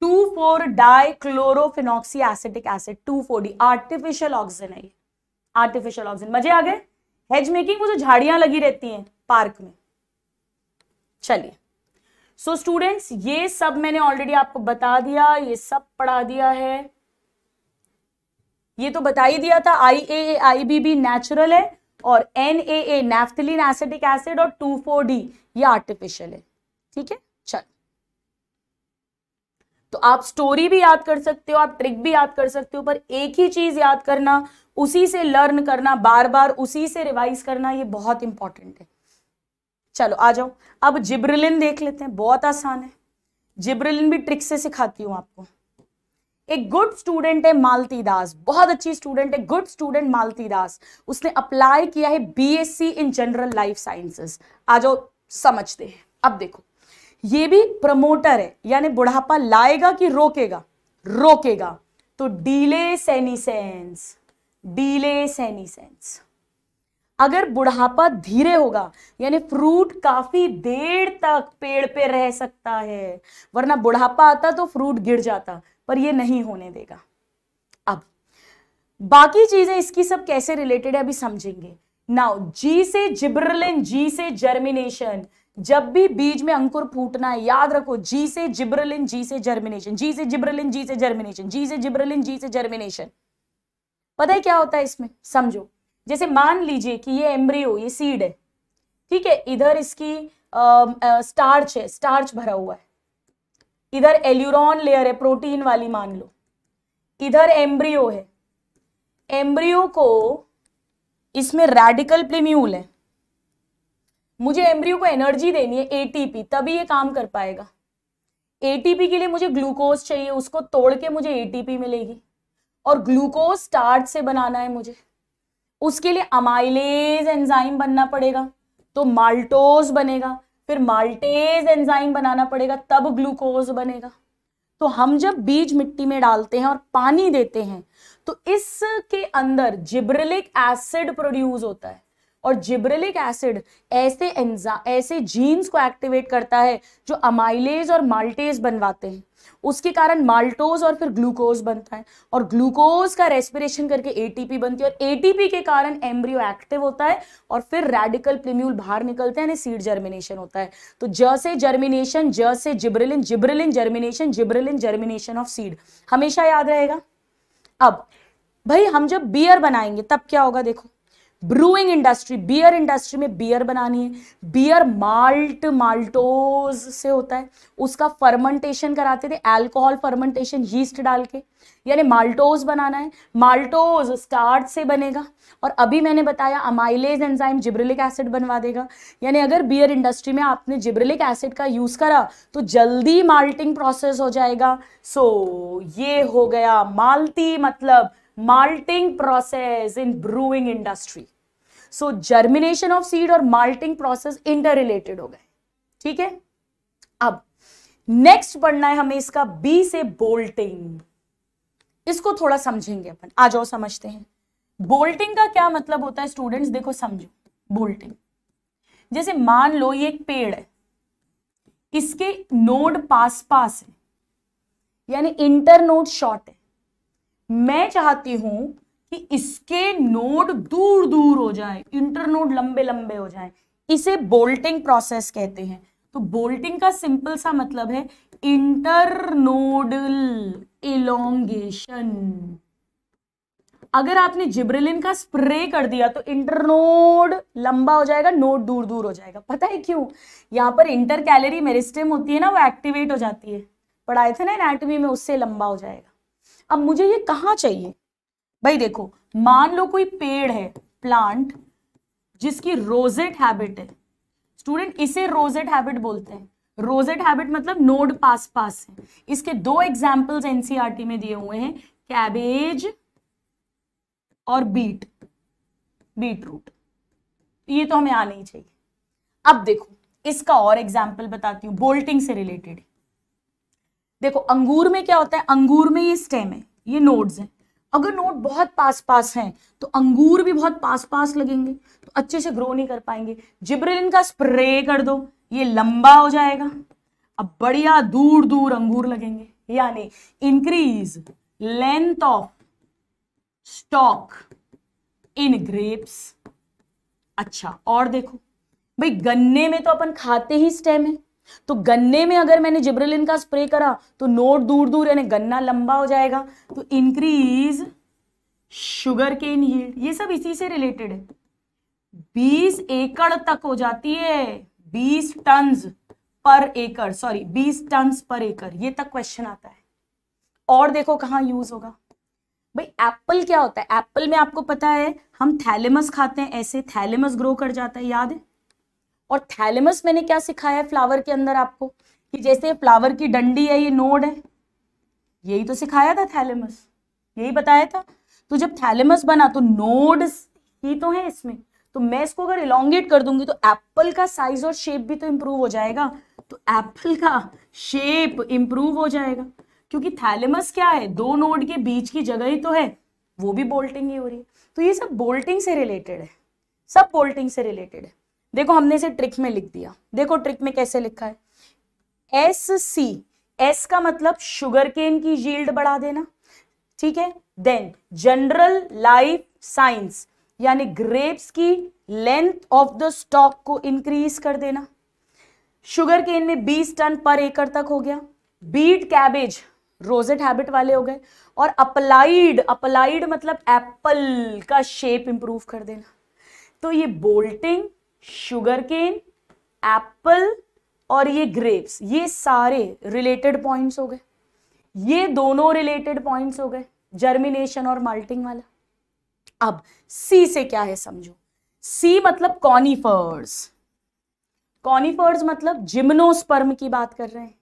Speaker 1: two four dichlorophenoxy acetic acid two four D artificial oxygen है ये आर्टिफिशियल ऑक्सीजन मजे आ गए हेज मेकिंग वो जो झाड़ियां लगी रहती हैं पार्क में चलिए सो स्टूडेंट्स ये सब मैंने ऑलरेडी आपको बता दिया ये सब पढ़ा दिया है ये तो बता ही दिया था I A I B B natural है और N A A naphthalene acetic acid और टू फोर डी ये आर्टिफिशियल है ठीक है चल तो आप स्टोरी भी याद कर सकते हो आप ट्रिक भी याद कर सकते हो पर एक ही चीज याद करना उसी से लर्न करना बार बार उसी से रिवाइज करना ये बहुत इंपॉर्टेंट है चलो आ जाओ अब जिब्रिलिन देख लेते हैं बहुत आसान है जिब्रिलिन भी ट्रिक से सिखाती हूँ आपको एक गुड स्टूडेंट है मालती दास बहुत अच्छी स्टूडेंट है गुड स्टूडेंट मालती दास उसने अप्लाई किया है BSc in general life sciences आ जाओ समझते हैं अब देखो ये भी प्रमोटर है यानी बुढ़ापा लाएगा कि रोकेगा रोकेगा तो डीले सेनीसेंस डीले सेनीसेंस अगर बुढ़ापा धीरे होगा यानी फ्रूट काफी देर तक पेड़ पे रह सकता है वरना बुढ़ापा आता तो फ्रूट गिर जाता पर ये नहीं होने देगा अब बाकी चीजें इसकी सब कैसे रिलेटेड है अभी समझेंगे नाउ जी से जिब्रलिन जी से जर्मिनेशन जब भी बीज में अंकुर फूटना है याद रखो जी से जिब्रलिन जी से जर्मिनेशन जी से जिब्रलिन जी से जर्मिनेशन जी से जिब्रलिन जी से जर्मिनेशन पता है क्या होता है इसमें समझो जैसे मान लीजिए कि ये एम्ब्रियो ये सीड है ठीक है इधर इसकी स्टार्च है स्टार्च भरा हुआ है इधर एल्यूरॉन लेयर है प्रोटीन वाली मान लो इधर एम्ब्रियो है एम्ब्रियो को इसमें रेडिकल प्लेम्यूल है मुझे एम्ब्रियो को एनर्जी देनी है एटीपी तभी ये काम कर पाएगा एटीपी के लिए मुझे ग्लूकोज चाहिए उसको तोड़ के मुझे एटीपी मिलेगी और ग्लूकोज स्टार्च से बनाना है मुझे उसके लिए अमाइलेज एंजाइम बनना पड़ेगा तो माल्टोज बनेगा फिर माल्टेज एंजाइम बनाना पड़ेगा तब ग्लूकोज बनेगा तो हम जब बीज मिट्टी में डालते हैं और पानी देते हैं तो इसके अंदर जिब्रिलिक एसिड प्रोड्यूस होता है और जिब्रेलिक एसिड ऐसे ऐसे जीन्स को एक्टिवेट करता है जो अमाइलेज और माल्टेज बनवाते हैं उसके कारण माल्टोज और फिर ग्लूकोज बनता है और ग्लूकोज का रेस्पिरेशन करके एटीपी बनती है और एटीपी के कारण एम्ब्रियो एक्टिव होता है और फिर रेडिकल प्लेम्यूल बाहर निकलते हैं सीड जर्मिनेशन होता है तो ज से जर्मिनेशन ज से gibberellin gibberellin germination gibberellin germination of seed हमेशा याद रहेगा अब भाई हम जब बियर बनाएंगे तब क्या होगा देखो ब्रूइंग इंडस्ट्री बियर इंडस्ट्री में बियर बनानी है बियर माल्ट माल्टोज से होता है उसका फर्मेंटेशन कराते थे अल्कोहल फर्मेंटेशन यीस्ट डाल के यानी माल्टोज बनाना है माल्टोज स्टार्च से बनेगा और अभी मैंने बताया अमाइलेज एंजाइम जिब्रिलिक एसिड बनवा देगा यानी अगर बियर इंडस्ट्री में आपने जिब्रिलिक एसिड का यूज़ करा तो जल्दी माल्टिंग प्रोसेस हो जाएगा सो so, ये हो गया माल्टी मतलब malting process in brewing industry so germination of seed और malting process interrelated हो गए ठीक है अब नेक्स्ट पढ़ना है हमें इसका बी से बोल्टिंग इसको थोड़ा समझेंगे अपन आ जाओ समझते हैं बोल्टिंग का क्या मतलब होता है स्टूडेंट्स देखो समझो बोल्टिंग जैसे मान लो ये एक पेड़ है इसके नोड पास पास है यानी इंटर नोड शॉर्ट है मैं चाहती हूं कि इसके नोड दूर दूर हो जाएं इंटरनोड लंबे लंबे हो जाएं इसे बोल्टिंग प्रोसेस कहते हैं तो बोल्टिंग का सिंपल सा मतलब है इंटरनोडल इलोंगेशन अगर आपने जिब्रेलिन का स्प्रे कर दिया तो इंटरनोड लंबा हो जाएगा नोड दूर दूर हो जाएगा पता है क्यों यहां पर इंटर कैलरी मेरिस्टेम होती है ना वो एक्टिवेट हो जाती है पढ़ाए थे ना एनाटमी में उससे लंबा हो जाएगा अब मुझे ये कहाँ चाहिए भाई देखो मान लो कोई पेड़ है प्लांट जिसकी रोजेट हैबिट है स्टूडेंट इसे रोजेट हैबिट बोलते हैं रोजेट हैबिट मतलब नोड पास पास है इसके दो एग्जाम्पल्स एनसीआरटी e में दिए हुए हैं कैबेज और बीट बीट रूट ये तो हमें आना ही चाहिए अब देखो इसका और एग्जाम्पल बताती हूँ बोल्टिंग से रिलेटेड देखो अंगूर में क्या होता है अंगूर में ये स्टेम है ये नोड्स हैं अगर नोट बहुत पास पास हैं तो अंगूर भी बहुत पास पास लगेंगे तो अच्छे से ग्रो नहीं कर पाएंगे जिब्रेलिन का स्प्रे कर दो ये लंबा हो जाएगा अब बढ़िया दूर दूर अंगूर लगेंगे यानी increase length of stock in grapes अच्छा और देखो भाई गन्ने में तो अपन खाते ही स्टेम है तो गन्ने में अगर मैंने जिब्रेलिन का स्प्रे करा तो नोट दूर दूर यानी गन्ना लंबा हो जाएगा तो इंक्रीज शुगर केन यील्ड ये सब इसी से रिलेटेड है बीस एकड़ तक हो जाती है बीस टन पर एकड़ सॉरी बीस टन पर एकड़ ये तक क्वेश्चन आता है और देखो कहां यूज होगा भाई एप्पल क्या होता है एप्पल में आपको पता है हम थैलेमस खाते हैं ऐसे थैलेमस ग्रो कर जाता है याद है और थैलेमस मैंने क्या सिखाया है फ्लावर के अंदर आपको कि जैसे फ्लावर की डंडी है ये नोड है यही तो सिखाया था थैलेमस यही बताया था तो जब थैलेमस बना तो नोड ही तो है इसमें तो मैं इसको अगर इलांगेट कर दूंगी तो एप्पल का साइज और शेप भी तो इम्प्रूव हो जाएगा तो एप्पल का शेप इम्प्रूव हो जाएगा क्योंकि थैलेमस क्या है दो नोड के बीच की जगह ही तो है वो भी बोल्टिंग ही हो रही है तो ये सब बोल्टिंग से रिलेटेड है सब बोल्टिंग से रिलेटेड है देखो हमने इसे ट्रिक में लिख दिया देखो ट्रिक में कैसे लिखा है एस सी एस का मतलब शुगर केन की जील्ड बढ़ा देना ठीक है देन जनरल लाइफ साइंस यानी ग्रेप्स की लेंथ ऑफ द स्टॉक को इंक्रीज कर देना शुगर केन में 20 टन पर एकड़ तक हो गया बीट कैबेज रोजेट हैबिट वाले हो गए और अप्लाइड अप्लाइड मतलब एप्पल का शेप इंप्रूव कर देना तो ये बोल्टिंग शुगर केन एप्पल और ये ग्रेप्स ये सारे रिलेटेड पॉइंट्स हो गए ये दोनों रिलेटेड पॉइंट्स हो गए जर्मिनेशन और माल्टिंग वाला अब सी से क्या है समझो सी मतलब कॉनिफर्स कॉनिफर्स मतलब जिम्नोस्पर्म की बात कर रहे हैं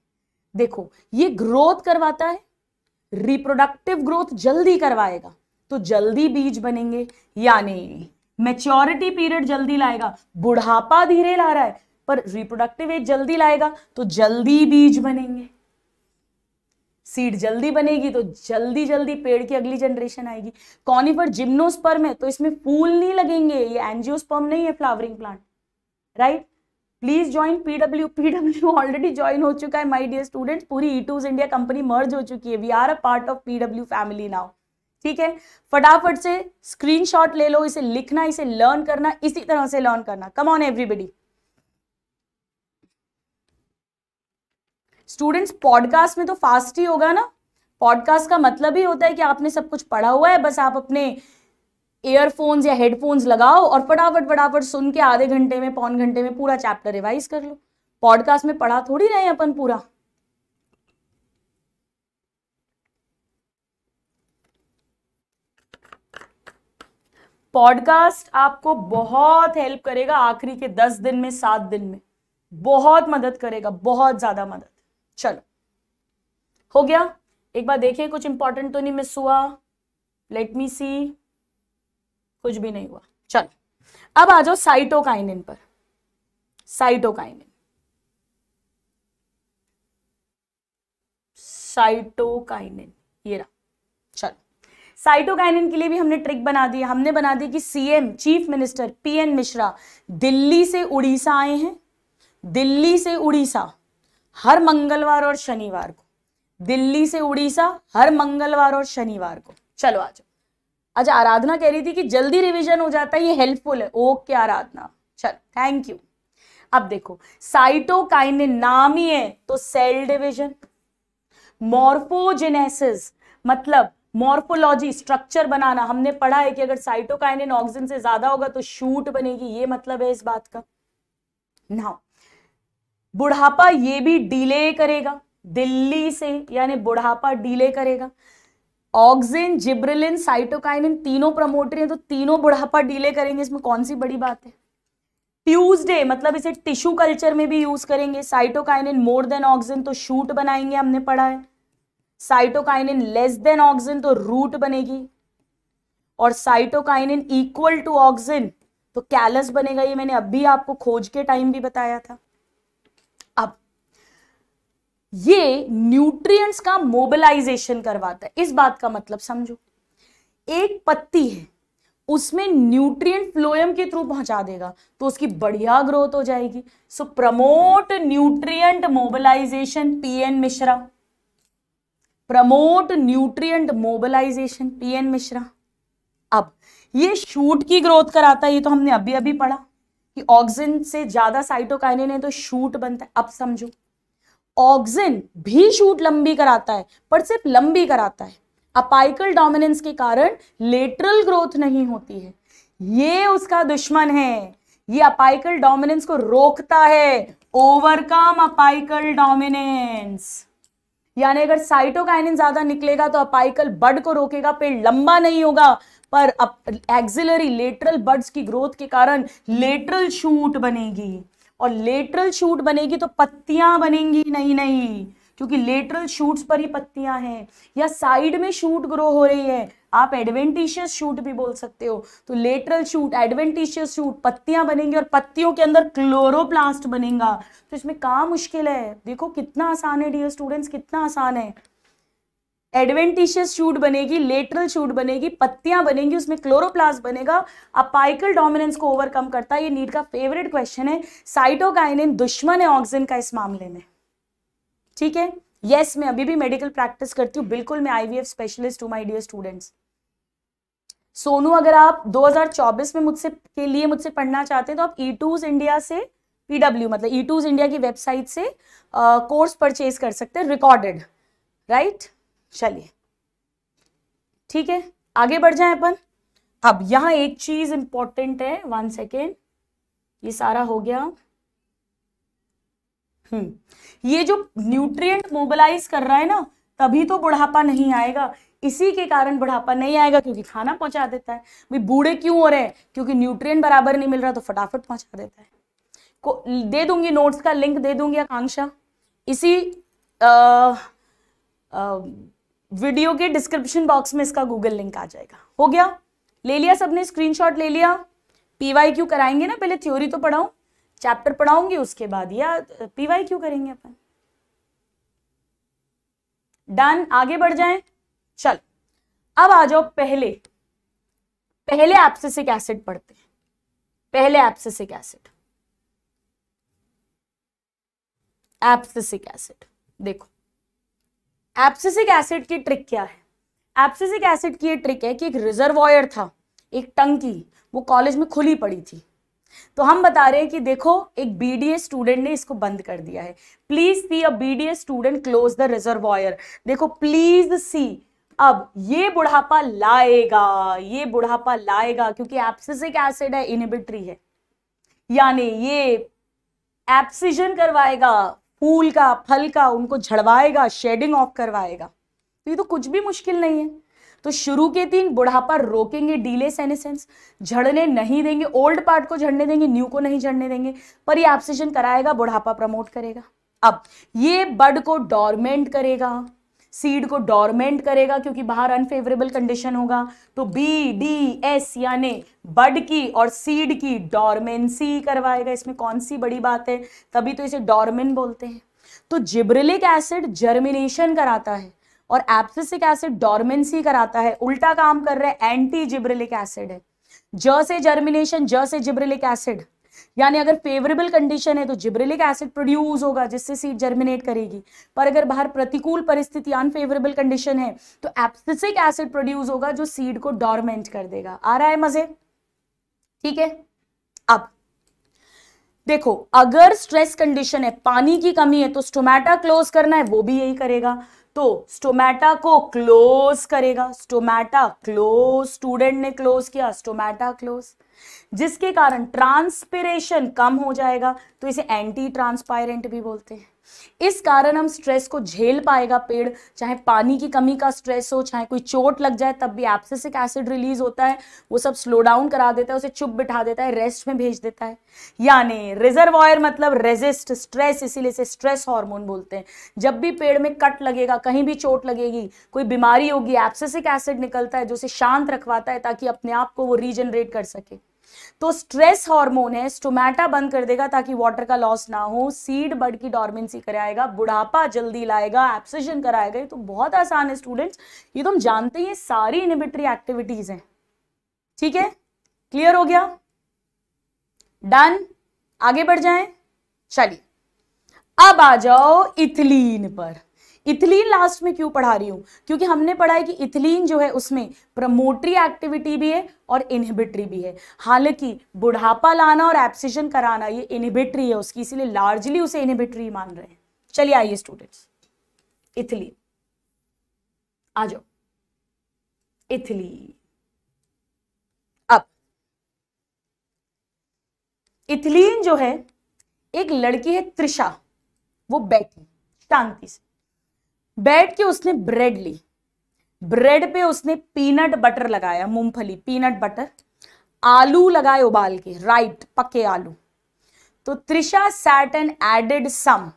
Speaker 1: देखो ये ग्रोथ करवाता है रिप्रोडक्टिव ग्रोथ जल्दी करवाएगा तो जल्दी बीज बनेंगे यानी मेच्योरिटी पीरियड जल्दी लाएगा बुढ़ापा धीरे ला रहा है पर रिप्रोडक्टिव एज जल्दी लाएगा तो जल्दी बीज बनेंगे सीड जल्दी बनेगी तो जल्दी जल्दी पेड़ की अगली जनरेशन आएगी कॉनिफर जिम्नोस्पर्म है तो इसमें फूल नहीं लगेंगे ये एंजियोस्पर्म नहीं है flowering plant right please join PW PW already join हो चुका है माय डियर स्टूडेंट्स पूरी ई इंडिया कंपनी मर्ज हो चुकी है we are a part of PW family now ठीक है फटाफट से स्क्रीनशॉट ले लो इसे लिखना इसे लर्न करना इसी तरह से लर्न करना come on everybody students podcast में तो फास्ट ही होगा ना पॉडकास्ट का मतलब ही होता है कि आपने सब कुछ पढ़ा हुआ है बस आप अपने ईयरफोन्स या हेडफोन्स लगाओ और फटाफट फटाफट सुन के आधे घंटे में पौन घंटे में पूरा चैप्टर रिवाइज कर लो पॉडकास्ट में पढ़ा थोड़ी रहे अपन पूरा पॉडकास्ट आपको बहुत हेल्प करेगा आखिरी के दस दिन में सात दिन में बहुत मदद करेगा बहुत ज्यादा मदद चलो हो गया एक बार देखिए कुछ इंपॉर्टेंट तो नहीं मिस हुआ लेट मी सी कुछ भी नहीं हुआ चलो अब आ जाओ साइटोकाइनिन पर साइटोकाइनिन साइटोकाइनिन ये रहा चलो साइटोकाइनिन के लिए भी हमने ट्रिक बना दी हमने बना दी कि CM chief minister PN Mishra Delhi से उड़ीसा आए हैं दिल्ली से उड़ीसा हर मंगलवार और शनिवार को दिल्ली से उड़ीसा हर मंगलवार और शनिवार को चलो आज आज आराधना कह रही थी कि जल्दी रिवीजन हो जाता है ये हेल्पफुल है ओके आराधना चल थैंक यू अब देखो साइटोकाइनिन नाम ही है तो सेल डिवीजन मॉर्फोजेनेसिस मतलब मॉर्फोलॉजी स्ट्रक्चर बनाना हमने पढ़ा है कि अगर साइटोकाइनिन ऑक्सीजन से ज्यादा होगा तो शूट बनेगी ये मतलब है इस बात का नाउ बुढ़ापा ये भी डिले करेगा दिल्ली से यानी बुढ़ापा डिले करेगा ऑक्सिन जिब्रिलिन साइटोकाइनिन तीनों प्रमोटर हैं तो तीनों बुढ़ापा डिले करेंगे इसमें कौन सी बड़ी बात है ट्यूजडे मतलब इसे टिश्यू कल्चर में भी यूज करेंगे साइटोकाइन मोर देन ऑक्सीजन तो शूट बनाएंगे हमने पढ़ा है साइटोकाइन लेस देन ऑक्सिन तो रूट बनेगी और साइटोकाइन इक्वल टू ऑक्सिन तो कैलस बनेगा ये मैंने अभी आपको खोज के टाइम भी बताया था अब ये न्यूट्रिएंट्स का मोबिलाइजेशन करवाता है इस बात का मतलब समझो एक पत्ती है उसमें न्यूट्रिएंट फ्लोएम के थ्रू पहुंचा देगा तो उसकी बढ़िया ग्रोथ हो जाएगी so promote nutrient mobilization PN Mishra promote nutrient mobilization PN Mishra अब ये शूट की ग्रोथ कराता है ये तो हमने अभी अभी पढ़ा कि ऑक्सीजन से ज्यादा साइटोकाइनिन है तो शूट बनता है अब समझो ऑक्सीजन भी शूट लंबी कराता है पर सिर्फ लंबी कराता है अपाइकल डोमिनेंस के कारण लेटरल ग्रोथ नहीं होती है ये उसका दुश्मन है ये अपाइकल डोमिनेंस को रोकता है ओवरकम अपाइकल डोमिनेंस यानी अगर साइटोकाइनिन ज्यादा निकलेगा तो अपाइकल बड को रोकेगा पेड़ लंबा नहीं होगा पर एक्सिलरी लेटरल बड्स की ग्रोथ के कारण लेटरल शूट बनेगी और लेटरल शूट बनेगी तो पत्तियां बनेंगी नहीं नहीं क्योंकि लेटरल शूट्स पर ही पत्तियां हैं या साइड में शूट ग्रो हो रही है आप एडवेंटिशियस शूट भी बोल सकते हो तो लेटरल शूट एडवेंटिशियस शूट पत्तियां बनेंगी और पत्तियों के अंदर क्लोरोप्लास्ट बनेगा तो इसमें कहा मुश्किल है देखो कितना आसान है डियर स्टूडेंट्स कितना आसान है एडवेंटिशियस शूट बनेगी लेटरल शूट बनेगी पत्तियां बनेंगी उसमें क्लोरोप्लास्ट बनेगा अपाइकल डोमिनेंस को ओवरकम करता है ये नीट का फेवरेट क्वेश्चन है साइटोकाइनिन दुश्मन है ऑक्सीजन का इस मामले में ठीक है यस मैं अभी भी मेडिकल प्रैक्टिस करती हूँ बिल्कुल मैं आईवीएफ स्पेशलिस्ट हूँ माई डियर स्टूडेंट्स सोनू अगर आप 2024 में मुझसे के लिए मुझसे पढ़ना चाहते हैं तो आप ई इंडिया से पीडब्ल्यू मतलब ई इंडिया की वेबसाइट से कोर्स परचेज कर सकते हैं रिकॉर्डेड राइट चलिए ठीक है आगे बढ़ जाए अपन अब यहाँ एक चीज इंपॉर्टेंट है वन सेकेंड ये सारा हो गया हम्म ये जो न्यूट्रिएंट मोबिलाइज कर रहा है ना तभी तो बुढ़ापा नहीं आएगा इसी के कारण बुढ़ापा नहीं आएगा क्योंकि खाना पहुंचा देता है भाई बूढ़े क्यों हो रहे हैं क्योंकि न्यूट्रिएंट बराबर नहीं मिल रहा तो फटाफट पहुंचा देता है को दे दूंगी नोट्स का लिंक दे दूंगी आकांक्षा इसी आ, आ, वीडियो के डिस्क्रिप्शन बॉक्स में इसका गूगल लिंक आ जाएगा हो गया ले लिया सबने स्क्रीनशॉट ले लिया पीवाई क्यू कराएंगे ना पहले थ्योरी तो पढ़ाऊं चैप्टर पढ़ाऊंगी उसके बाद या पीवाई क्यों करेंगे अपन डन आगे बढ़ जाएं चल अब आ जाओ पहले पहले से एसिड पढ़ते हैं पहले से एसिड एप्सिसिक एसिड देखो एप्सिसिक एसिड की ट्रिक क्या है एप्सिसिक एसिड की ये ट्रिक है कि एक रिजर्वॉयर था एक टंकी वो कॉलेज में खुली पड़ी थी तो हम बता रहे हैं कि देखो एक बीडीए स्टूडेंट ने इसको बंद कर दिया है please see a BDA student close the reservoir देखो प्लीज सी अब ये बुढ़ापा लाएगा ये बुढ़ापा लाएगा क्योंकि एप्सिसिक एसिड है इनिबिटरी है यानी ये एप्सिजन करवाएगा फूल का फल का उनको झड़वाएगा शेडिंग ऑफ करवाएगा तो ये तो कुछ भी मुश्किल नहीं है तो शुरू के तीन बुढ़ापा रोकेंगे डीले सेनेसेंस झड़ने नहीं देंगे ओल्ड पार्ट को झड़ने देंगे न्यू को नहीं झड़ने देंगे पर ये एब्सेशन कराएगा बुढ़ापा प्रमोट करेगा अब ये बड को डॉर्मेंट करेगा सीड को डॉर्मेंट करेगा क्योंकि बाहर अनफेवरेबल कंडीशन होगा तो बी डी एस यानी बड की और सीड की डॉर्मेंसी करवाएगा इसमें कौन सी बड़ी बात है तभी तो इसे डॉर्मेन बोलते हैं तो जिब्रिलिक एसिड जर्मिनेशन कराता है और एब्सिसिक एसिड डॉर्मेंसी कराता है उल्टा काम कर रहा है एंटी जिब्रिलिक एसिड है ज से जर्मिनेशन ज से जिब्रिलिक एसिड यानी अगर फेवरेबल कंडीशन है तो जिब्रिलिक एसिड प्रोड्यूस होगा जिससे सीड जर्मिनेट करेगी पर अगर बाहर प्रतिकूल परिस्थिति अनफेवरेबल कंडीशन है तो एप्सिसिक एसिड प्रोड्यूस होगा जो सीड को डॉर्मेंट कर देगा आ रहा है मजे ठीक है अब देखो अगर स्ट्रेस कंडीशन है पानी की कमी है तो स्टोमेटा क्लोज करना है वो भी यही करेगा तो स्टोमेटा को क्लोज करेगा स्टोमेटा क्लोज स्टूडेंट ने क्लोज किया स्टोमेटा क्लोज जिसके कारण ट्रांसपिरेशन कम हो जाएगा तो इसे एंटी ट्रांसपायरेंट भी बोलते हैं इस कारण हम स्ट्रेस को झेल पाएगा पेड़ चाहे पानी की कमी का स्ट्रेस हो चाहे कोई चोट लग जाए तब भी एप्सिसिक एसिड रिलीज होता है वो सब स्लो डाउन करा देता है उसे चुप बिठा देता है रेस्ट में भेज देता है यानी रिजर्वॉयर मतलब रेजिस्ट स्ट्रेस इसीलिए इसे स्ट्रेस हार्मोन बोलते हैं जब भी पेड़ में कट लगेगा कहीं भी चोट लगेगी कोई बीमारी होगी एप्सिसिक एसिड निकलता है जो उसे शांत रखवाता है ताकि अपने आप को वो रीजनरेट कर सके तो स्ट्रेस हार्मोन है स्टोमेटा बंद कर देगा ताकि वाटर का लॉस ना हो सीड बर्ड की डॉर्मेंसी कराएगा बुढ़ापा जल्दी लाएगा एप्सिजन कराएगा ये तो बहुत आसान है स्टूडेंट्स ये तुम तो जानते ही सारी इनिबिटरी एक्टिविटीज हैं ठीक है क्लियर हो गया डन आगे बढ़ जाए चलिए अब आ जाओ इथिलीन पर इथिलीन लास्ट में क्यों पढ़ा रही हूं क्योंकि हमने पढ़ा है कि इथिलीन जो है उसमें प्रमोटरी एक्टिविटी भी है और इनहिबिटरी भी है हालांकि बुढ़ापा लाना और एप्सिजन कराना ये इनहिबिटरी है उसकी इसीलिए लार्जली उसे इनहिबिटरी मान रहे हैं चलिए आइए स्टूडेंट्स इथिलीन आ जाओ इथिलीन अब इथिलीन जो है एक लड़की है त्रिशा वो बैठी शांति से बैठ के उसने ब्रेड ली ब्रेड पे उसने पीनट बटर लगाया मूंगफली पीनट बटर आलू लगाए उबाल के राइट पके आलू तो Trisha sat and added some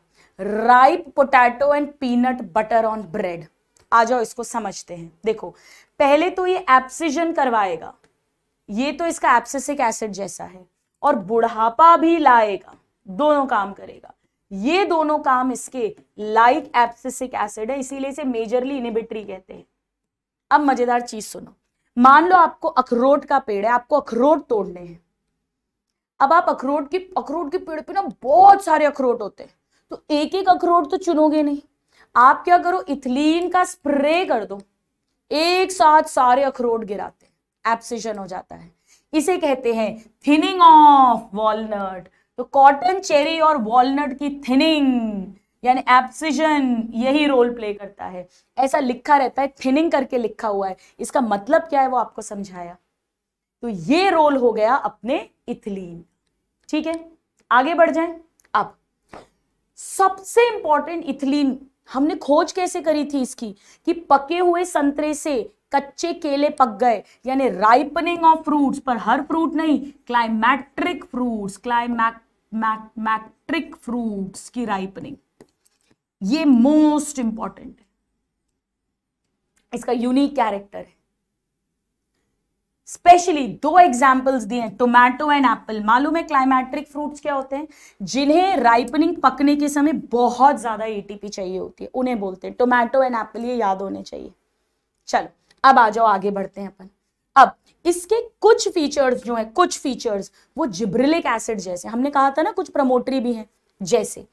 Speaker 1: ripe potato and peanut butter on bread आ जाओ इसको समझते हैं देखो पहले तो ये एप्सिजन करवाएगा ये तो इसका एप्सिसिक एसिड जैसा है और बुढ़ापा भी लाएगा दोनों काम करेगा ये दोनों काम इसके लाइक एप्सिसिक एसिड है इसीलिए इसे मेजरली इनिबिटरी कहते हैं अब मजेदार चीज सुनो मान लो आपको अखरोट का पेड़ है आपको अखरोट तोड़ने हैं अब आप अखरोट की अखरोट के पेड़ पे ना बहुत सारे अखरोट होते हैं तो एक एक अखरोट तो चुनोगे नहीं आप क्या करो इथिलीन का स्प्रे कर दो एक साथ सारे अखरोट गिराते हैं एप्सिशन हो जाता है इसे कहते हैं थिनिंग ऑफ वॉलनट तो कॉटन चेरी और वॉलनट की थिनिंग यानी एप्सिजन यही रोल प्ले करता है ऐसा लिखा रहता है थिनिंग करके लिखा हुआ है इसका मतलब क्या है वो आपको समझाया तो ये रोल हो गया अपने इथिलीन ठीक है आगे बढ़ जाए अब सबसे इंपॉर्टेंट इथिलीन हमने खोज कैसे करी थी इसकी कि पके हुए संतरे से कच्चे केले पक गए यानी राइपनिंग ऑफ फ्रूट्स पर हर फ्रूट नहीं climacteric fruits climacteric fruits की राइपनिंग ये मोस्ट इंपॉर्टेंट है इसका यूनिक कैरेक्टर है स्पेशली दो एग्जाम्पल्स दिए हैं एंड एप्पल मालूम है क्लाइमैट्रिक फ्रूट्स क्या होते हैं जिन्हें राइपनिंग पकने के समय बहुत ज्यादा एटीपी चाहिए होती है उन्हें बोलते हैं टोमैटो एंड एप्पल ये याद होने चाहिए चलो अब आ जाओ आगे बढ़ते हैं अपन अब इसके कुछ फीचर्स जो है कुछ फीचर्स वो जिब्रिलिक एसिड जैसे हमने कहा था ना कुछ प्रमोटरी भी हैं जैसे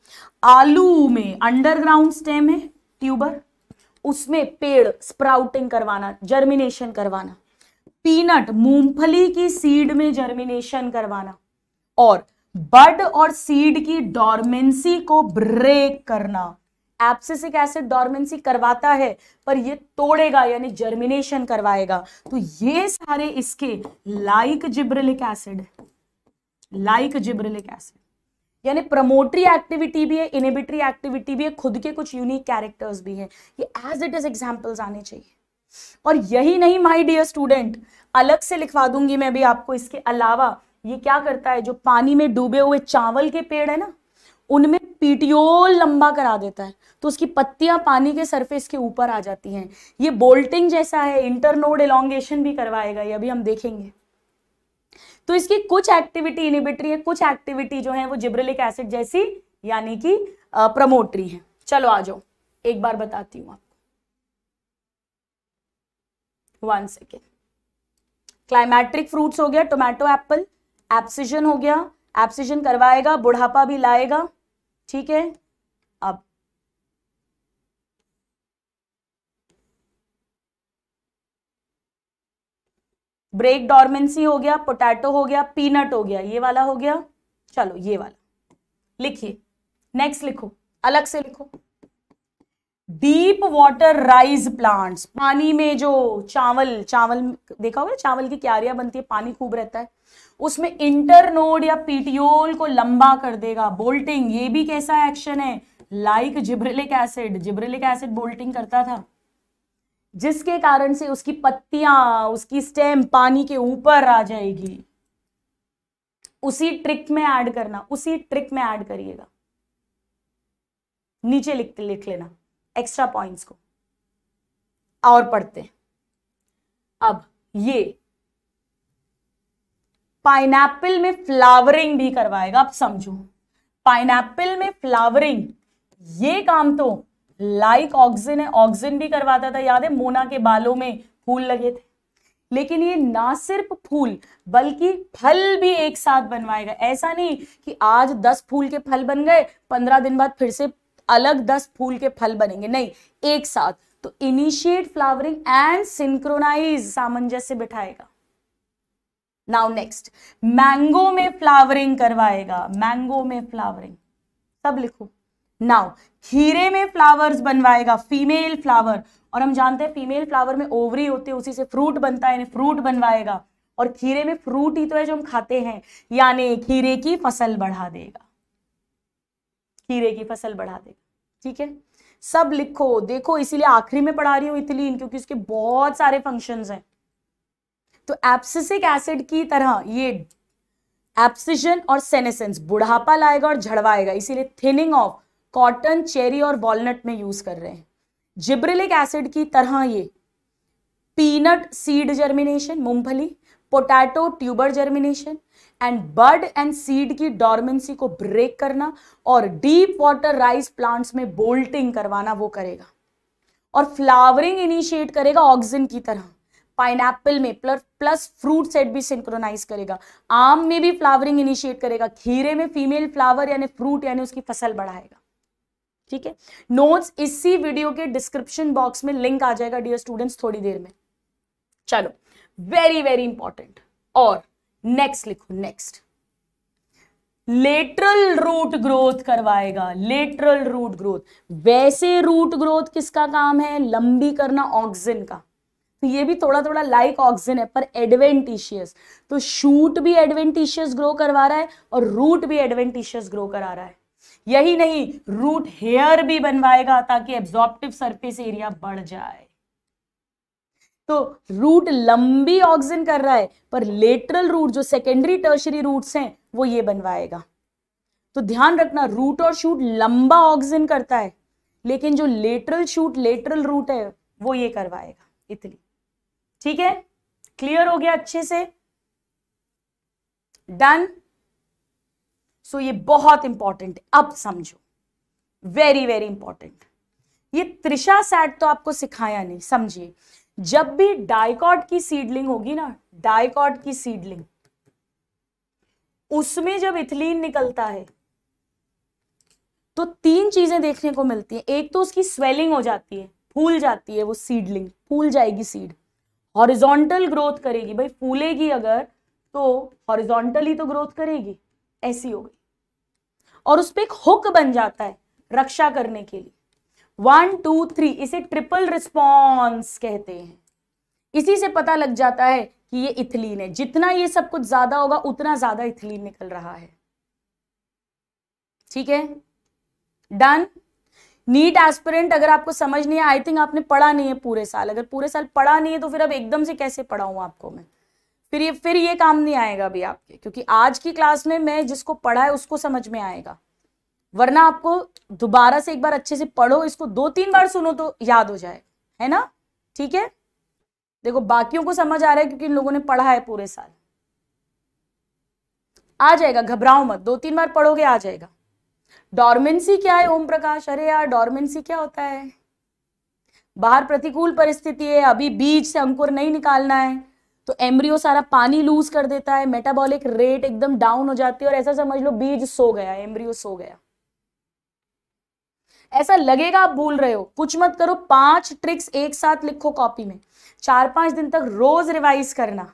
Speaker 1: आलू में अंडरग्राउंड स्टेम है ट्यूबर उसमें पेड़ स्प्राउटिंग करवाना जर्मिनेशन करवाना पीनट मूंगफली की सीड में जर्मिनेशन करवाना और बड और सीड की डॉर्मेंसी को ब्रेक करना एप्सिसिक एसिड डॉर्मेंसी करवाता है पर ये तोड़ेगा यानी जर्मिनेशन करवाएगा तो ये सारे इसके like gibberellic acid like gibberellic acid यानी प्रमोटरी एक्टिविटी भी है इनिबिटरी एक्टिविटी भी है खुद के कुछ यूनिक कैरेक्टर्स भी हैं ये एज इट इज एग्जाम्पल्स आने चाहिए और यही नहीं माई डियर स्टूडेंट अलग से लिखवा दूंगी मैं भी आपको इसके अलावा ये क्या करता है जो पानी में डूबे हुए चावल के पेड़ है ना उनमें पीटियोल लंबा करा देता है तो उसकी पत्तियां पानी के सरफेस के ऊपर आ जाती हैं ये बोल्टिंग जैसा है इंटरनोड एलोंगेशन भी करवाएगा ये अभी हम देखेंगे तो इसकी कुछ एक्टिविटी इनिबिटरी है कुछ एक्टिविटी जो है वो जिब्रेलिक एसिड जैसी यानी कि प्रमोटरी है चलो आ जाओ एक बार बताती हूँ आपको वन सेकेंड क्लाइमेट्रिक फ्रूट्स हो गया टोमेटो एप्पल एप्सिजन हो गया एप्सिजन करवाएगा बुढ़ापा भी लाएगा ठीक है अब ब्रेक डॉर्मेंसी हो गया पोटैटो हो गया पीनट हो गया ये वाला हो गया चलो ये वाला लिखिए नेक्स्ट लिखो अलग से लिखो डीप वाटर राइज प्लांट्स पानी में जो चावल चावल देखा होगा चावल की क्यारियां बनती है पानी खूब रहता है उसमें इंटरनोड या पीटीओल को लंबा कर देगा बोल्टिंग ये भी कैसा एक्शन है like gibberellic acid gibberellic acid bolting करता था जिसके कारण से उसकी पत्तियां उसकी स्टेम पानी के ऊपर आ जाएगी उसी ट्रिक में ऐड करना उसी ट्रिक में ऐड करिएगा नीचे लिख लिख लेना एक्स्ट्रा पॉइंट्स को और पढ़ते अब ये पाइनएप्पल में फ्लावरिंग भी करवाएगा आप समझो पाइनएप्पल में फ्लावरिंग ये काम तो लाइक ऑक्सीजन है ऑक्सीजन भी करवाता था याद है मोना के बालों में फूल लगे थे लेकिन ये ना सिर्फ फूल बल्कि फल भी एक साथ बनवाएगा ऐसा नहीं कि आज दस फूल के फल बन गए पंद्रह दिन बाद फिर से अलग दस फूल के फल बनेंगे नहीं एक साथ तो इनिशिएट फ्लावरिंग एंड सिंक्रोनाइज सामंजस्य बिठाएगा नाउ नेक्स्ट मैंगो में फ्लावरिंग करवाएगा मैंगो में फ्लावरिंग सब लिखो नाउ खीरे में फ्लावर्स बनवाएगा फीमेल फ्लावर और हम जानते हैं फीमेल फ्लावर में ओवरी होते हैं उसी से फ्रूट बनता है फ्रूट बनवाएगा और खीरे में फ्रूट ही तो है जो हम खाते हैं यानी खीरे की फसल बढ़ा देगा खीरे की फसल बढ़ा देगा ठीक है सब लिखो देखो इसीलिए आखिरी में पढ़ा रही हूं इथिलीन क्योंकि उसके बहुत सारे फंक्शंस हैं तो एप्सिसिक एसिड की तरह ये एप्सिजन और सेनेसेंस बुढ़ापा लाएगा और झड़वाएगा इसीलिए थिनिंग ऑफ कॉटन चेरी और वॉलनट में यूज कर रहे हैं जिब्रिलिक एसिड की तरह ये पीनट सीड जर्मिनेशन मूंगफली potato tuber germination and bird and seed की डॉर्मेंसी को ब्रेक करना और डीप वाटर राइस प्लांट्स में बोल्टिंग करवाना वो करेगा और फ्लावरिंग इनिशिएट करेगा ऑक्सीजन की तरह पाइनएप्पल में प्लस प्लस फ्रूट सेट भी सिंक्रोनाइज करेगा आम में भी फ्लावरिंग इनिशिएट करेगा खीरे में फीमेल फ्लावर यानी फ्रूट यानी उसकी फसल बढ़ाएगा ठीक है नोट्स इसी वीडियो के डिस्क्रिप्शन बॉक्स में लिंक आ जाएगा डियर स्टूडेंट्स थोड़ी देर में चलो वेरी वेरी इंपॉर्टेंट और नेक्स्ट लिखो नेक्स्ट लेटरल रूट ग्रोथ करवाएगा लेटरल रूट ग्रोथ वैसे रूट ग्रोथ किसका काम है लंबी करना ऑक्सिन का तो ये भी थोड़ा थोड़ा लाइक ऑक्सीजन है पर एडवेंटिशियस तो शूट भी एडवेंटिशियस ग्रो करवा रहा है और रूट भी एडवेंटिशियस ग्रो करा रहा है यही नहीं रूट हेयर भी बनवाएगा ताकि एब्जॉर्प्टिव सरफेस एरिया बढ़ जाए तो रूट लंबी ऑक्सीजन कर रहा है पर लेटरल रूट जो सेकेंडरी टर्शरी रूट्स हैं वो ये बनवाएगा तो ध्यान रखना रूट और शूट लंबा ऑक्सीजन करता है लेकिन जो लेटरल शूट लेटरल रूट है वो ये करवाएगा इतनी ठीक है क्लियर हो गया अच्छे से डन सो so, ये बहुत इंपॉर्टेंट अब समझो वेरी वेरी इंपॉर्टेंट ये त्रिशा सेट तो आपको सिखाया नहीं समझिए जब भी डायकॉट की सीडलिंग होगी ना डायकॉट की सीडलिंग उसमें जब इथिलीन निकलता है तो तीन चीजें देखने को मिलती हैं एक तो उसकी स्वेलिंग हो जाती है फूल जाती है वो सीडलिंग फूल जाएगी सीड हॉरिजॉन्टल ग्रोथ करेगी भाई फूलेगी अगर तो हॉरिजॉन्टली तो ग्रोथ करेगी ऐसी हो गई और उस पर एक हुक बन जाता है रक्षा करने के लिए वन टू थ्री इसे ट्रिपल रिस्पॉन्स कहते हैं इसी से पता लग जाता है कि ये इथिलीन है जितना ये सब कुछ ज्यादा होगा उतना ज्यादा इथिलीन निकल रहा है ठीक है डन नीट एस्पिरेंट अगर आपको समझ नहीं है आई थिंक आपने पढ़ा नहीं है पूरे साल अगर पूरे साल पढ़ा नहीं है तो फिर अब एकदम से कैसे पढ़ाऊँ आपको मैं फिर ये फिर ये काम नहीं आएगा अभी आपके क्योंकि आज की क्लास में मैं जिसको पढ़ा है उसको समझ में आएगा वरना आपको दोबारा से एक बार अच्छे से पढ़ो इसको दो तीन बार सुनो तो याद हो जाए है ना ठीक है देखो बाकियों को समझ आ रहा है क्योंकि इन लोगों ने पढ़ा है पूरे साल आ जाएगा घबराओ मत दो तीन बार पढ़ोगे आ जाएगा डॉर्मेंसी क्या है ओम प्रकाश अरे यार डॉर्मेंसी क्या होता है बाहर प्रतिकूल परिस्थिति है अभी बीज से अंकुर नहीं निकालना है तो एम्ब्रियो सारा पानी लूज कर देता है मेटाबॉलिक रेट एकदम डाउन हो जाती है और ऐसा समझ लो बीज सो गया एम्ब्रियो सो गया ऐसा लगेगा आप भूल रहे हो कुछ मत करो पांच ट्रिक्स एक साथ लिखो कॉपी में चार पांच दिन तक रोज रिवाइज करना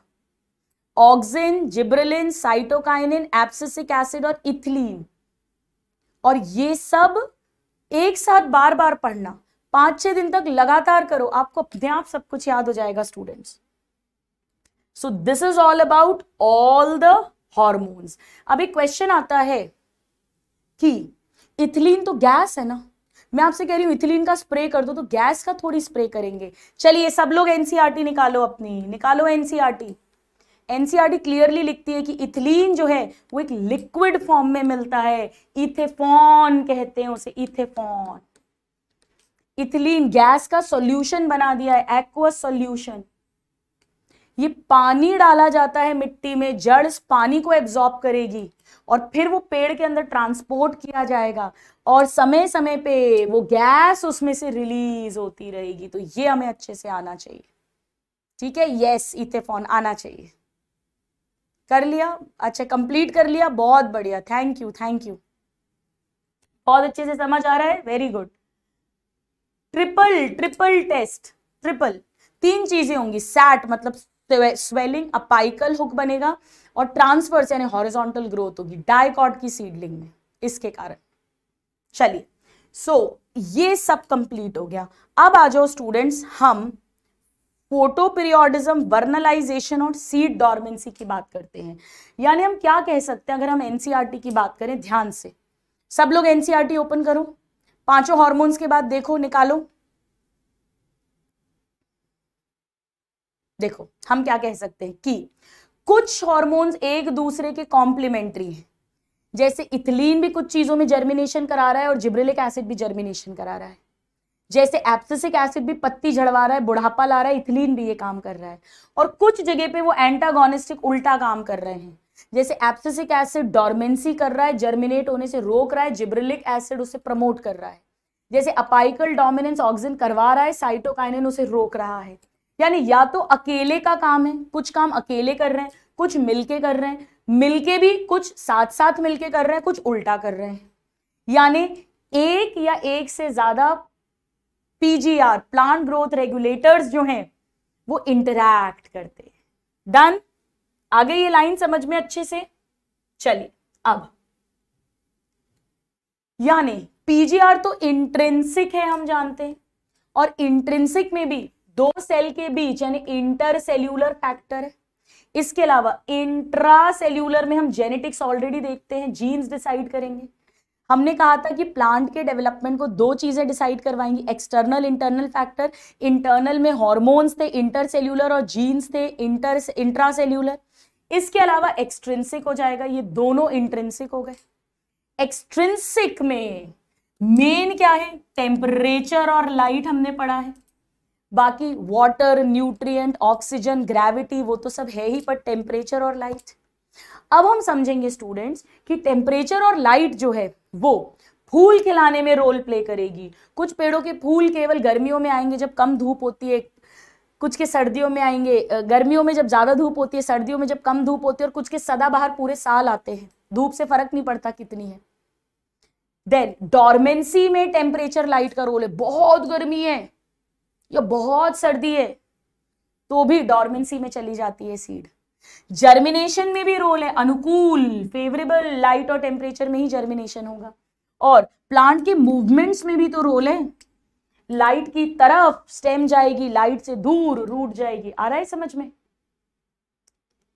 Speaker 1: auxin gibberellin cytokinin abscisic acid और इथिलीन और ये सब एक साथ बार बार पढ़ना पांच छह दिन तक लगातार करो आपको अपने आप सब कुछ याद हो जाएगा students so this is all about all the hormones अब एक क्वेश्चन आता है कि इथिलीन तो गैस है ना मैं आपसे कह रही हूं इथिलीन का स्प्रे कर दो तो गैस का थोड़ी स्प्रे करेंगे चलिए सब लोग एनसीआरटी e निकालो अपनी निकालो एनसीआरटी एनसीआरटी क्लियरली लिखती है कि इथिलीन जो है वो एक लिक्विड फॉर्म में मिलता है इथेफॉन कहते हैं उसे इथेफॉन इथिलीन गैस का सॉल्यूशन बना दिया है एक्वस सॉल्यूशन ये पानी डाला जाता है मिट्टी में जड़ पानी को एब्जॉर्ब करेगी और फिर वो पेड़ के अंदर ट्रांसपोर्ट किया जाएगा और समय समय पे वो गैस उसमें से रिलीज होती रहेगी तो ये हमें अच्छे से आना चाहिए ठीक है यस इथेफॉन आना चाहिए कर लिया अच्छा कंप्लीट कर लिया बहुत बढ़िया थैंक यू थैंक यू बहुत अच्छे से समझ आ रहा है very good triple triple test triple तीन चीजें होंगी सैट मतलब स्वेलिंग अपाइकल हुक बनेगा और ट्रांसफर्स यानी हॉरिजॉन्टल ग्रोथ होगी डायकॉट की सीडलिंग में इसके कारण चलिए सो so, ये सब कंप्लीट हो गया अब आ जाओ स्टूडेंट्स हम फोटोपीरियोडिज्म वर्नलाइजेशन और सीड डॉर्मेंसी की बात करते हैं यानी हम क्या कह सकते हैं अगर हम एनसीआरटी e की बात करें ध्यान से सब लोग एनसीआरटी e ओपन करो पांचों हार्मोन्स के बाद देखो निकालो देखो हम क्या कह सकते हैं कि कुछ हार्मोन्स एक दूसरे के कॉम्प्लीमेंट्री हैं जैसे इथिलीन भी कुछ चीजों में जर्मिनेशन करा रहा है और जिब्रेलिक एसिड भी जर्मिनेशन करा रहा है जैसे एप्सिसिक एसिड भी पत्ती झड़वा रहा है बुढ़ापा ला रहा है इथिलीन भी ये काम कर रहा है और कुछ जगह पे वो एंटागोनिस्टिक उल्टा काम कर रहे हैं जैसे एप्सिसिक एसिड डॉर्मेंसी कर रहा है जर्मिनेट होने से रोक रहा है जिब्रिलिक एसिड उसे प्रमोट कर रहा है जैसे अपाइकल डोमिनेंस ऑक्सीजन करवा रहा है साइटोकाइनिन उसे रोक रहा है यानी या तो अकेले का काम है कुछ काम अकेले कर रहे हैं कुछ मिलके कर रहे हैं मिलके भी कुछ साथ साथ मिलके कर रहे हैं कुछ उल्टा कर रहे हैं यानी एक या एक से ज़्यादा पीजीआर प्लांट ग्रोथ रेगुलेटर्स जो हैं वो इंटरैक्ट करते हैं डन आगे ये लाइन समझ में अच्छे से चलिए अब यानी पीजीआर तो इंट्रेंसिक है हम जानते हैं और इंट्रेंसिक में भी दो सेल के बीच यानी इंटर सेल्यूलर फैक्टर है इसके अलावा इंट्रा सेल्यूलर में हम जेनेटिक्स ऑलरेडी देखते हैं जीन्स डिसाइड करेंगे हमने कहा था कि प्लांट के डेवलपमेंट को दो चीज़ें डिसाइड करवाएंगी एक्सटर्नल इंटरनल फैक्टर इंटरनल में हॉर्मोन्स थे इंटरसेल्यूलर और जीन्स थे इंटर इंट्रासेल्यूलर इसके अलावा एक्सट्रेंसिक हो जाएगा ये दोनों इंट्रेंसिक हो गए एक्सट्रेंसिक में मेन क्या है टेम्परेचर और लाइट हमने पढ़ा है बाकी वाटर न्यूट्रिएंट ऑक्सीजन ग्रेविटी वो तो सब है ही पर टेम्परेचर और लाइट अब हम समझेंगे स्टूडेंट्स कि टेम्परेचर और लाइट जो है वो फूल खिलाने में रोल प्ले करेगी कुछ पेड़ों के फूल केवल गर्मियों में आएंगे जब कम धूप होती है कुछ के सर्दियों में आएंगे गर्मियों में जब ज़्यादा धूप होती है सर्दियों में जब कम धूप होती है और कुछ के सदाबहार पूरे साल आते हैं धूप से फर्क नहीं पड़ता कितनी है देन डॉर्मेंसी में टेम्परेचर लाइट का रोल है बहुत गर्मी है या बहुत सर्दी है तो भी डॉर्मेंसी में चली जाती है सीड जर्मिनेशन में भी रोल है अनुकूल फेवरेबल लाइट और टेम्परेचर में ही जर्मिनेशन होगा और प्लांट के मूवमेंट्स में भी तो रोल है लाइट की तरफ स्टेम जाएगी लाइट से दूर रूट जाएगी आ रहा है समझ में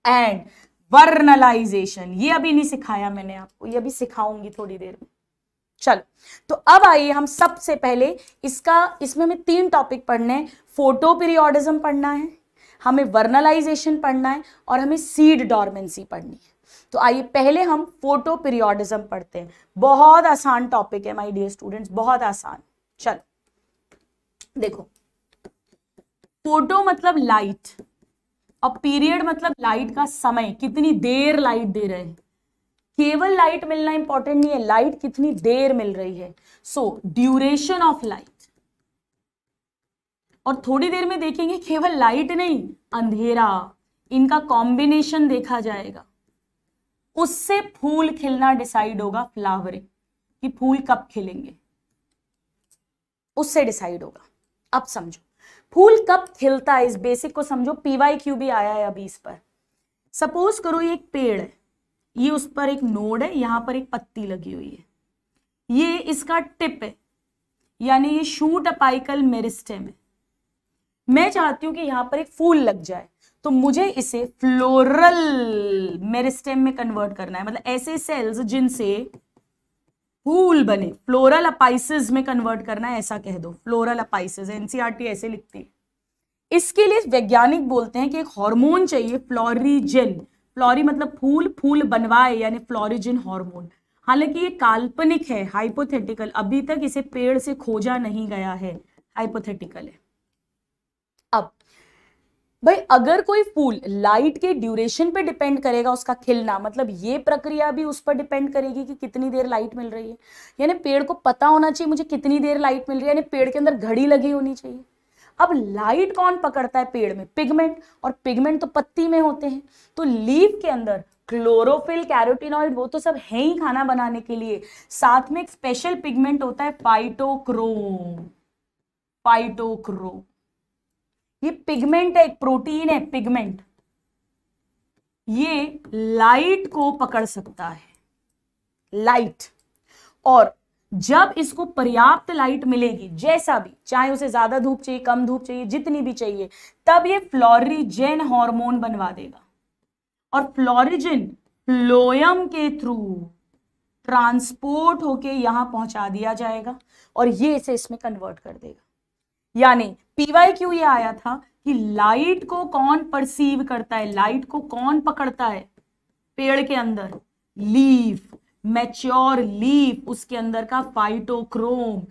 Speaker 1: एंड वर्नलाइजेशन ये अभी नहीं सिखाया मैंने आपको ये अभी सिखाऊंगी थोड़ी देर में चल तो अब आइए हम सबसे पहले इसका इसमें हमें तीन टॉपिक पढ़ने हैं फोटो पढ़ना है हमें वर्नलाइजेशन पढ़ना है और हमें सीड डॉर्मेंसी पढ़नी है तो आइए पहले हम फोटो पीरियोडिज्म पढ़ते हैं बहुत आसान टॉपिक है माय डियर स्टूडेंट्स बहुत आसान चलो देखो फोटो मतलब लाइट और पीरियड मतलब लाइट का समय कितनी देर लाइट दे रहे हैं केवल लाइट मिलना इंपॉर्टेंट नहीं है लाइट कितनी देर मिल रही है सो ड्यूरेशन ऑफ लाइट और थोड़ी देर में देखेंगे केवल लाइट नहीं अंधेरा इनका कॉम्बिनेशन देखा जाएगा उससे फूल खिलना डिसाइड होगा फ्लावरिंग कि फूल कब खिलेंगे उससे डिसाइड होगा अब समझो फूल कब खिलता है इस बेसिक को समझो पीवाई क्यू भी आया है अभी इस पर सपोज करो ये एक पेड़ है ये उस पर एक नोड है यहां पर एक पत्ती लगी हुई है ये इसका टिप है यानी ये शूट अपाइकल मेरिस्टेम है मैं चाहती हूँ कि यहाँ पर एक फूल लग जाए तो मुझे इसे फ्लोरल मेरिस्टेम में कन्वर्ट करना है मतलब ऐसे सेल्स जिनसे फूल बने फ्लोरल अपाइसिस में कन्वर्ट करना है ऐसा कह दो फ्लोरल अपाइसिस एनसीआरटी ऐसे लिखती है इसके लिए वैज्ञानिक बोलते हैं कि एक हार्मोन चाहिए फ्लोरिजिन फ्लोरी मतलब फूल फूल बनवाए यानी फ्लोरिजिन हार्मोन हालांकि ये काल्पनिक है हाइपोथेटिकल अभी तक इसे पेड़ से खोजा नहीं गया है हाइपोथेटिकल है भाई अगर कोई फूल लाइट के ड्यूरेशन पे डिपेंड करेगा उसका खिलना मतलब ये प्रक्रिया भी उस पर डिपेंड करेगी कि कितनी देर लाइट मिल रही है यानी पेड़ को पता होना चाहिए मुझे कितनी देर लाइट मिल रही है यानी पेड़ के अंदर घड़ी लगी होनी चाहिए अब लाइट कौन पकड़ता है पेड़ में पिगमेंट और पिगमेंट तो पत्ती में होते हैं तो लीव के अंदर क्लोरोफिल कैरोटिनॉइड वो तो सब है ही खाना बनाने के लिए साथ में एक स्पेशल पिगमेंट होता है फाइटोक्रोम फाइटोक्रोम ये पिगमेंट है एक प्रोटीन है पिगमेंट ये लाइट को पकड़ सकता है लाइट और जब इसको पर्याप्त लाइट मिलेगी जैसा भी चाहे उसे ज्यादा धूप चाहिए कम धूप चाहिए जितनी भी चाहिए तब ये फ्लोरिजेन हार्मोन बनवा देगा और फ्लोरिजेन फ्लोयम के थ्रू ट्रांसपोर्ट होके यहां पहुंचा दिया जाएगा और ये इसे इसमें कन्वर्ट कर देगा यानी पीवाई क्यू ये आया था कि लाइट को कौन परसीव करता है लाइट को कौन पकड़ता है पेड़ के अंदर लीफ मैच्योर लीफ उसके अंदर का फाइटोक्रोम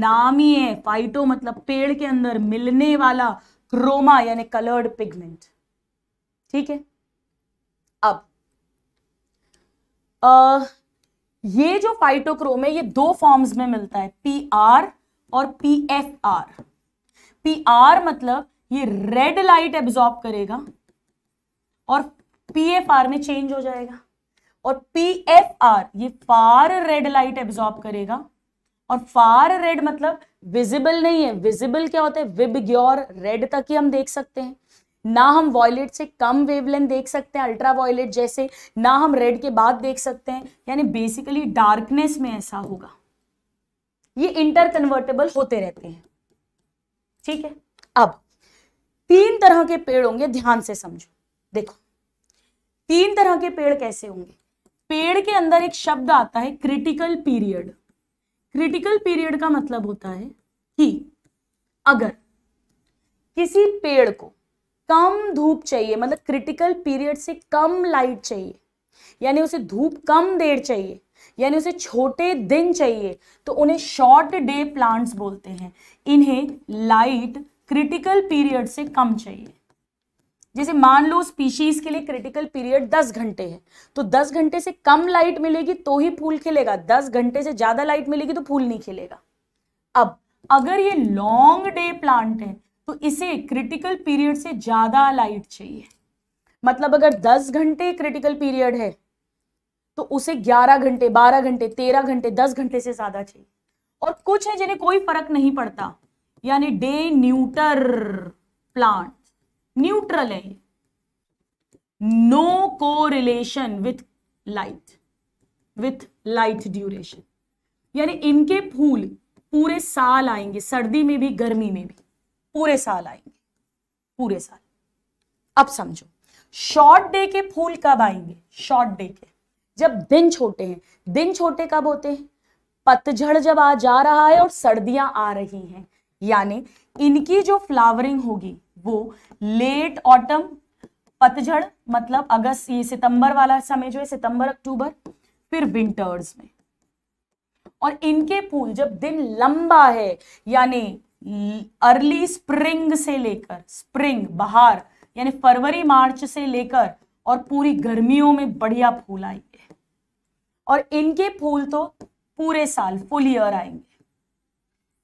Speaker 1: नाम ही है फाइटो मतलब पेड़ के अंदर मिलने वाला क्रोमा यानी कलर्ड पिगमेंट ठीक है अब आ, ये जो फाइटोक्रोम है ये दो फॉर्म्स में मिलता है पी आर और P F R P R मतलब ये रेड लाइट एब्जॉर्ब करेगा और पी एफ आर में चेंज हो जाएगा और पी एफ आर ये फार रेड लाइट एब्जॉर्ब करेगा और फार रेड मतलब विजिबल नहीं है विजिबल क्या होता है ग्योर रेड तक ही हम देख सकते हैं ना हम वॉयलेट से कम वेवलेंथ देख सकते हैं अल्ट्रा वॉयलेट जैसे ना हम रेड के बाद देख सकते हैं यानी बेसिकली डार्कनेस में ऐसा होगा ये इंटर कन्वर्टेबल होते रहते हैं ठीक है अब तीन तरह के पेड़ होंगे ध्यान से समझो देखो तीन तरह के पेड़ कैसे होंगे पेड़ के अंदर एक शब्द आता है क्रिटिकल पीरियड क्रिटिकल पीरियड का मतलब होता है कि अगर किसी पेड़ को कम धूप चाहिए मतलब क्रिटिकल पीरियड से कम लाइट चाहिए यानी उसे धूप कम देर चाहिए यानी उसे छोटे दिन चाहिए तो उन्हें शॉर्ट डे प्लांट्स बोलते हैं इन्हें लाइट क्रिटिकल पीरियड से कम चाहिए जैसे मान लो स्पीशीज के लिए क्रिटिकल पीरियड 10 घंटे है तो 10 घंटे से कम लाइट मिलेगी तो ही फूल खिलेगा 10 घंटे से ज़्यादा लाइट मिलेगी तो फूल नहीं खिलेगा अब अगर ये लॉन्ग डे प्लांट है तो इसे क्रिटिकल पीरियड से ज़्यादा लाइट चाहिए मतलब अगर 10 घंटे क्रिटिकल पीरियड है तो उसे 11 घंटे 12 घंटे 13 घंटे 10 घंटे से ज़्यादा चाहिए और कुछ है जिन्हें कोई फर्क नहीं पड़ता यानी डे न्यूटर प्लांट न्यूट्रल है no correlation with light with light duration यानी इनके फूल पूरे साल आएंगे सर्दी में भी गर्मी में भी पूरे साल आएंगे पूरे साल अब समझो शॉर्ट डे के फूल कब आएंगे शॉर्ट डे के जब दिन छोटे हैं दिन छोटे कब होते हैं पतझड़ जब आ जा रहा है और सर्दियां आ रही हैं यानी इनकी जो फ्लावरिंग होगी वो लेट ऑटम पतझड़ मतलब अगस्त ये सितंबर वाला समय जो है सितंबर अक्टूबर फिर विंटर्स में और इनके फूल जब दिन लंबा है यानी अर्ली स्प्रिंग से लेकर स्प्रिंग बहार यानी फरवरी मार्च से लेकर और पूरी गर्मियों में बढ़िया फूल आई और इनके फूल तो पूरे साल फुल ईयर आएंगे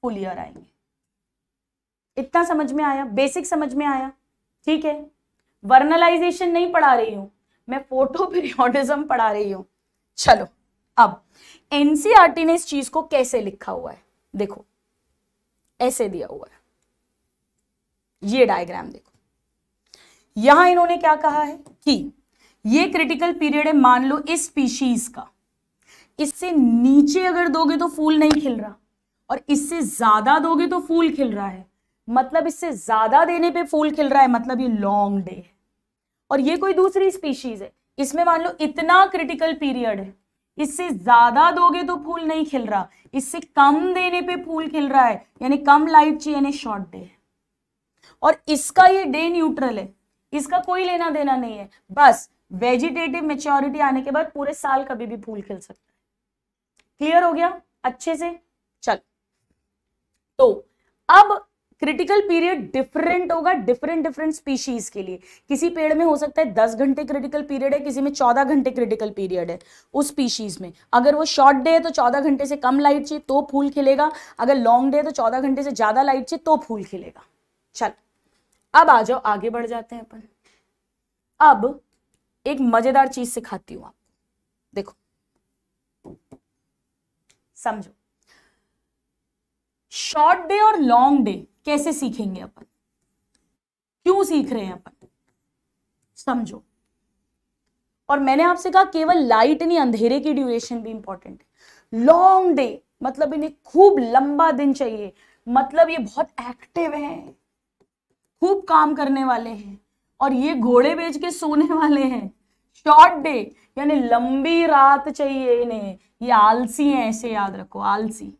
Speaker 1: फुल ईयर आएंगे इतना समझ में आया बेसिक समझ में आया ठीक है वर्नलाइजेशन नहीं पढ़ा रही हूं मैं फोटो पीरियोडिज्म पढ़ा रही हूं चलो अब एनसीआरटी e ने इस चीज को कैसे लिखा हुआ है देखो ऐसे दिया हुआ है ये डायग्राम देखो यहां इन्होंने क्या कहा है कि ये क्रिटिकल पीरियड है मान लो इस स्पीशीज का इससे नीचे अगर दोगे तो फूल नहीं खिल रहा और इससे ज्यादा दोगे तो फूल खिल रहा है मतलब इससे ज्यादा देने पे फूल खिल रहा है मतलब ये लॉन्ग डे है और ये कोई दूसरी स्पीशीज है इसमें मान लो इतना क्रिटिकल पीरियड है इससे ज्यादा दोगे तो फूल नहीं खिल रहा इससे कम देने पे फूल खिल रहा है यानी कम लाइट चाहिए यानी शॉर्ट डे है और इसका ये डे न्यूट्रल है इसका कोई लेना देना नहीं है बस वेजिटेटिव मेच्योरिटी आने के बाद पूरे साल कभी भी फूल खिल सकता है क्लियर हो गया अच्छे से चल तो अब क्रिटिकल पीरियड डिफरेंट होगा डिफरेंट डिफरेंट स्पीशीज के लिए किसी पेड़ में हो सकता है दस घंटे क्रिटिकल पीरियड है किसी में चौदह घंटे क्रिटिकल पीरियड है उस स्पीशीज में अगर वो शॉर्ट डे है तो चौदह घंटे से कम लाइट चाहिए तो फूल खिलेगा अगर लॉन्ग डे है तो चौदह घंटे से ज्यादा लाइट चाहिए तो फूल खिलेगा चल अब आ जाओ आगे बढ़ जाते हैं अपन अब एक मजेदार चीज सिखाती हूँ आपको देखो समझो शॉर्ट डे और लॉन्ग डे कैसे सीखेंगे अपन क्यों सीख रहे हैं अपन समझो और मैंने आपसे कहा केवल लाइट नहीं अंधेरे की ड्यूरेशन भी इंपॉर्टेंट है लॉन्ग डे मतलब इन्हें खूब लंबा दिन चाहिए मतलब ये बहुत एक्टिव हैं खूब काम करने वाले हैं और ये घोड़े बेच के सोने वाले हैं शॉर्ट डे यानी लंबी रात चाहिए इन्हें ये आलसी हैं ऐसे याद रखो आलसी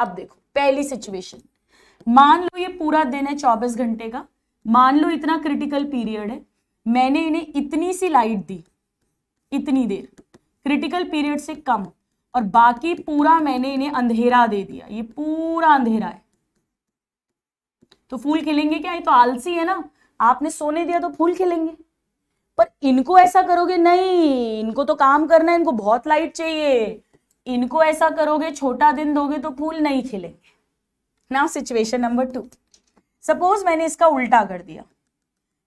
Speaker 1: अब देखो पहली सिचुएशन मान लो ये पूरा दिन है चौबीस घंटे का मान लो इतना क्रिटिकल पीरियड है मैंने इन्हें इतनी सी लाइट दी इतनी देर क्रिटिकल पीरियड से कम और बाकी पूरा मैंने इन्हें अंधेरा दे दिया ये पूरा अंधेरा है तो फूल खिलेंगे क्या ये तो आलसी है ना आपने सोने दिया तो फूल खिलेंगे पर इनको ऐसा करोगे नहीं इनको तो काम करना है इनको बहुत लाइट चाहिए इनको ऐसा करोगे छोटा दिन दोगे तो फूल नहीं खिलेंगे now situation number two suppose मैंने इसका उल्टा कर दिया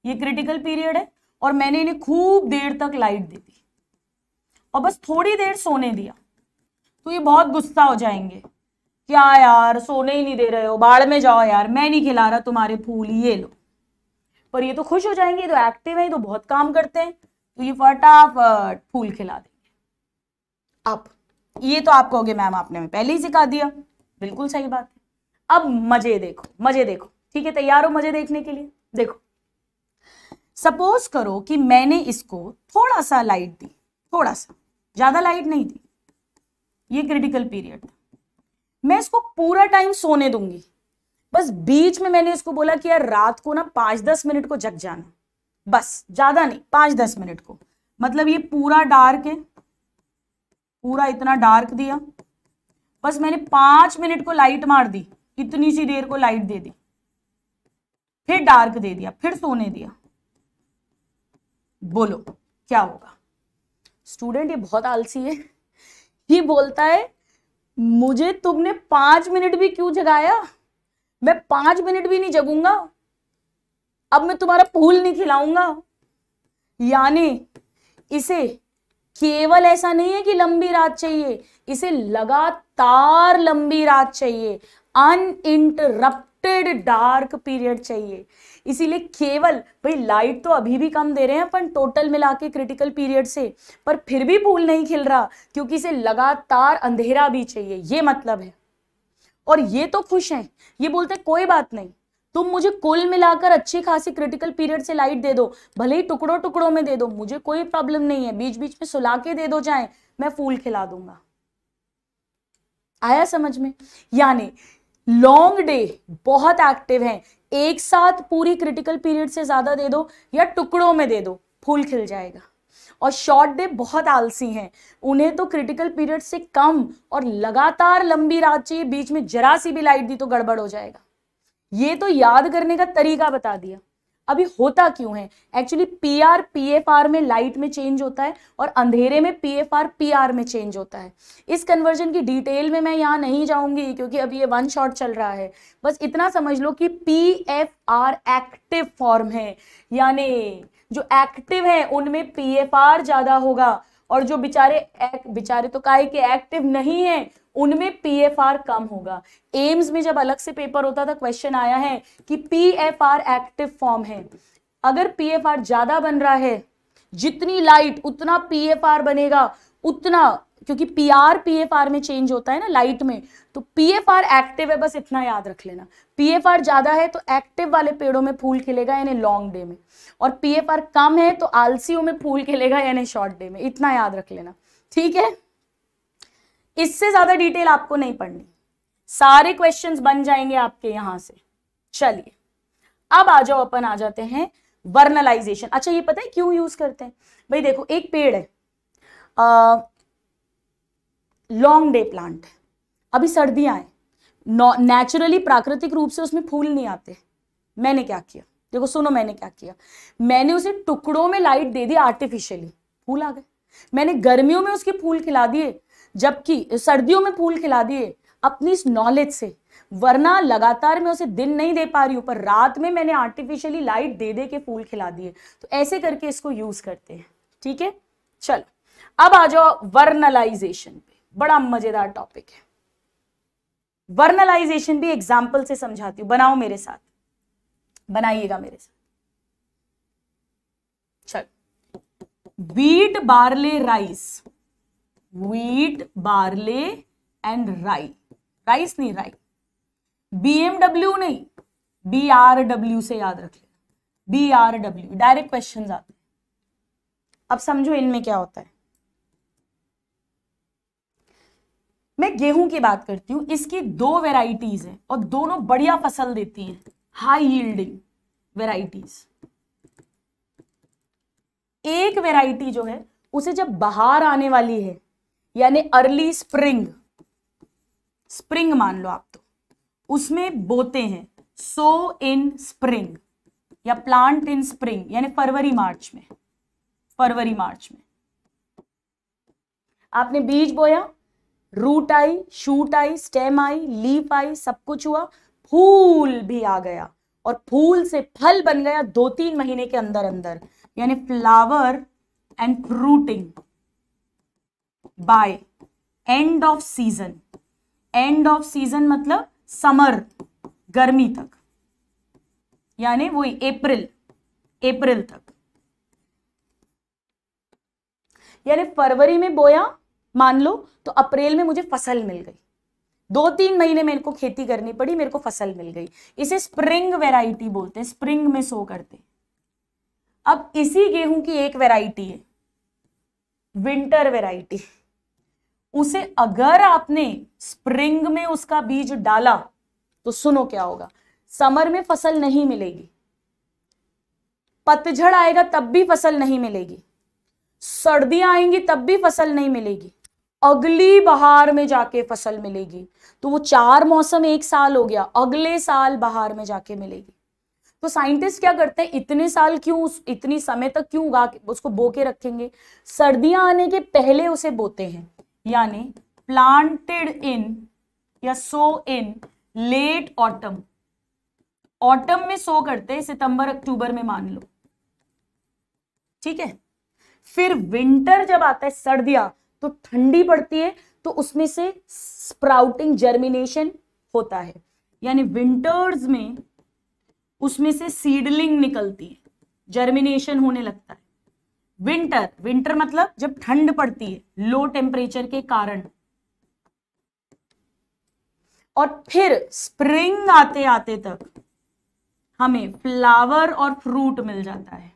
Speaker 1: ये क्रिटिकल पीरियड है और मैंने इन्हें खूब देर तक लाइट दे दी और बस थोड़ी देर सोने दिया तो ये बहुत गुस्सा हो जाएंगे क्या यार सोने ही नहीं दे रहे हो बाढ़ में जाओ यार मैं नहीं खिला रहा तुम्हारे फूल ये लो पर ये तो खुश हो जाएंगे तो एक्टिव है तो बहुत काम करते हैं तो ये फटाफट फूल खिला देंगे अब ये तो आप कहोगे मैम आपने पहले ही सिखा दिया बिल्कुल सही बात है अब मजे देखो मजे देखो ठीक है तैयार हो मजे देखने के लिए देखो सपोज करो कि मैंने इसको थोड़ा सा लाइट दी थोड़ा सा ज्यादा लाइट नहीं दी ये क्रिटिकल पीरियड था मैं इसको पूरा टाइम सोने दूंगी बस बीच में मैंने इसको बोला कि यार रात को ना पांच दस मिनट को जग जाना बस ज्यादा नहीं पांच दस मिनट को मतलब ये पूरा डार्क है पूरा इतना डार्क दिया बस मैंने पांच मिनट को लाइट मार दी इतनी सी देर को लाइट दे दी फिर डार्क दे दिया फिर सोने दिया बोलो क्या होगा स्टूडेंट ये बहुत आलसी है ये बोलता है मुझे तुमने पांच मिनट भी क्यों जगाया मैं पांच मिनट भी नहीं जगूंगा अब मैं तुम्हारा फूल नहीं खिलाऊंगा यानी इसे केवल ऐसा नहीं है कि लंबी रात चाहिए इसे लगातार लंबी रात चाहिए अनइंटरप्टेड डार्क पीरियड चाहिए इसीलिए केवल भाई लाइट तो अभी भी कम दे रहे हैं अपन टोटल मिला के क्रिटिकल पीरियड से पर फिर भी फूल नहीं खिल रहा क्योंकि इसे लगातार अंधेरा भी चाहिए ये मतलब है और ये तो खुश हैं ये बोलते कोई बात नहीं तुम मुझे कुल मिलाकर अच्छी खासी क्रिटिकल पीरियड से लाइट दे दो भले ही टुकड़ों टुकड़ों में दे दो मुझे कोई प्रॉब्लम नहीं है बीच बीच में सुला के दे दो जाए मैं फूल खिला दूंगा आया समझ में यानी लॉन्ग डे बहुत एक्टिव है एक साथ पूरी क्रिटिकल पीरियड से ज्यादा दे दो या टुकड़ों में दे दो फूल खिल जाएगा और शॉर्ट डे बहुत आलसी हैं उन्हें तो क्रिटिकल पीरियड से कम और लगातार लंबी रात चाहिए बीच में जरा सी भी लाइट दी तो गड़बड़ हो जाएगा ये तो याद करने का तरीका बता दिया अभी होता क्यों है actually P R P F R में लाइट में चेंज होता है और अंधेरे में P F R P R में चेंज होता है इस कन्वर्जन की डिटेल में मैं यहाँ नहीं जाऊँगी क्योंकि अभी ये वन शॉट चल रहा है बस इतना समझ लो कि P F R active form है यानी जो एक्टिव हैं उनमें पीएफआर ज़्यादा होगा और जो बेचारे बेचारे तो काहे के एक्टिव नहीं हैं उनमें पीएफआर कम होगा एम्स में जब अलग से पेपर होता था क्वेश्चन आया है कि पीएफआर एक्टिव फॉर्म है अगर पीएफआर ज़्यादा बन रहा है जितनी लाइट उतना पीएफआर बनेगा उतना क्योंकि P R P F R में चेंज होता है ना लाइट में तो पी एफ आर एक्टिव है बस इतना याद रख लेना पी एफ आर ज़्यादा है तो एक्टिव वाले पेड़ों में फूल खिलेगा यानी लॉन्ग डे में और पी एफ आर कम है तो आलसियों में फूल खिलेगा यानी शॉर्ट डे में इतना याद रख लेना ठीक है इससे ज़्यादा डिटेल आपको नहीं पढ़नी सारे क्वेश्चन बन जाएंगे आपके यहां से चलिए अब आ जाओ अपन आ जाते हैं वर्नलाइजेशन अच्छा ये पता है क्यों यूज़ करते हैं भाई देखो एक पेड़ है आ, लॉन्ग डे प्लांट अभी सर्दियां हैं नेचुरली प्राकृतिक रूप से उसमें फूल नहीं आते मैंने क्या किया देखो सुनो मैंने क्या किया मैंने उसे टुकड़ों में लाइट दे दी आर्टिफिशियली फूल आ गए मैंने गर्मियों में उसके फूल खिला दिए जबकि सर्दियों में फूल खिला दिए अपनी इस नॉलेज से वरना लगातार मैं उसे दिन नहीं दे पा रही हूं पर रात में मैंने आर्टिफिशियली लाइट दे दे के फूल खिला दिए तो ऐसे करके इसको यूज करते हैं ठीक है चलो अब आ जाओ वर्नलाइजेशन पे बड़ा मजेदार टॉपिक है वर्नलाइजेशन भी एग्जाम्पल से समझाती हूँ बनाओ मेरे साथ बनाइएगा मेरे साथ चल wheat barley rice wheat barley and rye rice नहीं राई बीएमडब्ल्यू नहीं बी आर डब्ल्यू से याद रख लेना B R W direct question आते हैं अब समझो इनमें क्या होता है मैं गेहूं की बात करती हूँ इसकी दो वेराइटीज हैं और दोनों बढ़िया फसल देती हैं हाई यील्डिंग वेराइटीज एक वेराइटी जो है उसे जब बाहर आने वाली है यानी अर्ली स्प्रिंग स्प्रिंग मान लो आप तो उसमें बोते हैं सो इन स्प्रिंग या प्लांट इन स्प्रिंग यानी फरवरी मार्च में फरवरी मार्च में आपने बीज बोया रूट आई शूट आई स्टेम आई लीफ आई सब कुछ हुआ फूल भी आ गया और फूल से फल बन गया दो तीन महीने के अंदर अंदर यानी flower and fruiting by end of season end of season मतलब समर गर्मी तक यानी वही अप्रैल अप्रैल तक यानी फरवरी में बोया मान लो तो अप्रैल में मुझे फसल मिल गई दो तीन महीने में इनको खेती करनी पड़ी मेरे को फसल मिल गई इसे स्प्रिंग वेराइटी बोलते हैं स्प्रिंग में सो करते अब इसी गेहूं की एक वेराइटी है विंटर वेराइटी उसे अगर आपने स्प्रिंग में उसका बीज डाला तो सुनो क्या होगा समर में फसल नहीं मिलेगी पतझड़ आएगा तब भी फसल नहीं मिलेगी सर्दियां आएंगी तब भी फसल नहीं मिलेगी अगली बहार में जाके फसल मिलेगी तो वो चार मौसम एक साल हो गया अगले साल बहार में जाके मिलेगी तो साइंटिस्ट क्या करते हैं इतने साल क्यों इतनी समय तक क्यों उगा उसको बो के रखेंगे सर्दियां आने के पहले उसे बोते हैं यानी प्लांटेड इन या sow in late autumn autumn में सो करते हैं सितंबर अक्टूबर में मान लो ठीक है फिर विंटर जब आता है सर्दियां तो ठंडी पड़ती है तो उसमें से स्प्राउटिंग जर्मिनेशन होता है यानी विंटर्स में उसमें से सीडलिंग निकलती है जर्मिनेशन होने लगता है विंटर विंटर मतलब जब ठंड पड़ती है लो टेम्परेचर के कारण और फिर स्प्रिंग आते आते तक हमें फ्लावर और फ्रूट मिल जाता है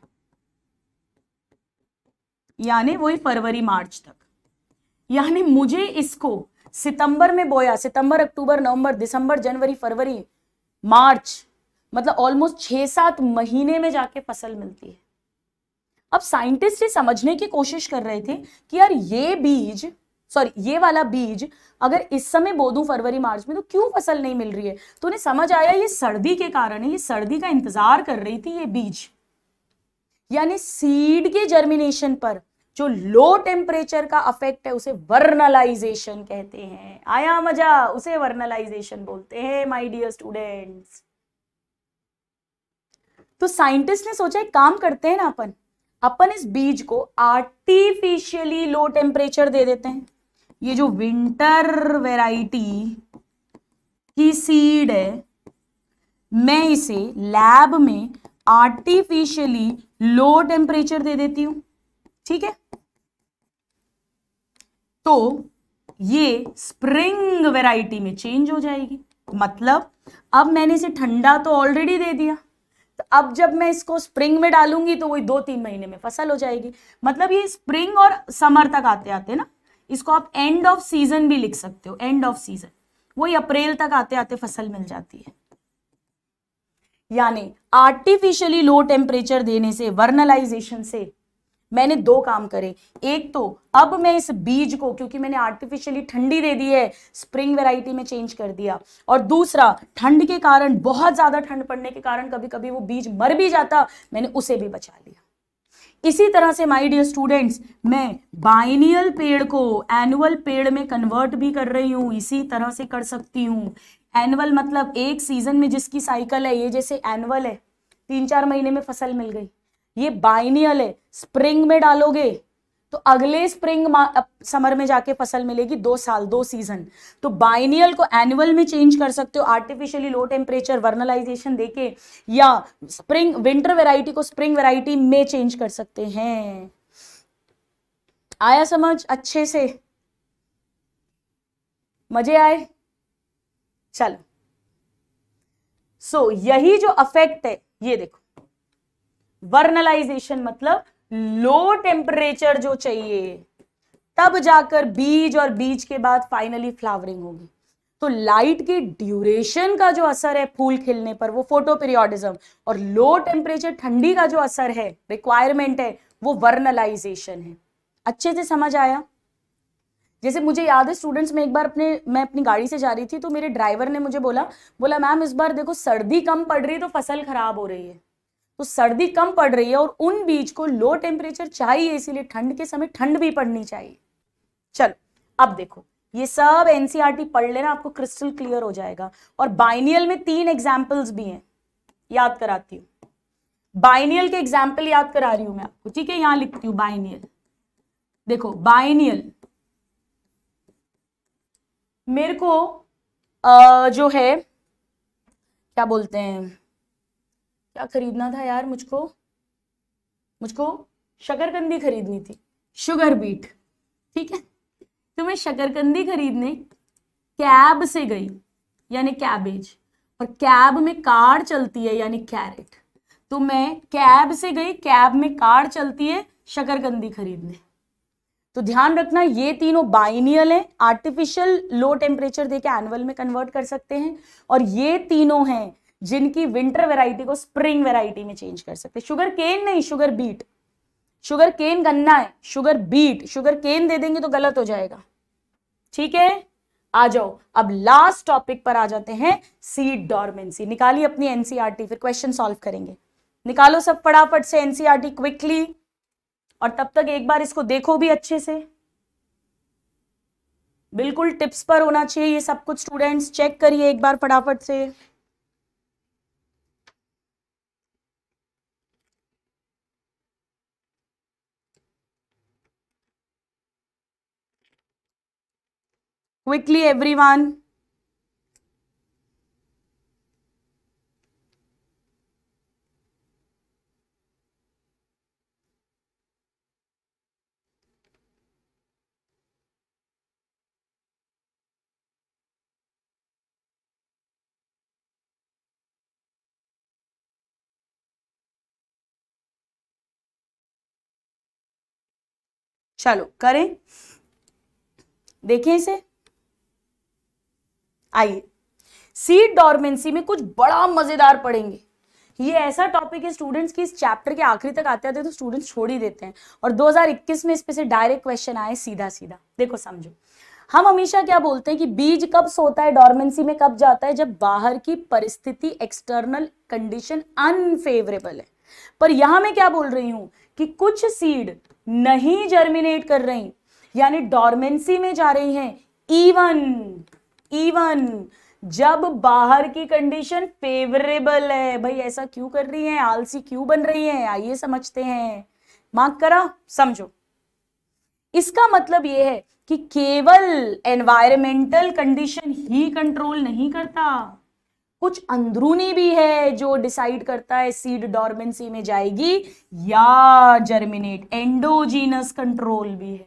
Speaker 1: यानी वही फरवरी मार्च तक यानी मुझे इसको सितंबर में बोया सितंबर अक्टूबर नवंबर दिसंबर जनवरी फरवरी मार्च मतलब ऑलमोस्ट छह सात महीने में जाके फसल मिलती है अब साइंटिस्ट ये समझने की कोशिश कर रहे थे कि यार ये बीज सॉरी ये वाला बीज अगर इस समय बो दू फरवरी मार्च में तो क्यों फसल नहीं मिल रही है तो उन्हें समझ आया ये सर्दी के कारण है ये सर्दी का इंतजार कर रही थी ये बीज यानी सीड के जर्मिनेशन पर जो लो टेम्परेचर का अफेक्ट है उसे वर्नलाइजेशन कहते हैं आया मजा उसे वर्नलाइजेशन बोलते हैं माय डियर स्टूडेंट्स तो साइंटिस्ट ने सोचा एक काम करते हैं ना अपन अपन इस बीज को आर्टिफिशियली लो टेम्परेचर दे देते हैं ये जो विंटर वेराइटी की सीड है मैं इसे लैब में आर्टिफिशियली लो टेम्परेचर दे देती हूँ ठीक है तो ये स्प्रिंग वेराइटी में चेंज हो जाएगी मतलब अब मैंने इसे ठंडा तो ऑलरेडी दे दिया तो अब जब मैं इसको स्प्रिंग में डालूंगी तो वही दो तीन महीने में फसल हो जाएगी मतलब ये स्प्रिंग और समर तक आते आते ना इसको आप एंड ऑफ सीजन भी लिख सकते हो एंड ऑफ सीजन वही अप्रैल तक आते आते फसल मिल जाती है यानी आर्टिफिशियली लो टेम्परेचर देने से वर्नलाइजेशन से मैंने दो काम करे एक तो अब मैं इस बीज को क्योंकि मैंने आर्टिफिशियली ठंडी दे दी है स्प्रिंग वैरायटी में चेंज कर दिया और दूसरा ठंड के कारण बहुत ज़्यादा ठंड पड़ने के कारण कभी कभी वो बीज मर भी जाता मैंने उसे भी बचा लिया इसी तरह से माय डियर स्टूडेंट्स मैं बाइनियल पेड़ को एनुअल पेड़ में कन्वर्ट भी कर रही हूँ इसी तरह से कर सकती हूँ एनुअल मतलब एक सीजन में जिसकी साइकिल है ये जैसे एनुअल है तीन चार महीने में फसल मिल गई ये बाइनियल है स्प्रिंग में डालोगे तो अगले स्प्रिंग समर में जाके फसल मिलेगी दो साल दो सीजन तो बाइनियल को एनुअल में चेंज कर सकते हो आर्टिफिशियली लो टेम्परेचर वर्नलाइजेशन देके या स्प्रिंग विंटर वेराइटी को स्प्रिंग वेराइटी में चेंज कर सकते हैं आया समझ अच्छे से मजे आए चलो सो so, यही जो अफेक्ट है ये देखो वर्नलाइजेशन मतलब लो टेम्परेचर जो चाहिए तब जाकर बीज और बीज के बाद फाइनली फ्लावरिंग होगी तो लाइट के ड्यूरेशन का जो असर है फूल खिलने पर वो फोटो पीरियोडिज्म और लो टेम्परेचर ठंडी का जो असर है रिक्वायरमेंट है वो वर्नलाइजेशन है अच्छे से समझ आया जैसे मुझे याद है स्टूडेंट्स में एक बार अपने मैं अपनी गाड़ी से जा रही थी तो मेरे ड्राइवर ने मुझे बोला बोला मैम इस बार देखो सर्दी कम पड़ रही है तो फसल खराब हो रही है तो सर्दी कम पड़ रही है और उन बीज को लो टेम्परेचर चाहिए इसीलिए ठंड के समय ठंड भी पड़नी चाहिए चलो अब देखो ये सब एनसीआरटी e पढ़ लेना आपको क्रिस्टल क्लियर हो जाएगा और बाइनियल में तीन एग्जाम्पल्स भी हैं याद कराती हूँ बाइनियल के एग्जाम्पल याद करा रही हूं मैं आपको ठीक है यहां लिखती हूँ बाइनियल देखो बाइनियल मेरे को आ, जो है क्या बोलते हैं क्या खरीदना था यार मुझको मुझको शकरकंदी खरीदनी थी शुगर बीट ठीक है तो मैं शकरकंदी खरीदने कैब से गई यानी कैबेज और कैब में कार चलती है यानी कैरेट तो मैं कैब से गई कैब में कार चलती है शकरकंदी खरीदने तो ध्यान रखना ये तीनों बाइनियल हैं आर्टिफिशियल लो टेम्परेचर देके एनुअल में कन्वर्ट कर सकते हैं और ये तीनों हैं जिनकी विंटर वेराइटी को स्प्रिंग वेराइटी में चेंज कर सकते शुगर केन नहीं शुगर बीट शुगर केन गन्ना है शुगर बीट शुगर केन दे देंगे तो गलत हो जाएगा ठीक है आ जाओ अब लास्ट टॉपिक पर आ जाते हैं सीड डॉर्मेंसी निकाली अपनी एनसीआरटी e फिर क्वेश्चन सॉल्व करेंगे निकालो सब फटाफट से एनसीआरटी क्विकली e और तब तक एक बार इसको देखो भी अच्छे से बिल्कुल टिप्स पर होना चाहिए ये सब कुछ स्टूडेंट्स चेक करिए एक बार फटाफट से quickly everyone चलो करें देखें इसे आइए सीट डॉर्मेंसी में कुछ बड़ा मजेदार पढ़ेंगे ये ऐसा टॉपिक है स्टूडेंट्स की इस चैप्टर के आखिरी तक आते आते तो स्टूडेंट्स छोड़ ही देते हैं और 2021 में इस पे से डायरेक्ट क्वेश्चन आए सीधा सीधा देखो समझो हम हमेशा क्या बोलते हैं कि बीज कब सोता है डॉर्मेंसी में कब जाता है जब बाहर की परिस्थिति एक्सटर्नल कंडीशन अनफेवरेबल है पर यहां मैं क्या बोल रही हूं कि कुछ सीड नहीं जर्मिनेट कर रही यानी डॉर्मेंसी में जा रही है इवन इवन जब बाहर की कंडीशन फेवरेबल है भाई ऐसा क्यों कर रही है आलसी क्यों बन रही है आइए समझते हैं मार्क करा समझो इसका मतलब यह है कि केवल एनवायरमेंटल कंडीशन ही कंट्रोल नहीं करता कुछ अंदरूनी भी है जो डिसाइड करता है सीड डॉर्मेंसी में जाएगी या जर्मिनेट एंडोजीनस कंट्रोल भी है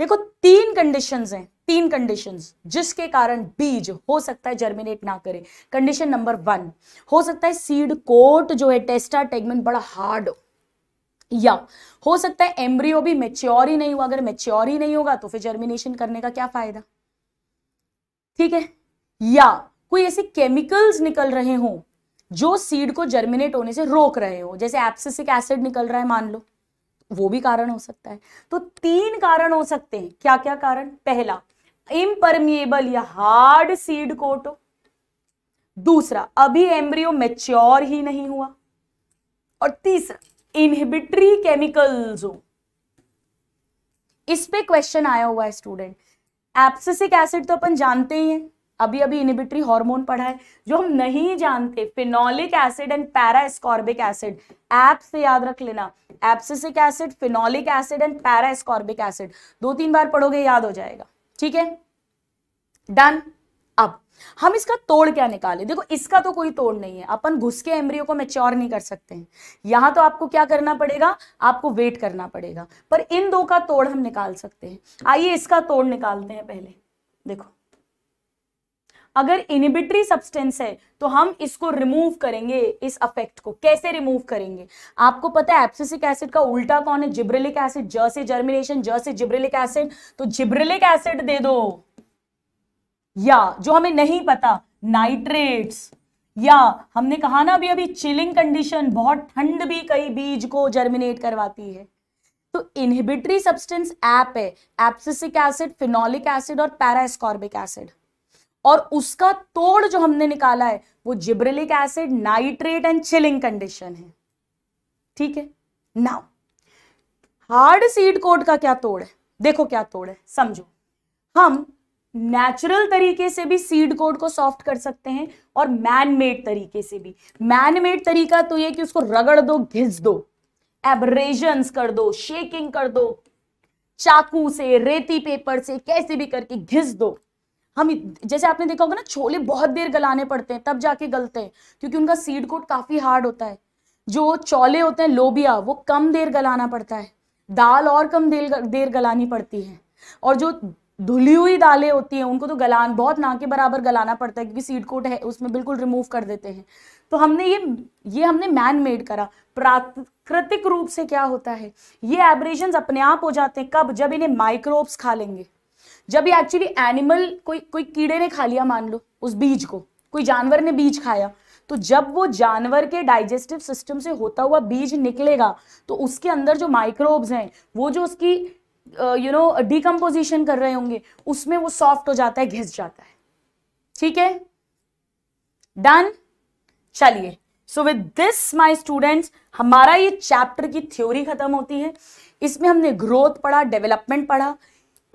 Speaker 1: देखो तीन कंडीशन हैं तीन कंडीशंस जिसके कारण बीज हो सकता है जर्मिनेट ना करे कंडीशन नंबर वन हो सकता है सीड कोट जो है टेस्टा टेगमेंट बड़ा हार्ड हो या हो सकता है एम्ब्रियो भी मेच्योर ही नहीं हुआ अगर मेच्योर ही नहीं होगा तो फिर जर्मिनेशन करने का क्या फायदा ठीक है या कोई ऐसे केमिकल्स निकल रहे हो जो सीड को जर्मिनेट होने से रोक रहे हो जैसे एप्सिसिक एसिड निकल रहा है मान लो वो भी कारण हो सकता है तो तीन कारण हो सकते हैं क्या क्या कारण पहला इम्परमिएबल या हार्ड सीड कोट दूसरा अभी एम्ब्रियो मेच्योर ही नहीं हुआ और तीसरा इनहिबिटरी केमिकल्स हो इस पे क्वेश्चन आया हुआ है स्टूडेंट एप्सिसिक एसिड तो अपन जानते ही हैं अभी अभी इनिबिटरी हार्मोन पढ़ा है जो हम नहीं जानते phenolic acid and parascorbic acid एप से याद रख लेना abscisic acid phenolic acid and parascorbic acid दो तीन बार पढ़ोगे याद हो जाएगा ठीक है डन अब हम इसका तोड़ क्या निकाले देखो इसका तो कोई तोड़ नहीं है अपन घुस के एम्ब्रियो को मेच्योर नहीं कर सकते हैं यहां तो आपको क्या करना पड़ेगा आपको वेट करना पड़ेगा पर इन दो का तोड़ हम निकाल सकते हैं आइए इसका तोड़ निकालते हैं पहले देखो अगर इनिबिटरी सब्सटेंस है तो हम इसको रिमूव करेंगे इस अफेक्ट को कैसे रिमूव करेंगे आपको पता है एप्सिसिक एसिड का उल्टा कौन है जिब्रिलिक एसिड ज से जर्मिनेशन ज से जिब्रेलिक एसिड तो जिब्रिलिक एसिड दे दो या जो हमें नहीं पता नाइट्रेट्स या हमने कहा ना अभी अभी चिलिंग कंडीशन बहुत ठंड भी कई बीज को जर्मिनेट करवाती है तो इनहिबिटरी सब्सटेंस एप है एप्सिसिक एसिड फिनोलिक एसिड और पैरास्कॉर्बिक एसिड और उसका तोड़ जो हमने निकाला है वो gibberellic acid nitrate and chilling condition है ठीक है नाउ हार्ड सीड कोड का क्या तोड़ है देखो क्या तोड़ है समझो हम नेचुरल तरीके से भी सीड कोड को सॉफ्ट कर सकते हैं और मैन मेड तरीके से भी मैनमेड तरीका तो ये कि उसको रगड़ दो घिस दो एबरेजन कर दो शेकिंग कर दो चाकू से रेती पेपर से कैसे भी करके घिस दो हम जैसे आपने देखा होगा ना छोले बहुत देर गलाने पड़ते हैं तब जाके गलते हैं क्योंकि उनका सीड कोट काफ़ी हार्ड होता है जो चौले होते हैं लोबिया वो कम देर गलाना पड़ता है दाल और कम देर देर गलानी पड़ती है और जो धुली हुई दालें होती हैं उनको तो गलान बहुत ना के बराबर गलाना पड़ता है क्योंकि सीड कोट है उसमें बिल्कुल रिमूव कर देते हैं तो हमने ये ये हमने मैन मेड करा प्राकृतिक रूप से क्या होता है ये एब्रेशन अपने आप हो जाते हैं कब जब इन्हें माइक्रोब्स खा लेंगे जब ये एक्चुअली एनिमल कोई कोई कीड़े ने खा लिया मान लो उस बीज को कोई जानवर ने बीज खाया तो जब वो जानवर के डाइजेस्टिव सिस्टम से होता हुआ बीज निकलेगा तो उसके अंदर जो माइक्रोब्स हैं वो जो उसकी यू नो डीकम्पोजिशन कर रहे होंगे उसमें वो सॉफ्ट हो जाता है घिस जाता है ठीक है डन चलिए so with this my students हमारा ये चैप्टर की थ्योरी खत्म होती है इसमें हमने ग्रोथ पढ़ा डेवलपमेंट पढ़ा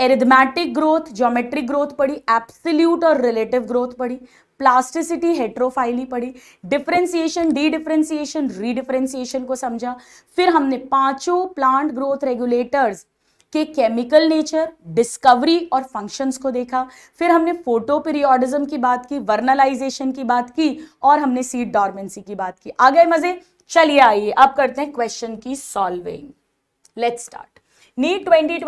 Speaker 1: एरिथमेटिक ग्रोथ ज्योमेट्रिक ग्रोथ पढ़ी एप्सिल्यूट और रिलेटिव ग्रोथ पढ़ी प्लास्टिसिटी हेट्रोफाइली पढ़ी डिफ्रेंसिएशन डी डिफ्रेंसिएशन रीडिफ्रेंसिएशन को समझा फिर हमने पांचों प्लांट ग्रोथ रेगुलेटर्स के केमिकल नेचर डिस्कवरी और फंक्शंस को देखा फिर हमने फोटो पीरियोडिज्म की बात की वर्नलाइजेशन की बात की और हमने सीड डॉर्मेंसी की बात की आ गए मजे चलिए आइए अब करते हैं क्वेश्चन की solving let start NEET twenty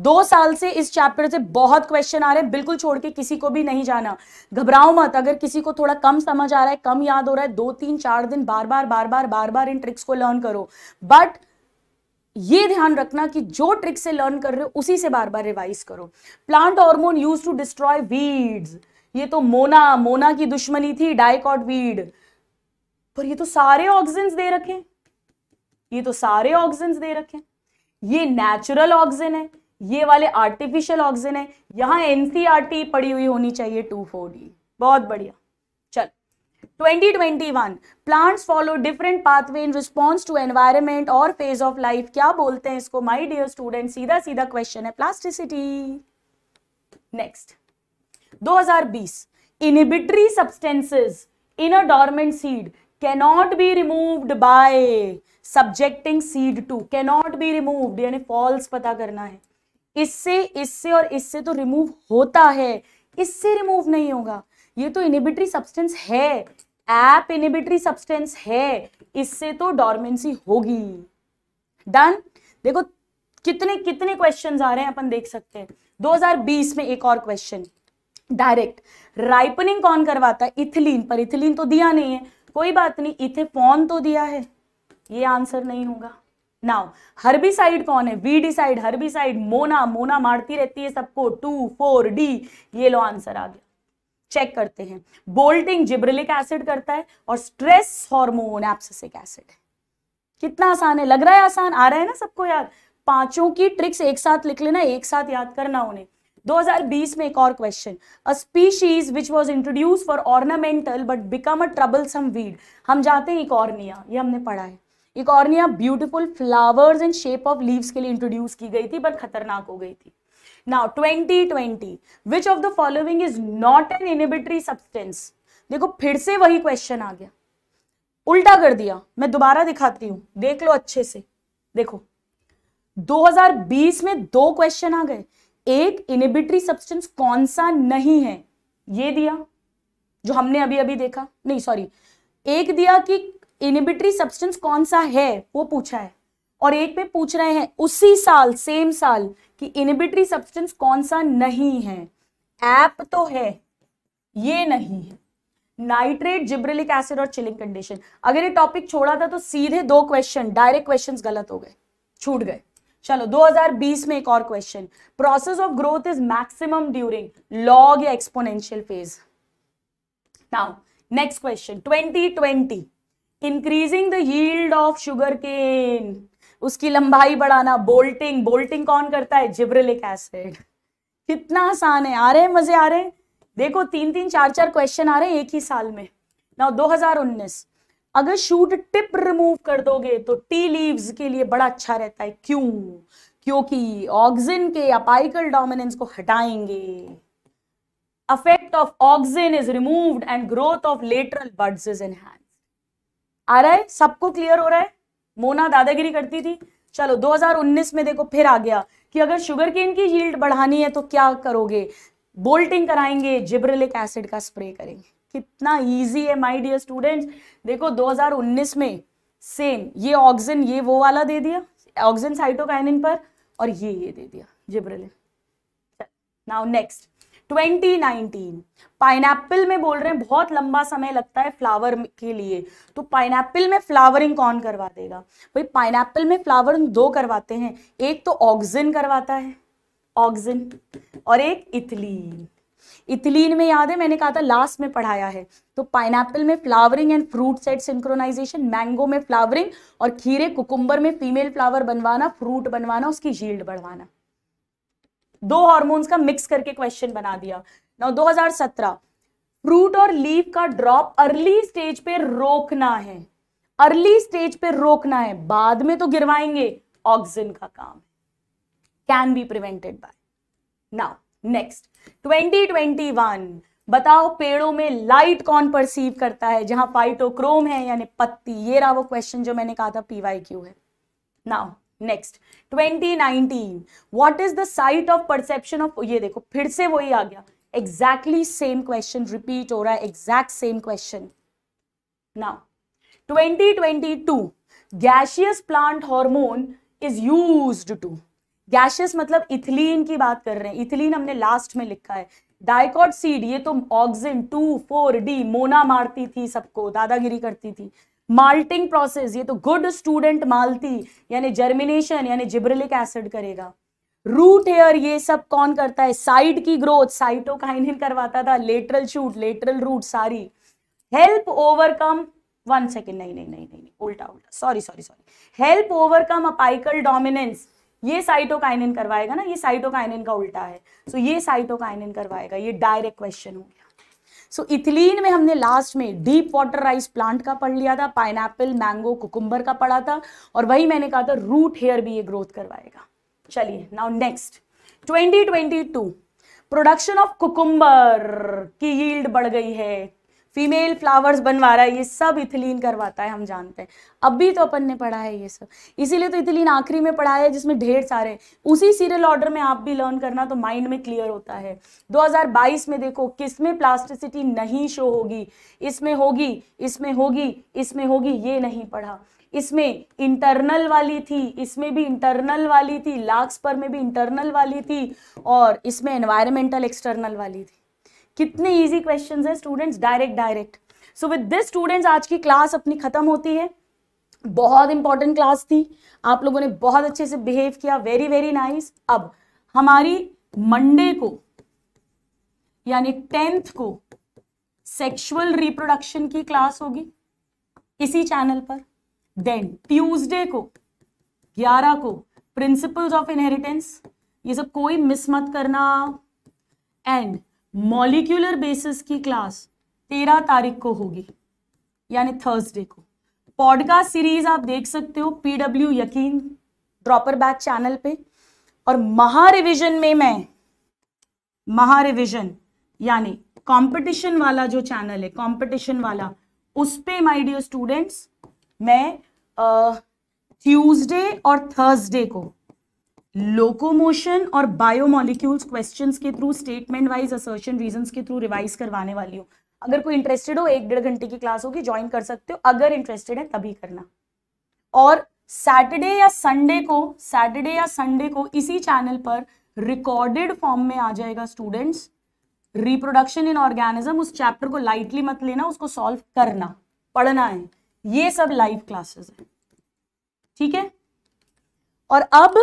Speaker 1: दो साल से इस चैप्टर से बहुत क्वेश्चन आ रहे हैं बिल्कुल छोड़ के किसी को भी नहीं जाना घबराओ मत अगर किसी को थोड़ा कम समझ आ रहा है कम याद हो रहा है दो तीन चार दिन बार बार बार बार बार बार इन ट्रिक्स को लर्न करो बट ये ध्यान रखना कि जो ट्रिक से लर्न कर रहे हो उसी से बार बार रिवाइज करो plant hormone use to destroy weeds ये तो मोना मोना की दुश्मनी थी डायकॉट वीड पर ये तो सारे ऑक्सीजन दे रखे ये तो सारे ऑक्सीजन दे रखे ये नेचुरल ऑक्सीजन है ये वाले आर्टिफिशियल ऑक्सीजन है यहां एनसीईआरटी पड़ी हुई होनी चाहिए टू फोर डी बहुत बढ़िया चल 2021 plants follow different pathway in response to environment और फेज ऑफ लाइफ क्या बोलते हैं इसको माय डियर स्टूडेंट सीधा सीधा क्वेश्चन है plasticity next 2020 inhibitory substances in a dormant seed cannot be removed by subjecting seed to cannot be removed यानी false पता करना है इससे इससे और इससे तो रिमूव होता है इससे रिमूव नहीं होगा ये तो इनिबिटरी सब्सटेंस है एप इनिबिटरी सब्सटेंस है इससे तो डॉर्मेंसी होगी डन देखो कितने कितने क्वेश्चंस आ रहे हैं अपन देख सकते हैं 2020 में एक और क्वेश्चन डायरेक्ट राइपनिंग कौन करवाता है इथिलीन पर इथिलीन तो दिया नहीं है कोई बात नहीं इथेफॉन तो दिया है ये आंसर नहीं होगा नाउ हर्बिसाइड कौन है वीडिसाइड हर्बिसाइड मोना मोना मारती रहती है सबको टू फोर डी ये लो आंसर आ गया चेक करते हैं बोल्टिंग जिब्रिलिक एसिड करता है और स्ट्रेस हॉर्मोन एप्सिसिक एसिड है कितना आसान है लग रहा है आसान आ रहा है ना सबको याद पांचों की ट्रिक्स एक साथ लिख लेना एक साथ याद करना उन्हें 2020 में एक और question a species which was introduce for ornamental but become a troublesome weed हम जाते हैं एक और निया ये हमने पढ़ा है ये कॉर्निया beautiful flowers in shape of leaves के लिए इंट्रोड्यूस की गई थी पर खतरनाक हो गई थी now 2020 which of the following is not an inhibitory substance देखो फिर से वही क्वेश्चन आ गया उल्टा कर दिया मैं दोबारा दिखाती हूं देख लो अच्छे से देखो 2020 में दो क्वेश्चन आ गए एक इनिबिटरी सब्सटेंस कौन सा नहीं है ये दिया जो हमने अभी अभी देखा नहीं सॉरी एक दिया कि इनिबिटरी सब्सटेंस कौन सा है वो पूछा है और एक पे पूछ रहे हैं उसी साल सेम साल कि इनिबिटरी सब्सटेंस कौन सा नहीं है एप तो है ये नहीं है नाइट्रेट जिब्रिलिक एसिड और चिलिंग कंडीशन अगर ये टॉपिक छोड़ा था तो सीधे दो क्वेश्चन डायरेक्ट क्वेश्चंस गलत हो गए छूट गए चलो 2020 में एक और question process of growth is maximum during log या exponential phase now next question 2020 increasing the yield of sugarcane उसकी लंबाई बढ़ाना बोल्टिंग बोल्टिंग कौन करता है जिब्रिलिक एसिड कितना आसान है आ रहे हैं मजे आ रहे हैं देखो तीन तीन चार चार क्वेश्चन आ रहे हैं एक ही साल में हजार उन्नीस अगर शूट टिप रिमूव कर दोगे तो टी लीव्स के लिए बड़ा अच्छा रहता है क्यों क्योंकि ऑक्सिन के अपाइकल डोमिनेंस को हटाएंगे affect of auxin is removed and growth of lateral buds is enhance आ रहा है सबको क्लियर हो रहा है मोना दादागिरी करती थी चलो 2019 में देखो फिर आ गया कि अगर शुगर केन की यील्ड बढ़ानी है तो क्या करोगे बोल्टिंग कराएंगे जिब्रेलिक एसिड का स्प्रे करेंगे कितना ईजी है माई डियर स्टूडेंट्स देखो 2019 में सेम ये ऑक्सीजन ये वो वाला दे दिया ऑक्सीजन साइटोकाइनिन पर और ये ये दे दिया जिब्रलिक नाउ नेक्स्ट 2019 पाइनएप्पल में बोल रहे हैं बहुत लंबा समय लगता है फ्लावर के लिए तो पाइनएप्पल में फ्लावरिंग कौन करवा देगा भाई पाइनएप्पल में फ्लावरिंग दो करवाते हैं एक तो ऑक्सिन करवाता है ऑक्सिन और एक इथिलीन इथिलीन में याद है मैंने कहा था लास्ट में पढ़ाया है तो पाइनएप्पल में flowering and fruit set synchronization mango में फ्लावरिंग और खीरे कुकुम्बर में फीमेल फ्लावर बनवाना फ्रूट बनवाना उसकी जील्ड बढ़वाना दो हार्मोन्स का मिक्स करके क्वेश्चन बना दिया नाउ 2017 फ्रूट और लीफ का ड्रॉप अर्ली स्टेज पे रोकना है अर्ली स्टेज पे रोकना है बाद में तो गिरवाएंगे ऑक्सीजन का काम can be prevented by now next 2021 बताओ पेड़ों में लाइट कौन परसीव करता है जहां फाइटोक्रोम है यानी पत्ती ये रहा वो क्वेश्चन जो मैंने कहा था पीवाई क्यू है now next 2019 what is the site of perception of ये देखो फिर से वही आ गया एग्जैक्टली सेम क्वेश्चन रिपीट हो रहा है exact same question now 2022 gaseous plant hormone is used to gaseous मतलब इथिलीन की बात कर रहे हैं इथिलीन हमने लास्ट में लिखा है डायकॉट सीड ये तो ऑक्सिन टू फोर डी मोना मारती थी सबको दादागिरी करती थी माल्टिंग प्रोसेस ये तो गुड स्टूडेंट मालती यानी जर्मिनेशन यानी जिब्रलिक एसिड करेगा रूट हेयर ये सब कौन करता है साइड की ग्रोथ साइटोकाइनिन करवाता था लेटरल शूट लेटरल रूट सारी हेल्प ओवरकम वन सेकेंड नहीं नहीं नहीं नहीं उल्टा उल्टा sorry sorry sorry help overcome apical dominance ये साइटोकाइनिन करवाएगा ना ये साइटोकाइनिन का उल्टा है सो so, ये साइटोकाइनिन करवाएगा ये डायरेक्ट क्वेश्चन हो गया सो so, इथिलीन में हमने लास्ट में डीप वाटर राइस प्लांट का पढ़ लिया था पाइनएप्पल मैंगो कुकुम्बर का पढ़ा था और वही मैंने कहा था रूट हेयर भी ये ग्रोथ करवाएगा चलिए now next 2022 production of cucumber की यील्ड बढ़ गई है फीमेल फ्लावर्स बनवा रहा है ये सब इथिलीन करवाता है हम जानते हैं अब भी तो अपन ने पढ़ा है ये सब इसीलिए तो इथिलीन आखिरी में पढ़ा है जिसमें ढेर सारे उसी सीरियल ऑर्डर में आप भी लर्न करना तो माइंड में क्लियर होता है 2022 में देखो किस में प्लास्टिसिटी नहीं शो होगी इसमें होगी इसमें होगी इसमें होगी ये नहीं पढ़ा इसमें इंटरनल वाली थी इसमें भी इंटरनल वाली थी लाक्स पर में भी इंटरनल वाली थी और इसमें एनवायरमेंटल एक्सटर्नल वाली थी कितने इजी क्वेश्चन है students direct direct so with this students आज की क्लास अपनी खत्म होती है बहुत इंपॉर्टेंट क्लास थी आप लोगों ने बहुत अच्छे से बिहेव किया वेरी वेरी नाइस अब हमारी मंडे को यानी टेंथ को सेक्सुअल रिप्रोडक्शन की क्लास होगी इसी चैनल पर देन ट्यूजडे को ग्यारह को प्रिंसिपल्स ऑफ इनहेरिटेंस ये सब कोई मिस मत करना एंड मॉलिक्यूलर बेसिस की क्लास तेरह तारीख को होगी यानी थर्सडे को पॉडकास्ट सीरीज आप देख सकते हो पीडब्ल्यू यकीन ड्रॉपर बैक चैनल पे और महारिविजन में मैं महारिविजन यानी कंपटीशन वाला जो चैनल है कंपटीशन वाला उस पे माय डियर स्टूडेंट्स मैं ट्यूसडे और थर्सडे को लोकोमोशन और बायोमोलिक्यूल्स क्वेश्चंस के through statement wise assertion reasons के थ्रू रिवाइज करवाने वाली हूँ अगर कोई इंटरेस्टेड हो एक डेढ़ घंटे की क्लास होगी ज्वाइन कर सकते हो अगर इंटरेस्टेड है तभी करना और सैटरडे या संडे को सैटरडे या संडे को इसी चैनल पर रिकॉर्डेड फॉर्म में आ जाएगा स्टूडेंट्स रिप्रोडक्शन इन ऑर्गेनिज्म उस चैप्टर को लाइटली मत लेना उसको सॉल्व करना पढ़ना है ये सब लाइव क्लासेस है ठीक है और अब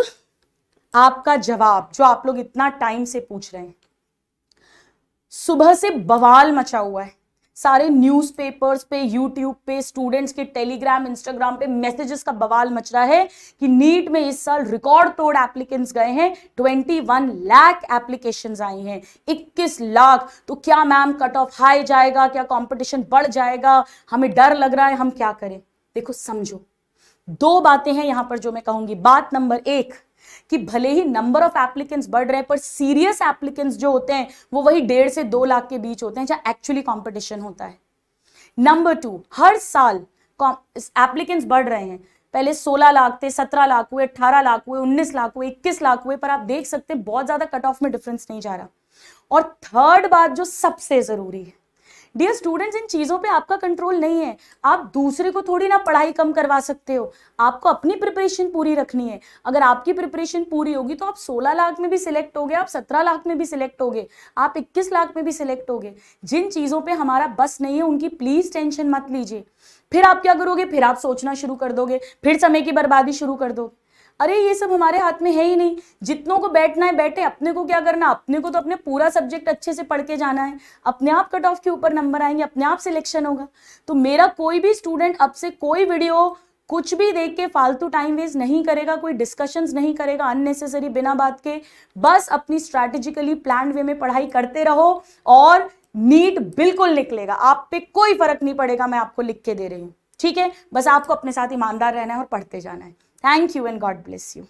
Speaker 1: आपका जवाब जो आप लोग इतना टाइम से पूछ रहे हैं सुबह से बवाल मचा हुआ है सारे न्यूज़पेपर्स पे यूट्यूब पे स्टूडेंट्स के टेलीग्राम इंस्टाग्राम पे मैसेजेस का बवाल मच रहा है कि नीट में इस साल रिकॉर्ड तोड़ एप्लीकेंट्स गए हैं 21 लाख एप्लीकेशंस आई हैं 21 लाख तो क्या मैम कट ऑफ हाई जाएगा क्या कंपटीशन बढ़ जाएगा हमें डर लग रहा है हम क्या करें देखो समझो दो बातें हैं यहां पर जो मैं कहूंगी बात नंबर एक कि भले ही नंबर ऑफ एप्लीकेंट्स बढ़ रहे हैं पर सीरियस एप्लीकेंट्स जो होते हैं वो वही डेढ़ से दो लाख के बीच होते हैं जहाँ एक्चुअली कॉम्पिटिशन होता है नंबर टू हर साल एप्लीकेंट्स बढ़ रहे हैं पहले 16 लाख थे 17 लाख हुए 18 लाख हुए 19 लाख हुए 21 लाख हुए पर आप देख सकते हैं बहुत ज्यादा कट ऑफ में डिफरेंस नहीं जा रहा और थर्ड बात जो सबसे जरूरी है डियर स्टूडेंट्स इन चीज़ों पे आपका कंट्रोल नहीं है आप दूसरे को थोड़ी ना पढ़ाई कम करवा सकते हो आपको अपनी प्रिपरेशन पूरी रखनी है अगर आपकी प्रिपरेशन पूरी होगी तो आप 16 लाख में भी सिलेक्ट हो आप 17 लाख में भी सिलेक्ट हो आप 21 लाख में भी सिलेक्ट हो जिन चीज़ों पर हमारा बस नहीं है उनकी प्लीज़ टेंशन मत लीजिए फिर आप क्या करोगे फिर आप सोचना शुरू कर दोगे फिर समय की बर्बादी शुरू कर दोगे अरे ये सब हमारे हाथ में है ही नहीं जितनों को बैठना है बैठे अपने को क्या करना अपने को तो अपने पूरा सब्जेक्ट अच्छे से पढ़ के जाना है अपने आप कट ऑफ के ऊपर नंबर आएंगे अपने आप सिलेक्शन होगा तो मेरा कोई भी स्टूडेंट अब से कोई वीडियो कुछ भी देख के फालतू टाइम वेस्ट नहीं करेगा कोई डिस्कशंस नहीं करेगा अननेसेसरी बिना बात के बस अपनी स्ट्रैटेजिकली प्लान वे में पढ़ाई करते रहो और नीट बिल्कुल निकलेगा आप पे कोई फर्क नहीं पड़ेगा मैं आपको लिख के दे रही हूँ ठीक है बस आपको अपने साथ ईमानदार रहना है और पढ़ते जाना है Thank you and God bless you.